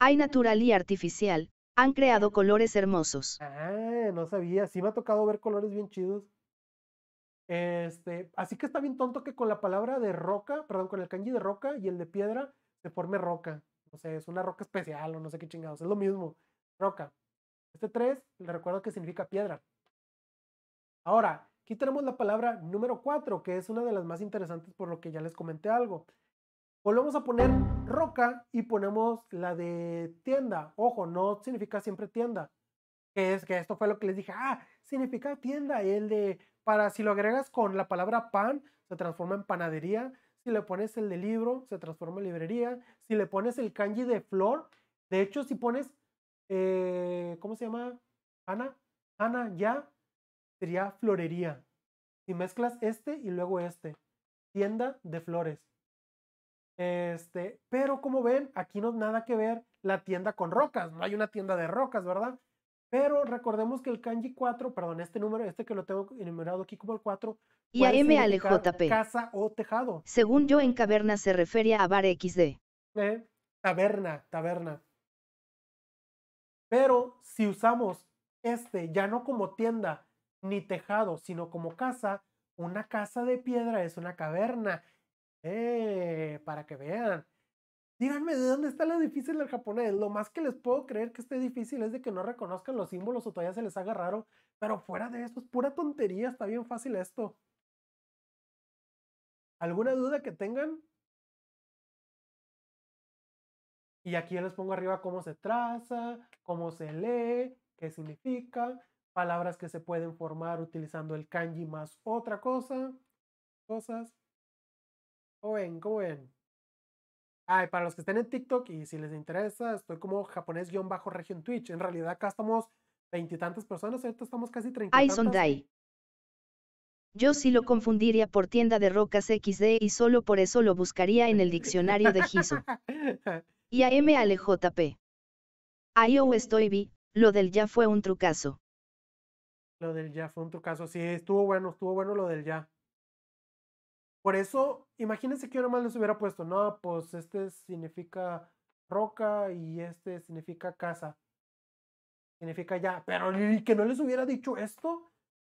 Hay natural y artificial. Han creado colores hermosos. Ah, no sabía. Sí me ha tocado ver colores bien chidos. Este, así que está bien tonto que con la palabra de roca, perdón, con el kanji de roca y el de piedra se forme roca. No sé, es una roca especial o no sé qué chingados. Es lo mismo. Roca. Este 3, le recuerdo que significa piedra. Ahora, aquí tenemos la palabra número 4, que es una de las más interesantes por lo que ya les comenté algo. Volvemos a poner roca y ponemos la de tienda. Ojo, no significa siempre tienda. Que es que esto fue lo que les dije, ah, significa tienda. el de, para si lo agregas con la palabra pan, se transforma en panadería. Si le pones el de libro, se transforma en librería. Si le pones el kanji de flor, de hecho, si pones, eh, ¿cómo se llama? Ana, Ana, ya, sería florería. Si mezclas este y luego este, tienda de flores. Este, pero como ven, aquí no es nada que ver la tienda con rocas, no hay una tienda de rocas, ¿verdad? Pero recordemos que el kanji 4, perdón, este número, este que lo tengo enumerado aquí como el 4, y a MLJP. Casa o tejado. Según yo, en caverna se refiere a bar XD. Eh, taberna, taberna. Pero si usamos este ya no como tienda, ni tejado, sino como casa. Una casa de piedra es una caverna. Eh, para que vean. Díganme de dónde está lo difícil del japonés. Lo más que les puedo creer que esté difícil es de que no reconozcan los símbolos o todavía se les haga raro. Pero fuera de eso, es pura tontería. Está bien fácil esto. ¿Alguna duda que tengan? Y aquí les pongo arriba cómo se traza, cómo se lee, qué significa palabras que se pueden formar utilizando el kanji más otra cosa, cosas. O en para los que estén en TikTok y si les interesa, estoy como japonés región Twitch. En realidad acá estamos veintitantas personas, ahorita estamos casi treinta. tantas. Yo sí lo confundiría por tienda de rocas XD y solo por eso lo buscaría en el diccionario de Giso. Y a M. -A -L Ahí estoy vi, lo del ya fue un trucazo. Lo del ya fue un trucazo. Sí, estuvo bueno, estuvo bueno lo del ya. Por eso, imagínense que yo más les hubiera puesto, no, pues este significa roca y este significa casa. Significa ya. Pero que no les hubiera dicho esto,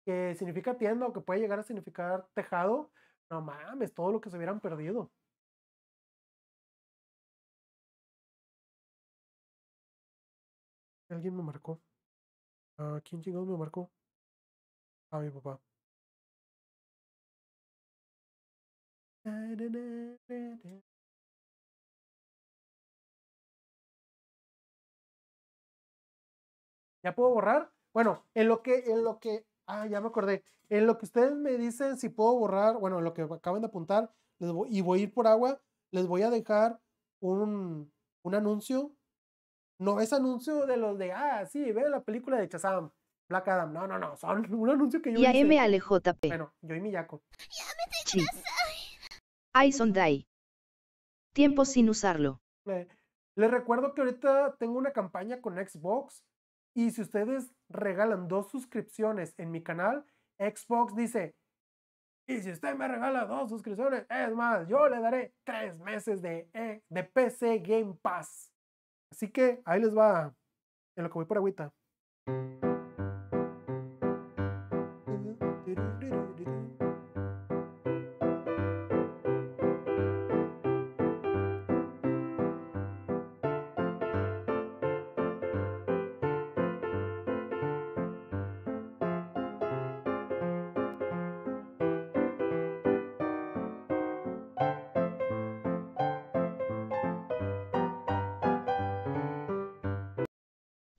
que significa tienda o que puede llegar a significar tejado, no mames, todo lo que se hubieran perdido. Alguien me marcó. ¿A ah, ¿Quién chingados me marcó? a mi papá. ¿Ya puedo borrar? Bueno, en lo que, en lo que, ah, ya me acordé. En lo que ustedes me dicen si puedo borrar, bueno, en lo que acaban de apuntar, y voy a ir por agua, les voy a dejar un, un anuncio. No es anuncio de los de, ah, sí, veo la película de Chazam. Black Adam, no, no, no, son un anuncio que yo hice. Y MLJP. Bueno, yo y Miyako. Sí. Eyes on Die. Tiempo sin usarlo. les recuerdo que ahorita tengo una campaña con Xbox y si ustedes regalan dos suscripciones en mi canal, Xbox dice, y si usted me regala dos suscripciones, es más, yo le daré tres meses de, eh, de PC Game Pass. Así que ahí les va en lo que voy por agüita.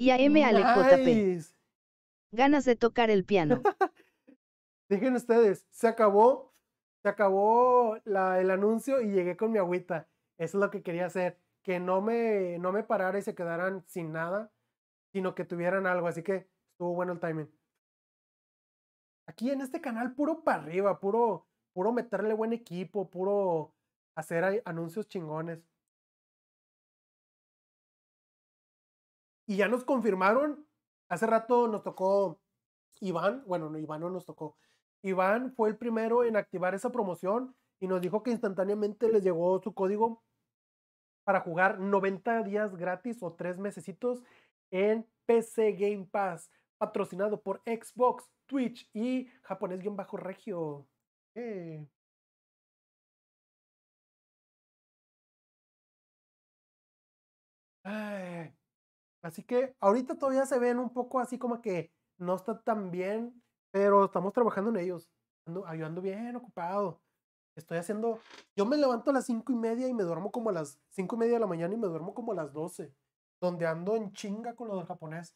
Y a M. Nice. Ganas de tocar el piano. Dejen ustedes, se acabó, se acabó el anuncio y llegué con mi agüita. Eso es lo que quería hacer, que no me, no me parara y se quedaran sin nada, sino que tuvieran algo. Así que estuvo bueno el timing. Aquí en este canal, puro para arriba, puro, puro meterle buen equipo, puro hacer anuncios chingones. Y ya nos confirmaron, hace rato nos tocó Iván, bueno, no, Iván no nos tocó. Iván fue el primero en activar esa promoción y nos dijo que instantáneamente les llegó su código para jugar 90 días gratis o 3 mesecitos en PC Game Pass, patrocinado por Xbox, Twitch y japonés-regio. Eh. Ay. Así que ahorita todavía se ven un poco así como que no está tan bien, pero estamos trabajando en ellos. Ando, bien ocupado. Estoy haciendo. Yo me levanto a las cinco y media y me duermo como a las cinco y media de la mañana y me duermo como a las 12, donde ando en chinga con lo del japonés.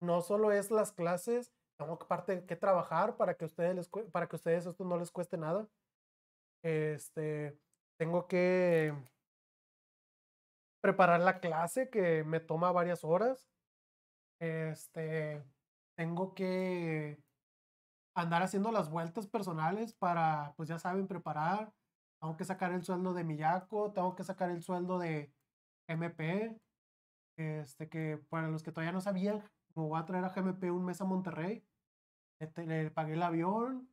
No solo es las clases, tengo que, parte, que trabajar para que, ustedes les, para que ustedes esto no les cueste nada. Este, tengo que preparar la clase que me toma varias horas. Este, tengo que andar haciendo las vueltas personales para, pues ya saben, preparar. Tengo que sacar el sueldo de Miyako, tengo que sacar el sueldo de MP. Este, que para los que todavía no sabían, me voy a traer a GMP un mes a Monterrey. Este, le pagué el avión,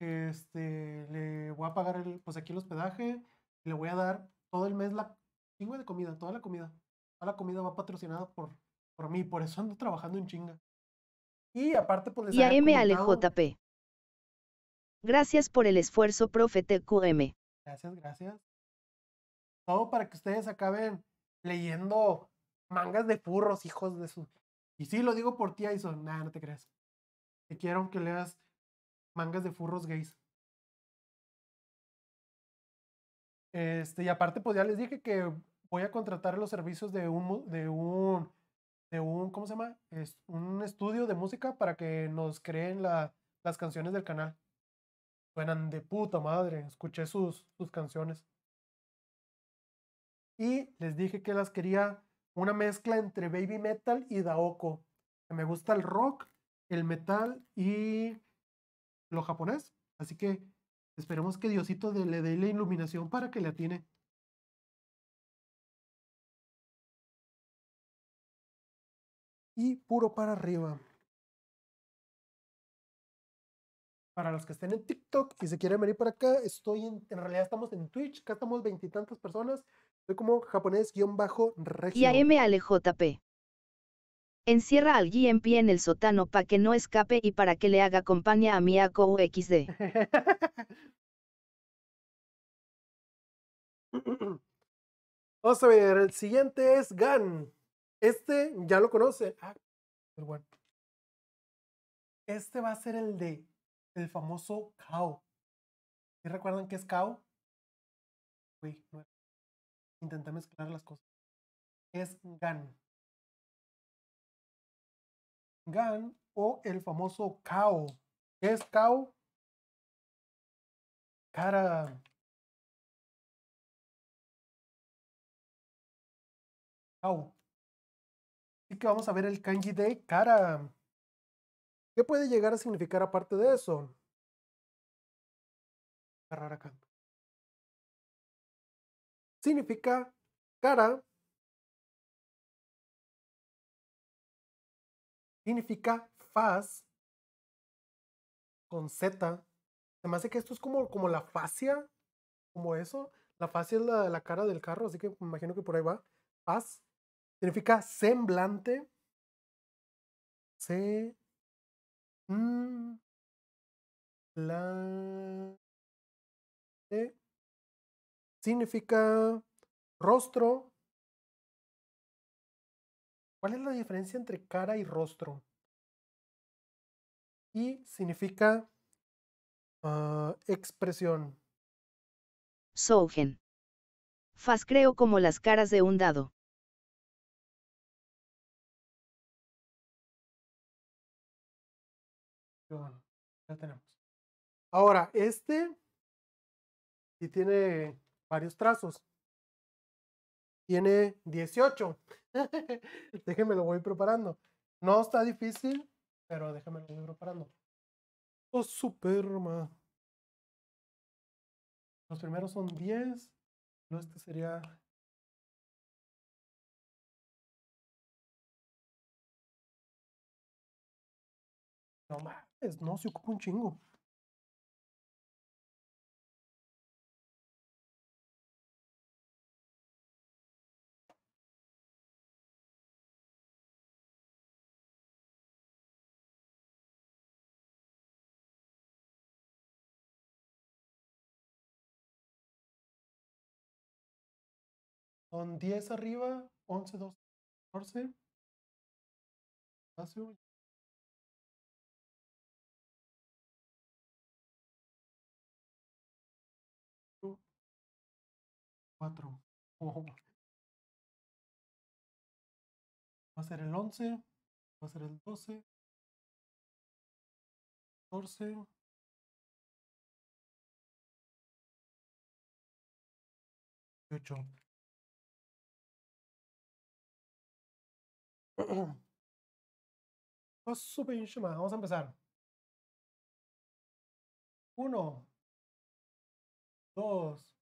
este, le voy a pagar el, pues aquí el hospedaje, le voy a dar todo el mes la, chingo de comida, toda la comida. Toda la comida va patrocinada por, por mí, por eso ando trabajando en chinga. Y aparte, pues les Y Gracias por el esfuerzo, profe TQM. Gracias, gracias. Todo para que ustedes acaben leyendo mangas de furros, hijos de su. Y sí, lo digo por ti, Aison. Nah, no te creas. Te quiero que leas mangas de furros gays. Este, y aparte, pues ya les dije que voy a contratar los servicios de un, de un, de un ¿cómo se llama? Es un estudio de música para que nos creen las canciones del canal. Suenan de puta madre, escuché sus, sus canciones. Y les dije que las quería una mezcla entre baby metal y daoko. me gusta el rock, el metal y lo japonés. Así que esperemos que Diosito le dé la iluminación para que le tiene. y puro para arriba. Para los que estén en TikTok y se quieren venir para acá, estoy en, en realidad estamos en Twitch, acá estamos veintitantas personas. Soy como japonés-regio. Y a jp Encierra al GMP en el sótano para que no escape y para que le haga compañía a Miyako XD. Vamos a ver, el siguiente es Gan. Este ya lo conoce ah, pero bueno. Este va a ser el de el famoso Kao. y recuerdan qué es Kao? Uy, no mezclar las cosas. Es GAN. GAN o el famoso Kao. ¿Qué es Kao? Cara. Kao que vamos a ver el kanji de cara. ¿Qué puede llegar a significar aparte de eso? acá. Significa cara. Significa faz con Z. Además hace que esto es como, como la fascia, como eso. La fascia es la, la cara del carro, así que me imagino que por ahí va. Faz Significa semblante. Se. Mm, la, e, significa rostro. ¿Cuál es la diferencia entre cara y rostro? Y significa ah, expresión. Sougen. Faz creo como las caras de un dado. tenemos. Ahora, este y tiene varios trazos. Tiene 18. déjenme lo voy preparando. No está difícil, pero déjenme lo voy preparando. Oh, super Los primeros son 10. no este sería No es, pues, no, se ocupa un chingo. Son 10 arriba, 11, 12, 14. 4. Va a ser el 11, va a ser el 12, 14, 8. Está súper pinche más. Vamos a empezar. 1, 2,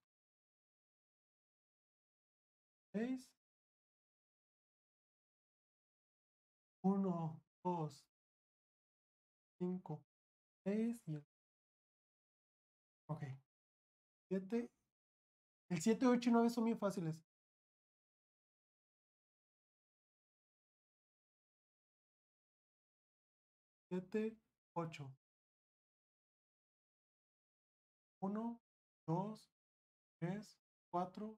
6. 1, 2, 5, 6 y el... Ok. 7. El 7, 8 y 9 son bien fáciles. Siete, ocho. Uno, dos, tres, cuatro,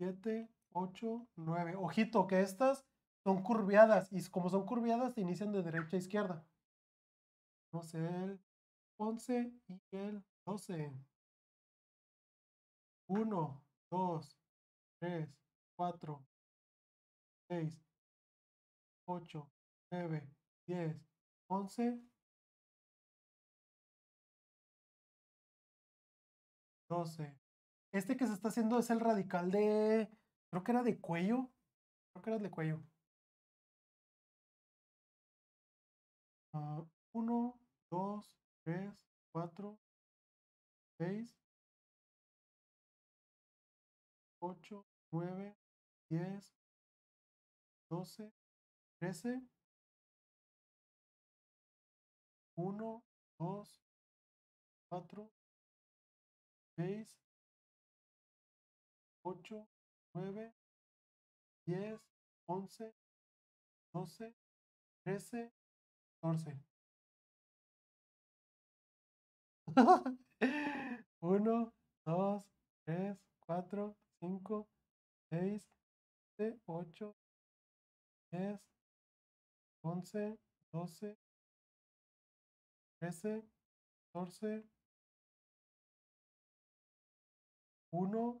7, 8, 9. Ojito, que estas son curviadas y como son curviadas se inician de derecha a izquierda. Tenemos el 11 y el 12. 1, 2, 3, 4, 6, 8, 9, 10, 11, 12, este que se está haciendo es el radical de. Creo que era de cuello. Creo que era de cuello. Ah, uno, dos, tres, cuatro, seis, ocho, nueve, diez, doce, trece. Uno, dos, cuatro, seis, 8, 9, 10, 11, 12, 13, 14. 1, 2, 3, 4, 5, 6, 7, 8, 10, 11, 12, 13, 14, 1,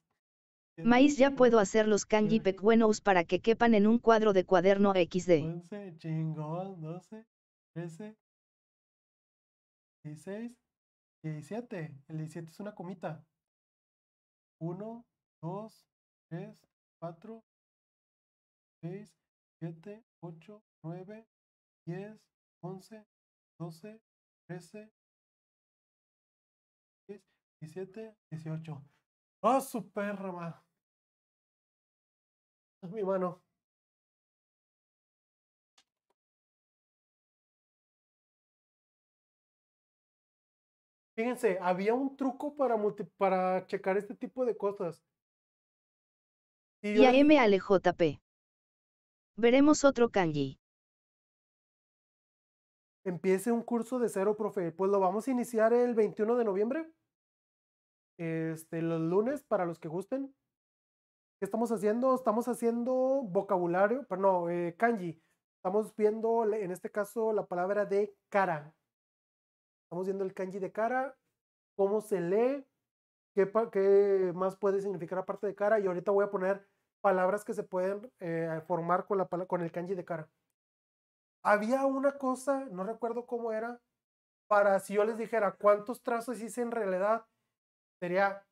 Maíz ya puedo hacer los kanji pecuenos para que quepan en un cuadro de cuaderno XD. 11, chingón, 12, 13, 16, 17. El 17 es una comita. 1, 2, 3, 4, 6, 7, 8, 9, 10, 11, 12, 13, 17, 18. ¡Ah, su perra, ma! mi mano. Fíjense, había un truco para, para checar este tipo de cosas. Y a M Veremos otro kanji. Empiece un curso de cero, profe. Pues lo vamos a iniciar el 21 de noviembre. Este, los lunes, para los que gusten. ¿Qué estamos haciendo? Estamos haciendo vocabulario, pero no, eh, kanji. Estamos viendo, en este caso, la palabra de cara. Estamos viendo el kanji de cara, cómo se lee, qué, más puede significar aparte de cara. Y ahorita voy a poner palabras que se pueden eh, formar con, la, con el kanji de cara. Había una cosa, no recuerdo cómo era, para si yo les dijera cuántos trazos hice en realidad, sería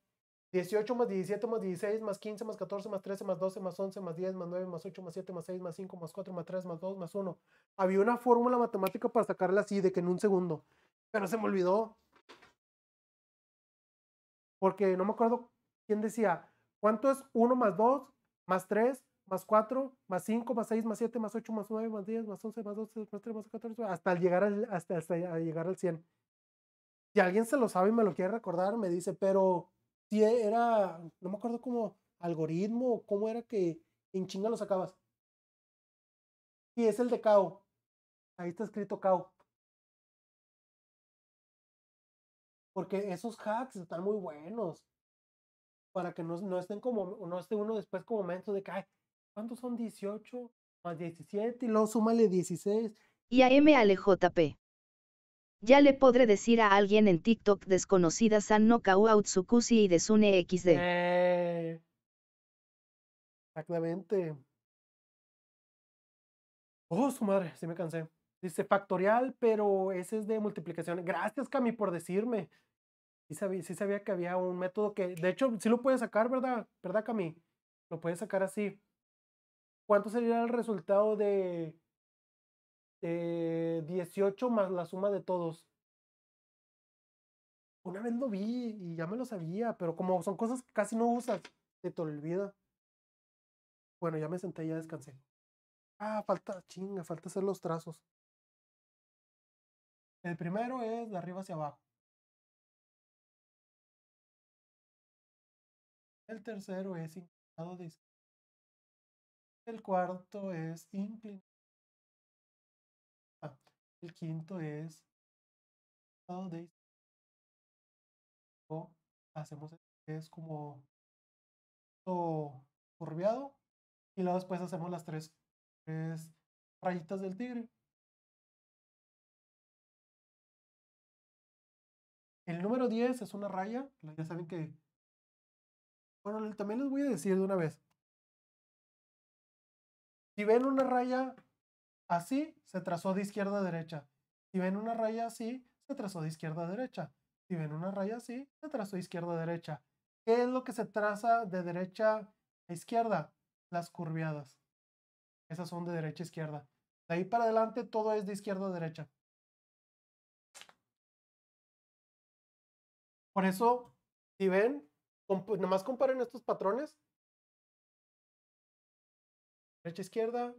18 más 17 más 16 más 15 más 14 más 13 más 12 más 11 más 10 más 9 más 8 más 7 más 6 más 5 más 4 más 3 más 2 más 1. Había una fórmula matemática para sacarla así de que en un segundo. Pero se me olvidó. Porque no me acuerdo quién decía, ¿cuánto es 1 más 2 más 3 más 4 más 5 más 6 más 7 más 8 más 9 más 10 más 11 más 12 más 3 más 14 hasta llegar al, hasta, hasta llegar al 100? Si alguien se lo sabe y me lo quiere recordar, me dice, pero si eh, era, no me acuerdo cómo, algoritmo cómo era que en chinga lo sacabas. Y es el de Cao. Ahí está escrito Cao. Porque esos hacks están muy buenos. Para que no, estén como, no esté uno después como momento de que, ay, ¿cuántos son 18 más 17? Y luego súmale 16. Y a M. al -L ya le podré decir a alguien en TikTok desconocida San no Out Sukusi y Desune XD. Eh. exactamente. Oh, su madre, sí me cansé. Dice factorial, pero ese es de multiplicación. Gracias, Cami, por decirme. Sí sabía, sí sabía que había un método que, de hecho, sí lo puedes sacar, ¿verdad? ¿Verdad, Cami? Lo puedes sacar así. ¿Cuánto sería el resultado de 18 eh, más la suma de todos. Una vez lo vi y ya me lo sabía, pero como son cosas que casi no usas, se te olvida. Bueno, ya me senté, ya descansé. Ah, falta, chinga, falta hacer los trazos. El primero es de arriba hacia abajo. El tercero es inclinado de El cuarto es inclinado el quinto es hacemos es como todo y luego después hacemos las tres, tres rayitas del tigre. El número 10 es una raya, ya saben que... Bueno, también les voy a decir de una vez. Si ven una raya Así se trazó de izquierda a derecha. Si ven una raya así, se trazó de izquierda a derecha. Si ven una raya así, se trazó de izquierda a derecha. ¿Qué es lo que se traza de derecha a izquierda? Las curviadas. Esas son de derecha a izquierda. De ahí para adelante todo es de izquierda a derecha. Por eso, si ven, nomás comparen estos patrones. Derecha, a izquierda,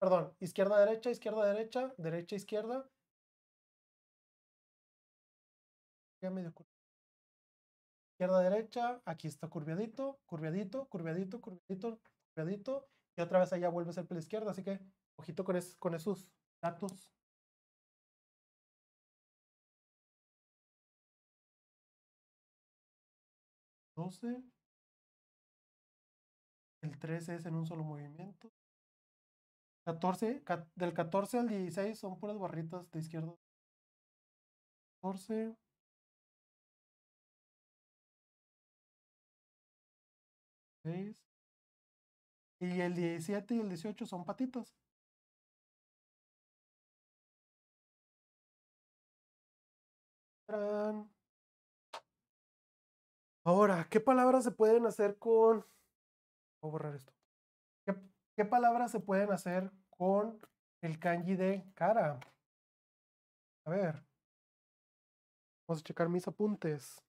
perdón, izquierda, derecha, izquierda, derecha, derecha, izquierda. Ya medio Izquierda, derecha, aquí está curviadito, curviadito, curviadito, curviadito, curviadito. Y otra vez allá vuelve a ser la izquierda, así que ojito con, con esos datos. 12, El 13 es en un solo movimiento. 14, del 14 al 16 son puras barritas de izquierda. 14. 6 Y el 17 y el 18 son patitas. Ahora, ¿qué palabras se pueden hacer con... Voy a borrar esto. ¿Qué palabras se pueden hacer con el kanji de cara? A ver. Vamos a checar mis apuntes.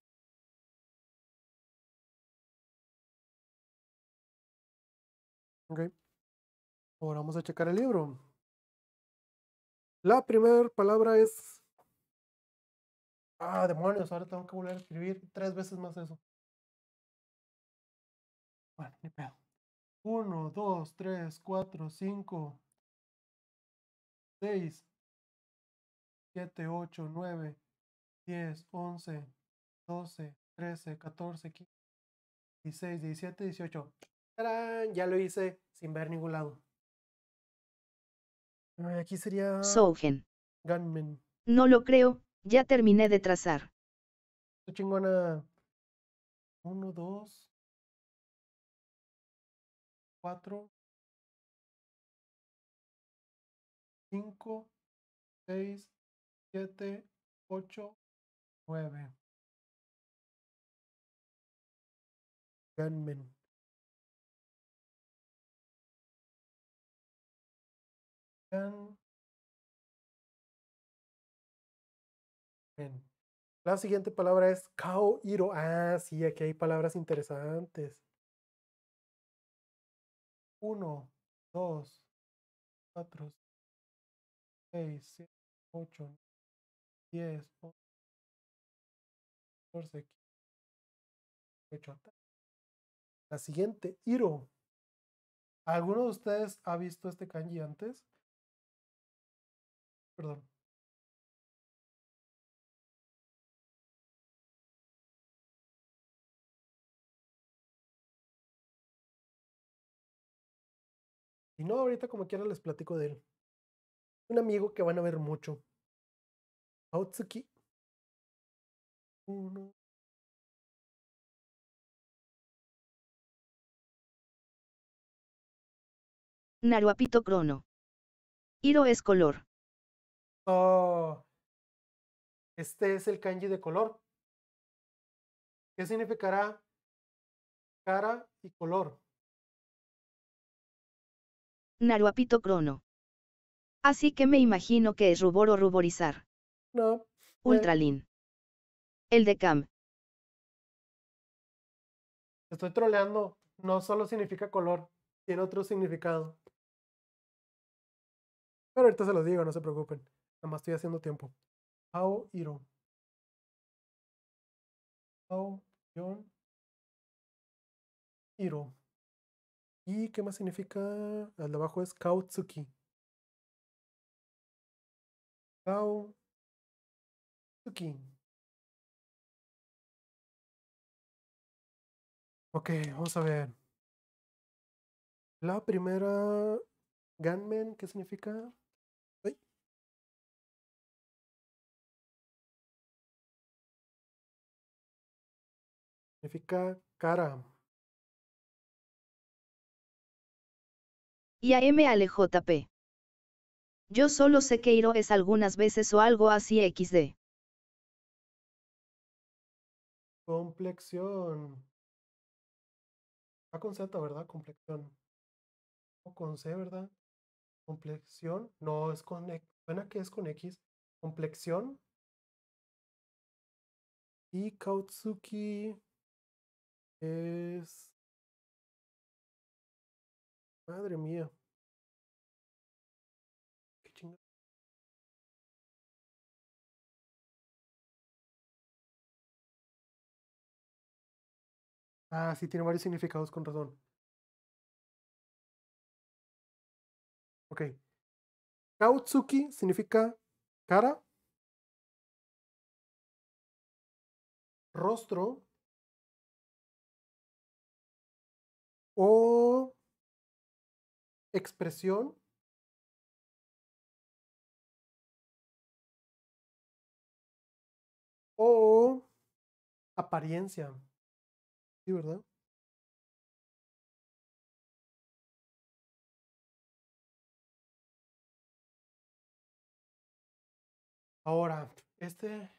Ok. Ahora vamos a checar el libro. La primera palabra es... Ah, demonios, ahora tengo que volver a escribir tres veces más eso. Bueno, ni pedo. 1, 2, 3, 4, 5, 6, 7, 8, 9, 10, 11, 12, 13, 14, 15, 16, 17, 18. ¡Tarán! Ya lo hice sin ver ningún lado. Aquí sería... Sougen. Gunman. No lo creo, ya terminé de trazar. Esto chingona. 1, 2, 4, 5, 6, 7, 8, 9. Gunman. Gunman. La siguiente palabra es Kao Ah, sí, aquí hay palabras interesantes. 1, 2, 4, 6, 7, 8, 10, 11, 14, 15, 18. La siguiente, Iro. ¿Alguno de ustedes ha visto este kanji antes? Perdón. no, ahorita como quiera les platico de él. Un amigo que van a ver mucho. Aotsuki. Uno. Naruapito Crono. Iro es color. Oh. Este es el kanji de color. ¿Qué significará cara y color? Naruapito crono. Así que me imagino que es rubor o ruborizar. No. Ultralin. El de Cam. Estoy troleando. No solo significa color, tiene otro significado. Pero ahorita se lo digo, no se preocupen. Nada más estoy haciendo tiempo. hao Iro. hao Iro. ¿Y qué más significa? Al de abajo es Kautsuki. Kautsuki. Ok, vamos a ver. La primera, Gunman, ¿qué significa? Significa cara. Y a M. Alejp. Yo solo sé que Iro es algunas veces o algo así XD. Complexión. A con Z, ¿verdad? Complexión. O con C, ¿verdad? Complexión. No, es con X. que es con X. Complexión. Y Kautsuki es Madre mía. Ah, sí, tiene varios significados con razón. Ok. Kautsuki significa cara, rostro o expresión o apariencia. ¿Sí, verdad? Ahora, este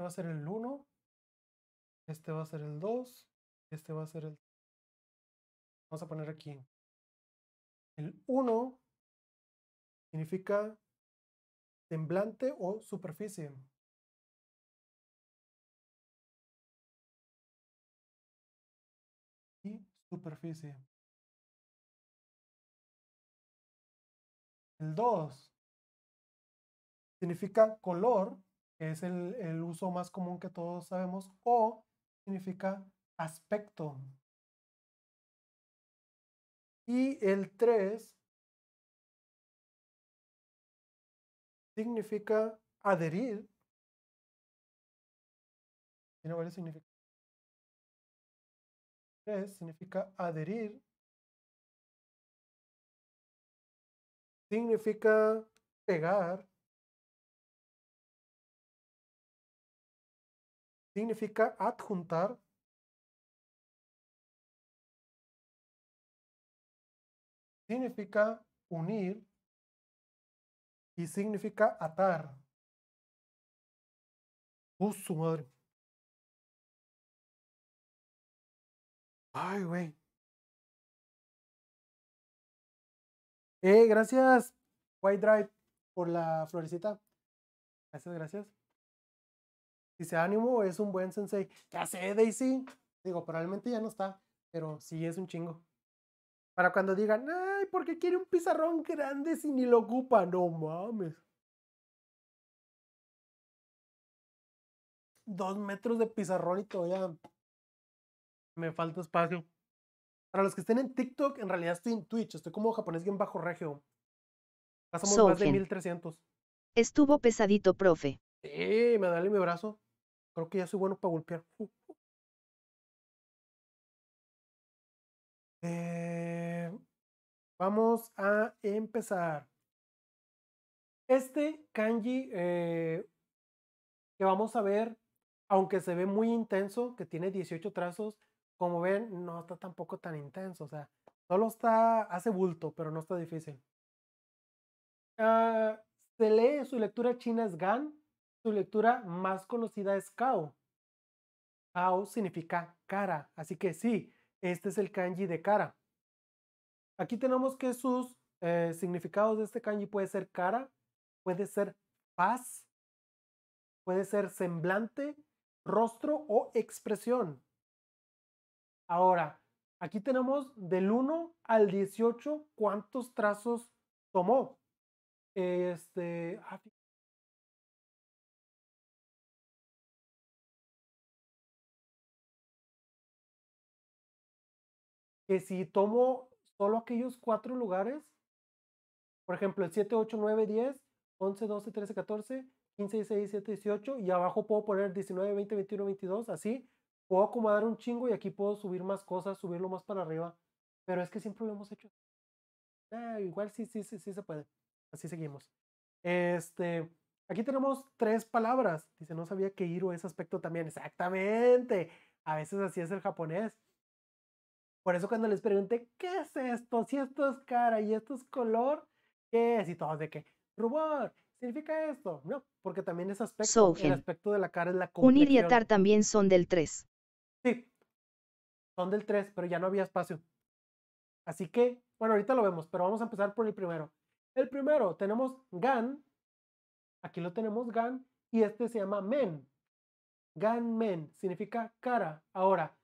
va a ser el 1, este va a ser el 2, este va a ser el... Vamos a poner aquí. El 1 significa semblante o superficie. Y superficie. El 2 significa color, que es el, el uso más común que todos sabemos, o significa aspecto. Y el 3 significa adherir. Tiene no vale significa? 3 significa adherir. Significa pegar. Significa adjuntar. significa unir y significa atar. ¡Uh, su madre! ¡Ay, güey! Eh, gracias, White Drive, por la florecita. Gracias, gracias. se ánimo, es un buen sensei. ¿Qué hace Daisy. Digo, probablemente ya no está, pero sí es un chingo. Para cuando digan, ay, porque quiere un pizarrón grande si ni lo ocupa? No mames. Dos metros de pizarrón y todavía me falta espacio. Para los que estén en TikTok, en realidad estoy en Twitch. Estoy como japonés bien bajo regio. Pasamos más de 1300. Estuvo pesadito, profe. Sí, me dale mi brazo. Creo que ya soy bueno para golpear. Uh, uh. Eh... Vamos a empezar. Este kanji eh, que vamos a ver, aunque se ve muy intenso, que tiene 18 trazos, como ven, no está tampoco tan intenso. O sea, solo está, hace bulto, pero no está difícil. Ah, se lee, su lectura china es Gan, su lectura más conocida es Kao. Kao significa cara, así que sí, este es el kanji de cara. Aquí tenemos que sus eh, significados de este kanji puede ser cara, puede ser paz, puede ser semblante, rostro o expresión. Ahora, aquí tenemos del 1 al 18 cuántos trazos tomó. Este, ah, que si tomó solo aquellos cuatro lugares, por ejemplo, el 7, 8, 9, 10, 11, 12, 13, 14, 15, 16, 17, 18, y abajo puedo poner 19, 20, 21, 22, así. Puedo acomodar un chingo y aquí puedo subir más cosas, subirlo más para arriba. Pero es que siempre lo hemos hecho. Ah, igual sí, sí, sí, sí se puede. Así seguimos. Este, aquí tenemos tres palabras. Dice, no sabía que o ese aspecto también. Exactamente. A veces así es el japonés. Por eso cuando les pregunté, ¿qué es esto? Si esto es cara y esto es color, ¿qué es? Y todos de qué rubor, significa esto. No, porque también es aspecto, el aspecto de la cara es la complexión. Unir y atar también son del 3. Sí, son del 3, pero ya no había espacio. Así que, bueno, ahorita lo vemos, pero vamos a empezar por el primero. El primero, tenemos Gan. Aquí lo tenemos Gan. Y este se llama Men. Gan Men significa cara. Ahora,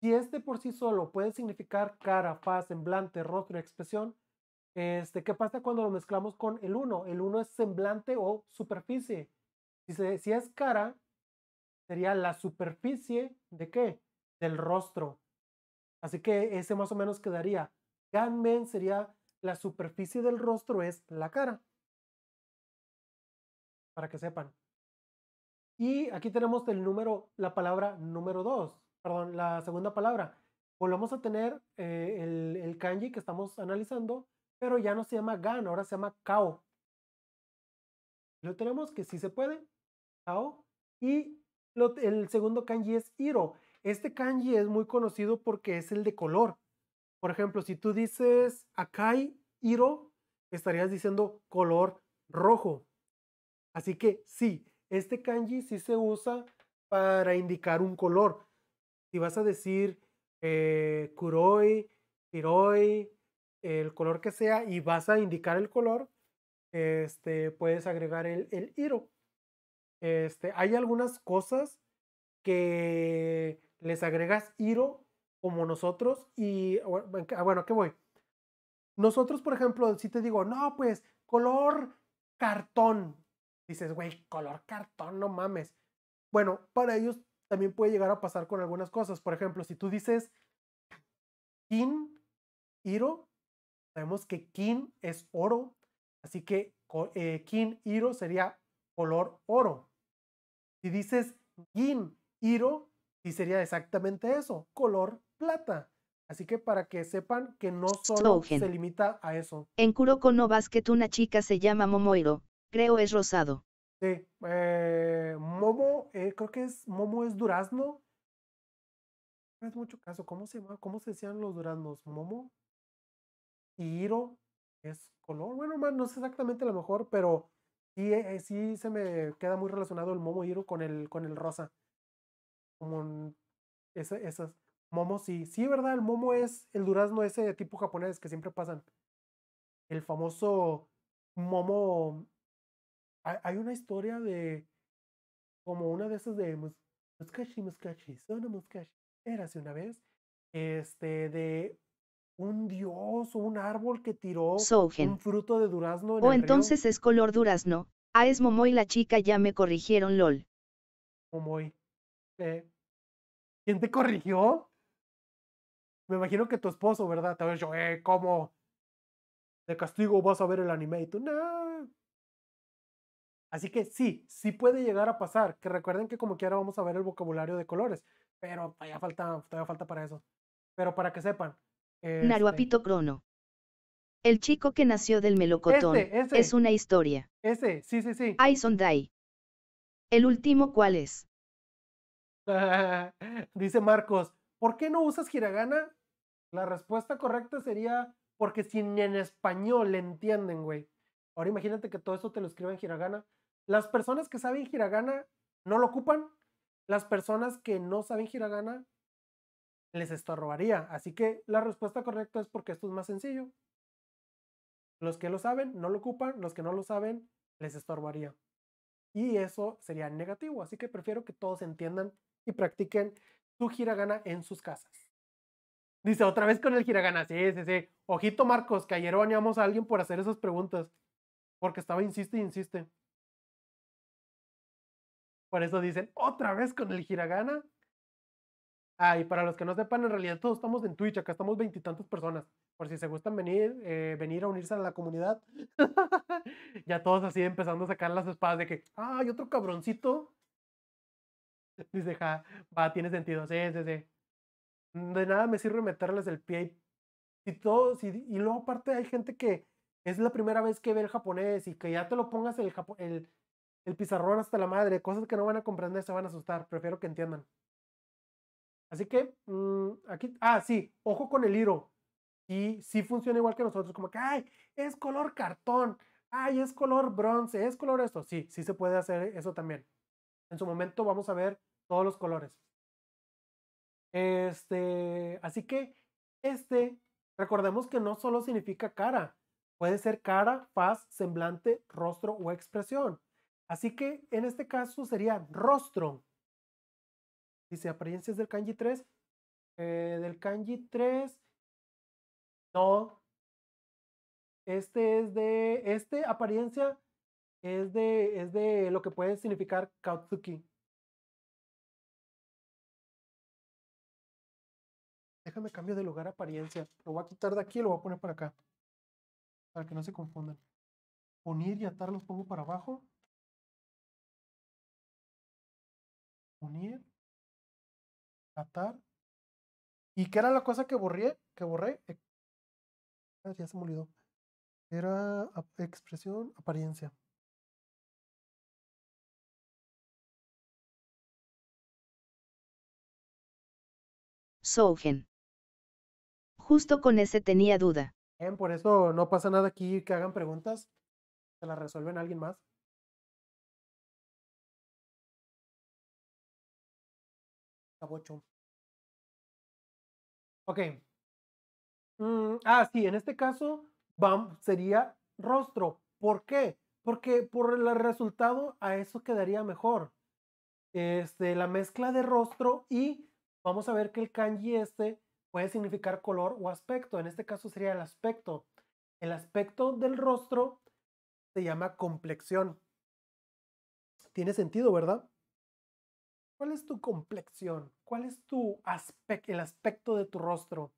si este por sí solo puede significar cara, faz, semblante, rostro expresión, este, ¿qué pasa cuando lo mezclamos con el 1? El 1 es semblante o superficie. Si, es cara, sería la superficie de qué? Del rostro. Así que ese más o menos quedaría. Ganmen sería la superficie del rostro es la cara. Para que sepan. Y aquí tenemos el número, la palabra número 2 perdón, la segunda palabra. Volvemos a tener eh, el, kanji que estamos analizando, pero ya no se llama gan, ahora se llama kao. Lo tenemos que sí se puede, kao. Y el segundo kanji es iro. Este kanji es muy conocido porque es el de color. Por ejemplo, si tú dices akai iro, estarías diciendo color rojo. Así que sí, este kanji sí se usa para indicar un color. Si vas a decir eh, kuroi, el color que sea, y vas a indicar el color, este, puedes agregar el, el iro. Este, hay algunas cosas que les agregas iro como nosotros y bueno, ah, ¿qué voy? Nosotros, por ejemplo, si te digo, no, pues color cartón, dices, güey, color cartón, no mames. Bueno, para ellos también puede llegar a pasar con algunas cosas. Por ejemplo, si tú dices kin, iro, sabemos que kin es oro, así que eh, kin, iro sería color oro. Si dices gin, iro, sí sería exactamente eso, color plata. Así que para que sepan que no solo se limita a eso. En Kuroko no Basket una chica se llama Momoiro, creo es rosado. Sí. Eh, Momo, eh, creo que es Momo es durazno. No es mucho caso. ¿Cómo se ¿Cómo se decían los duraznos? Momo. Y Hiro es color. Bueno, no sé exactamente lo mejor, pero sí, eh, sí se me queda muy relacionado el Momo Hiro con el, con el rosa. Como esas. Momo sí. Sí, ¿verdad? El Momo es el durazno ese tipo japonés que siempre pasan. El famoso Momo hay una historia de como una de esas de Muskashi, Muskashi, Era así una vez, este, de un dios o un árbol que tiró un fruto de durazno. En oh, o entonces es color durazno. Ah, es Momoy la chica, ya me corrigieron, lol. Momoy. Eh, ¿Quién te corrigió? Me imagino que tu esposo, ¿verdad? Tal a yo, eh, ¿cómo? De castigo vas a ver el anime y tú, no. Así que sí, sí puede llegar a pasar, que recuerden que como quiera vamos a ver el vocabulario de colores, pero todavía falta, todavía falta para eso. Pero para que sepan. Este Naruapito Crono. El chico que nació del melocotón este, es una historia. Ese, sí, sí, sí. Aizondai. ¿El último cuál es? Dice Marcos, ¿por qué no usas hiragana? La respuesta correcta sería porque si ni en español le entienden, güey. Ahora imagínate que todo eso te lo escriben en hiragana. Las personas que saben hiragana no lo ocupan. Las personas que no saben hiragana les estorbaría. Así que la respuesta correcta es porque esto es más sencillo. Los que lo saben no lo ocupan, los que no lo saben les estorbaría. Y eso sería negativo. Así que prefiero que todos entiendan y practiquen su hiragana en sus casas. Dice, otra vez con el hiragana. Sí, sí, sí. Ojito, Marcos, que ayer bañamos a alguien por hacer esas preguntas. Porque estaba insiste, insiste. Por eso dicen, otra vez con el hiragana. Ay, ah, para los que no sepan, en realidad todos estamos en Twitch, acá estamos veintitantas personas. Por si se gustan venir, eh, venir a unirse a la comunidad. ya todos así empezando a sacar las espadas de que, ah, hay otro cabroncito. Dice, ja, va, tiene sentido, sí, sí, sí. Mm, de nada me sirve meterles el pie. Y, todo, y, y luego aparte hay gente que es la primera vez que ve el japonés y que ya te lo pongas el, el, el pizarrón hasta la madre, cosas que no van a comprender, se van a asustar, prefiero que entiendan. Así que, mm, aquí, ah, sí, ojo con el hilo. Y sí funciona igual que nosotros, como que, ay, es color cartón, ay, es color bronce, es color esto. Sí, sí se puede hacer eso también. En su momento vamos a ver todos los colores. Este, así que este, recordemos que no solo significa cara, puede ser cara, faz, semblante, rostro o expresión. Así que en este caso sería rostro. Dice apariencias del kanji 3. Eh, del kanji 3. No. Este es de. Este apariencia es de, es de lo que puede significar Kautsuki. Déjame cambio de lugar apariencia. Lo voy a quitar de aquí y lo voy a poner para acá. Para que no se confundan. Unir y atar los pongo para abajo. unir, atar. ¿Y qué era la cosa que borré? Que borré. Eh, ah, ya se me olvidó. Era expresión, apariencia. Sougen. Justo con ese tenía duda. Bien, por eso no pasa nada aquí que hagan preguntas. Se las resuelven alguien más. Ok. Mm, ah, sí, en este caso bam, sería rostro. ¿Por qué? Porque por el resultado a eso quedaría mejor. Este, la mezcla de rostro y vamos a ver que el kanji este puede significar color o aspecto. En este caso sería el aspecto. El aspecto del rostro se llama complexión. Tiene sentido, ¿verdad? ¿Cuál es tu complexión? ¿Cuál es tu aspecto, el aspecto de tu rostro?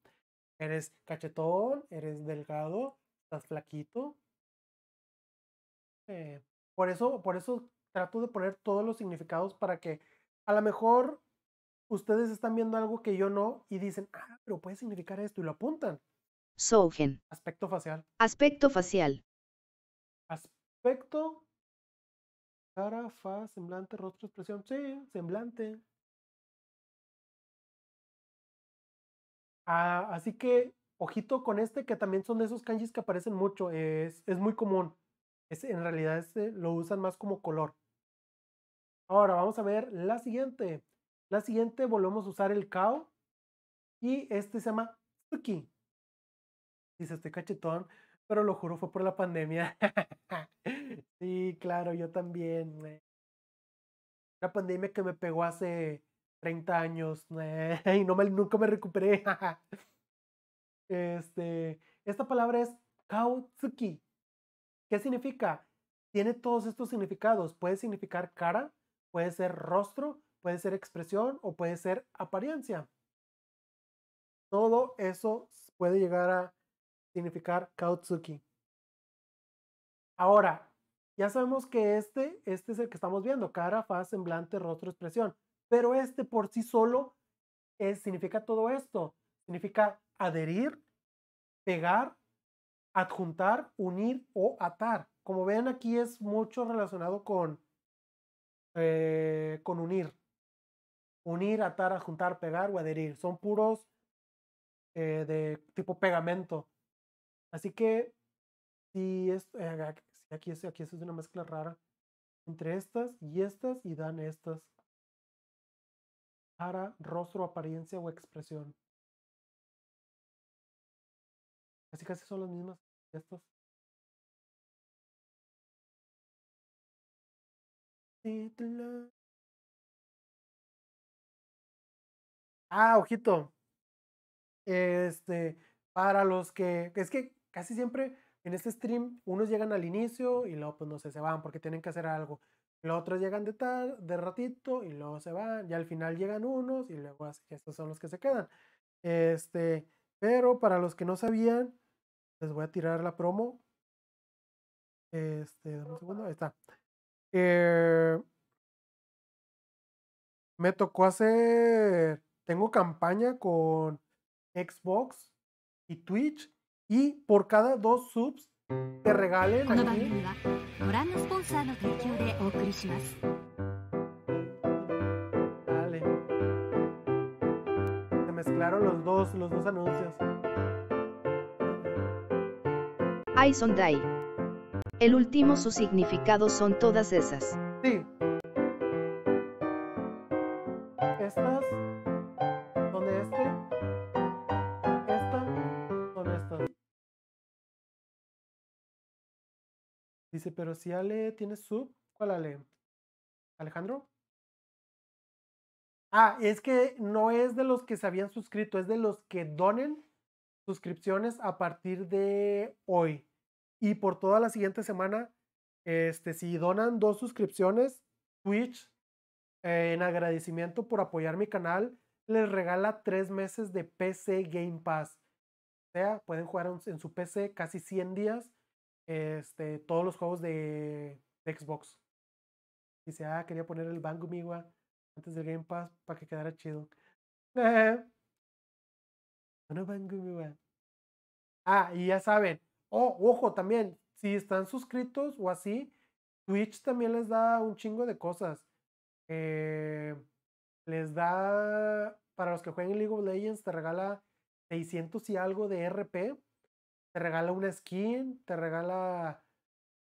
¿Eres cachetón? ¿Eres delgado? ¿Estás flaquito? Eh, por, eso, por eso trato de poner todos los significados para que a lo mejor ustedes están viendo algo que yo no y dicen, ah, pero puede significar esto y lo apuntan. Sogen. Aspecto facial. Aspecto facial. Aspecto Cara, faz, semblante, rostro, expresión. Sí, semblante. Ah, así que, ojito con este, que también son de esos kanjis que aparecen mucho. Es, es muy común. Es, en realidad este lo usan más como color. Ahora vamos a ver la siguiente. La siguiente volvemos a usar el kao. Y este se llama Tsuki. Dice, este cachetón pero lo juro, fue por la pandemia. sí, claro, yo también. La pandemia que me pegó hace 30 años eh, y no me, nunca me recuperé. este, esta palabra es kautsuki. ¿Qué significa? Tiene todos estos significados. Puede significar cara, puede ser rostro, puede ser expresión o puede ser apariencia. Todo eso puede llegar a significar Kautsuki. Ahora, ya sabemos que este, este es el que estamos viendo, cara, faz, semblante, rostro, expresión, pero este por sí solo es, eh, significa todo esto. Significa adherir, pegar, adjuntar, unir o atar. Como ven aquí es mucho relacionado con, eh, con unir. Unir, atar, adjuntar, pegar o adherir. Son puros eh, de tipo pegamento. Así que si es, eh, aquí, es, aquí es una mezcla rara entre estas y estas y dan estas. para rostro, apariencia o expresión. Así casi son las mismas estas. Ah, ojito. Este, para los que. Es que casi siempre en este stream unos llegan al inicio y luego pues no sé, se van porque tienen que hacer algo. Los otros llegan de tal, de ratito y luego se van. Y al final llegan unos y luego así, estos son los que se quedan. Este, pero para los que no sabían, les voy a tirar la promo. Este, un segundo, ahí está. Eh, me tocó hacer, tengo campaña con Xbox y Twitch y por cada dos subs te regalen aquí. Vale. Se mezclaron los dos, los dos anuncios. Dai El último su significado son todas esas. Sí. Estas pero si Ale tiene sub, ¿cuál Ale? ¿Alejandro? Ah, es que no es de los que se habían suscrito, es de los que donen suscripciones a partir de hoy. Y por toda la siguiente semana, este, si donan dos suscripciones, Twitch, en agradecimiento por apoyar mi canal, les regala tres meses de PC Game Pass. O sea, pueden jugar en su PC casi 100 días este, todos los juegos de, Xbox. Dice, ah, quería poner el Bangumiwa antes del Game Pass para que quedara chido. no, Bangumiwa Ah, y ya saben. Oh, ojo, también, si están suscritos o así, Twitch también les da un chingo de cosas. Eh, les da, para los que juegan League of Legends, te regala 600 y algo de RP te regala una skin, te regala,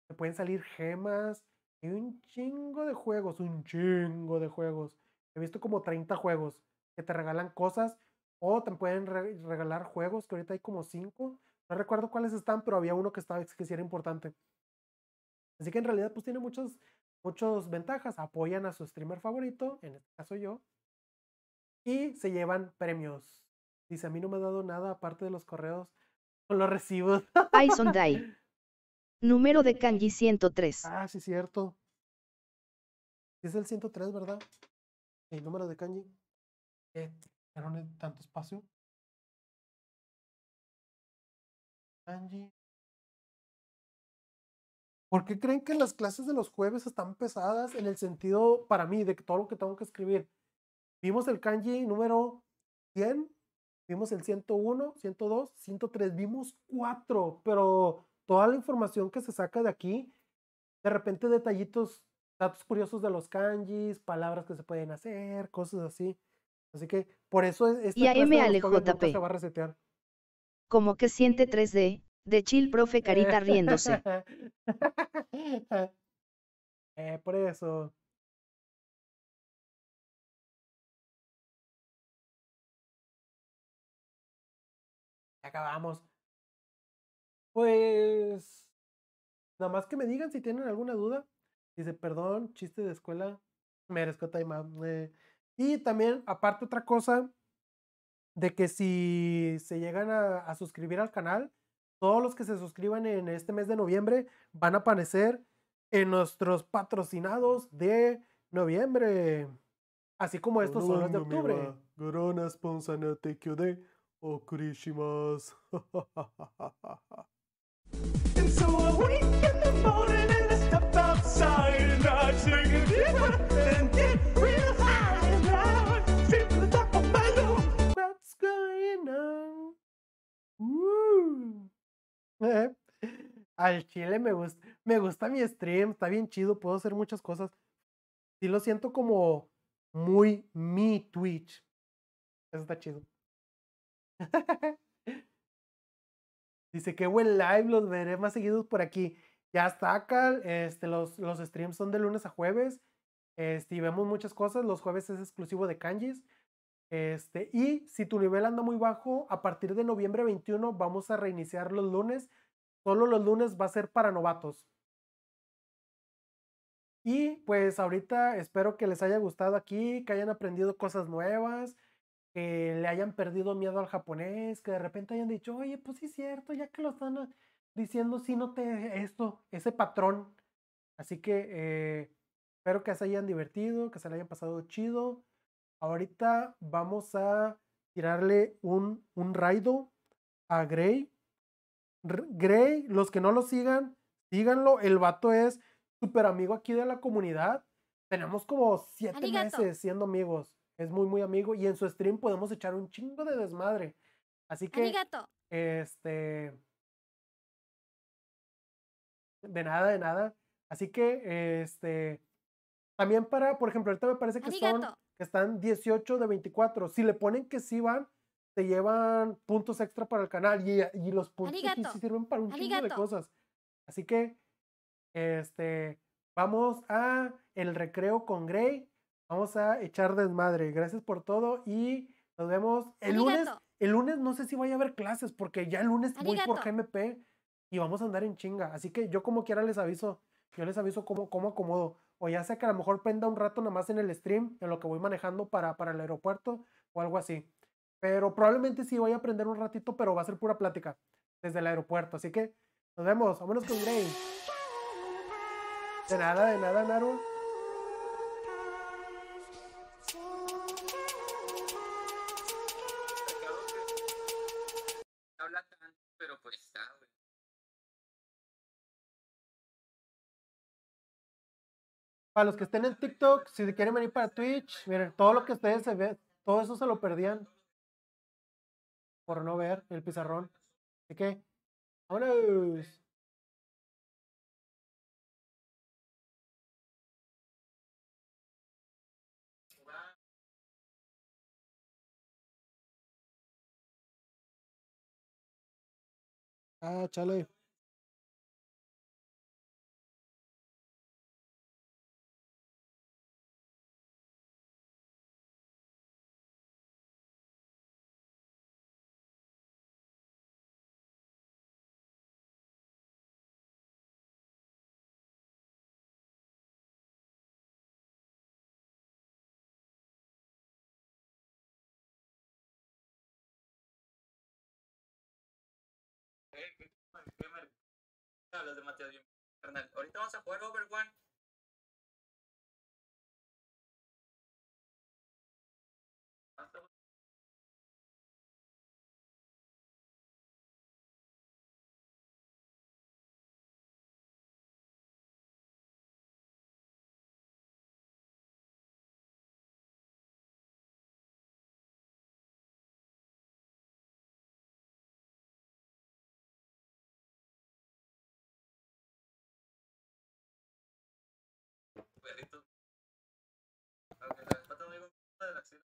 te pueden salir gemas. Y un chingo de juegos, un chingo de juegos. He visto como 30 juegos que te regalan cosas o te pueden regalar juegos, que ahorita hay como 5. No recuerdo cuáles están, pero había uno que estaba que sí era importante. Así que en realidad pues tiene muchas muchos ventajas. Apoyan a su streamer favorito, en este caso yo, y se llevan premios. Dice, a mí no me ha dado nada aparte de los correos lo recibo Número de kanji 103. Ah, sí, cierto. Es el 103, ¿verdad? El número de kanji. Eh, no tanto espacio. Kanji. ¿Por qué creen que las clases de los jueves están pesadas en el sentido, para mí, de que todo lo que tengo que escribir? Vimos el kanji número 100, Vimos el 101, 102, 103, vimos cuatro, pero toda la información que se saca de aquí, de repente detallitos, datos curiosos de los kanjis, palabras que se pueden hacer, cosas así. Así que por eso es... Y ahí me se va a resetear. Como que siente 3D, de chill profe carita riéndose. eh, por eso. acabamos. Pues. Nada más que me digan si tienen alguna duda. Dice, perdón, chiste de escuela. Merezco a eh, y también, aparte, otra cosa. De que si se llegan a, a suscribir al canal, todos los que se suscriban en este mes de noviembre van a aparecer en nuestros patrocinados de noviembre. Así como estos son los de octubre. Okurishimas. Oh, and so I wake in the morning and I step outside and I take a dip and get real high and I my lungs. What's going on? Eh, al chile me gusta, me gusta mi stream, está bien chido, puedo hacer muchas cosas. Sí lo siento como muy mi Twitch. Eso está chido. Dice que buen live, los veré más seguidos por aquí. Ya está, acá, Este, los, los streams son de lunes a jueves. Este, y vemos muchas cosas. Los jueves es exclusivo de Kanjis. Este, y si tu nivel anda muy bajo, a partir de noviembre 21 vamos a reiniciar los lunes. Solo los lunes va a ser para novatos. Y pues ahorita espero que les haya gustado aquí, que hayan aprendido cosas nuevas que le hayan perdido miedo al japonés, que de repente hayan dicho, oye, pues sí es cierto, ya que lo están diciendo, sí te esto, ese patrón. Así que eh, espero que se hayan divertido, que se le hayan pasado chido. Ahorita vamos a tirarle un, un raido a Grey. Grey, los que no lo sigan, síganlo. El vato es súper amigo aquí de la comunidad. Tenemos como siete meses siendo amigos. Es muy, muy amigo. Y en su stream podemos echar un chingo de desmadre. Así que. Este. De nada, de nada. Así que, este. También para, por ejemplo, ahorita me parece que, son, que están 18 de 24. Si le ponen que sí van, te llevan puntos extra para el canal. Y, y los puntos sí, sirven para un chingo de cosas. Así que, este. Vamos a el recreo con Grey Vamos a echar desmadre. Gracias por todo y nos vemos el lunes. El lunes no sé si vaya a haber clases porque ya el lunes voy por GMP y vamos a andar en chinga. Así que yo como quiera les aviso. Yo les aviso cómo, cómo acomodo. O ya sea que a lo mejor prenda un rato nada más en el stream, en lo que voy manejando para, para el aeropuerto o algo así. Pero probablemente sí voy a aprender un ratito, pero va a ser pura plática desde el aeropuerto. Así que nos vemos. Vámonos con Gray. De nada, de nada, Naru. para los que estén en TikTok, si quieren venir para Twitch, miren, todo lo que ustedes se ve, todo eso se lo perdían por no ver el pizarrón. Así que, vámonos. Ah, chale. hablas de Mateo, carnal. Ahorita vamos a jugar Overwatch Gracias.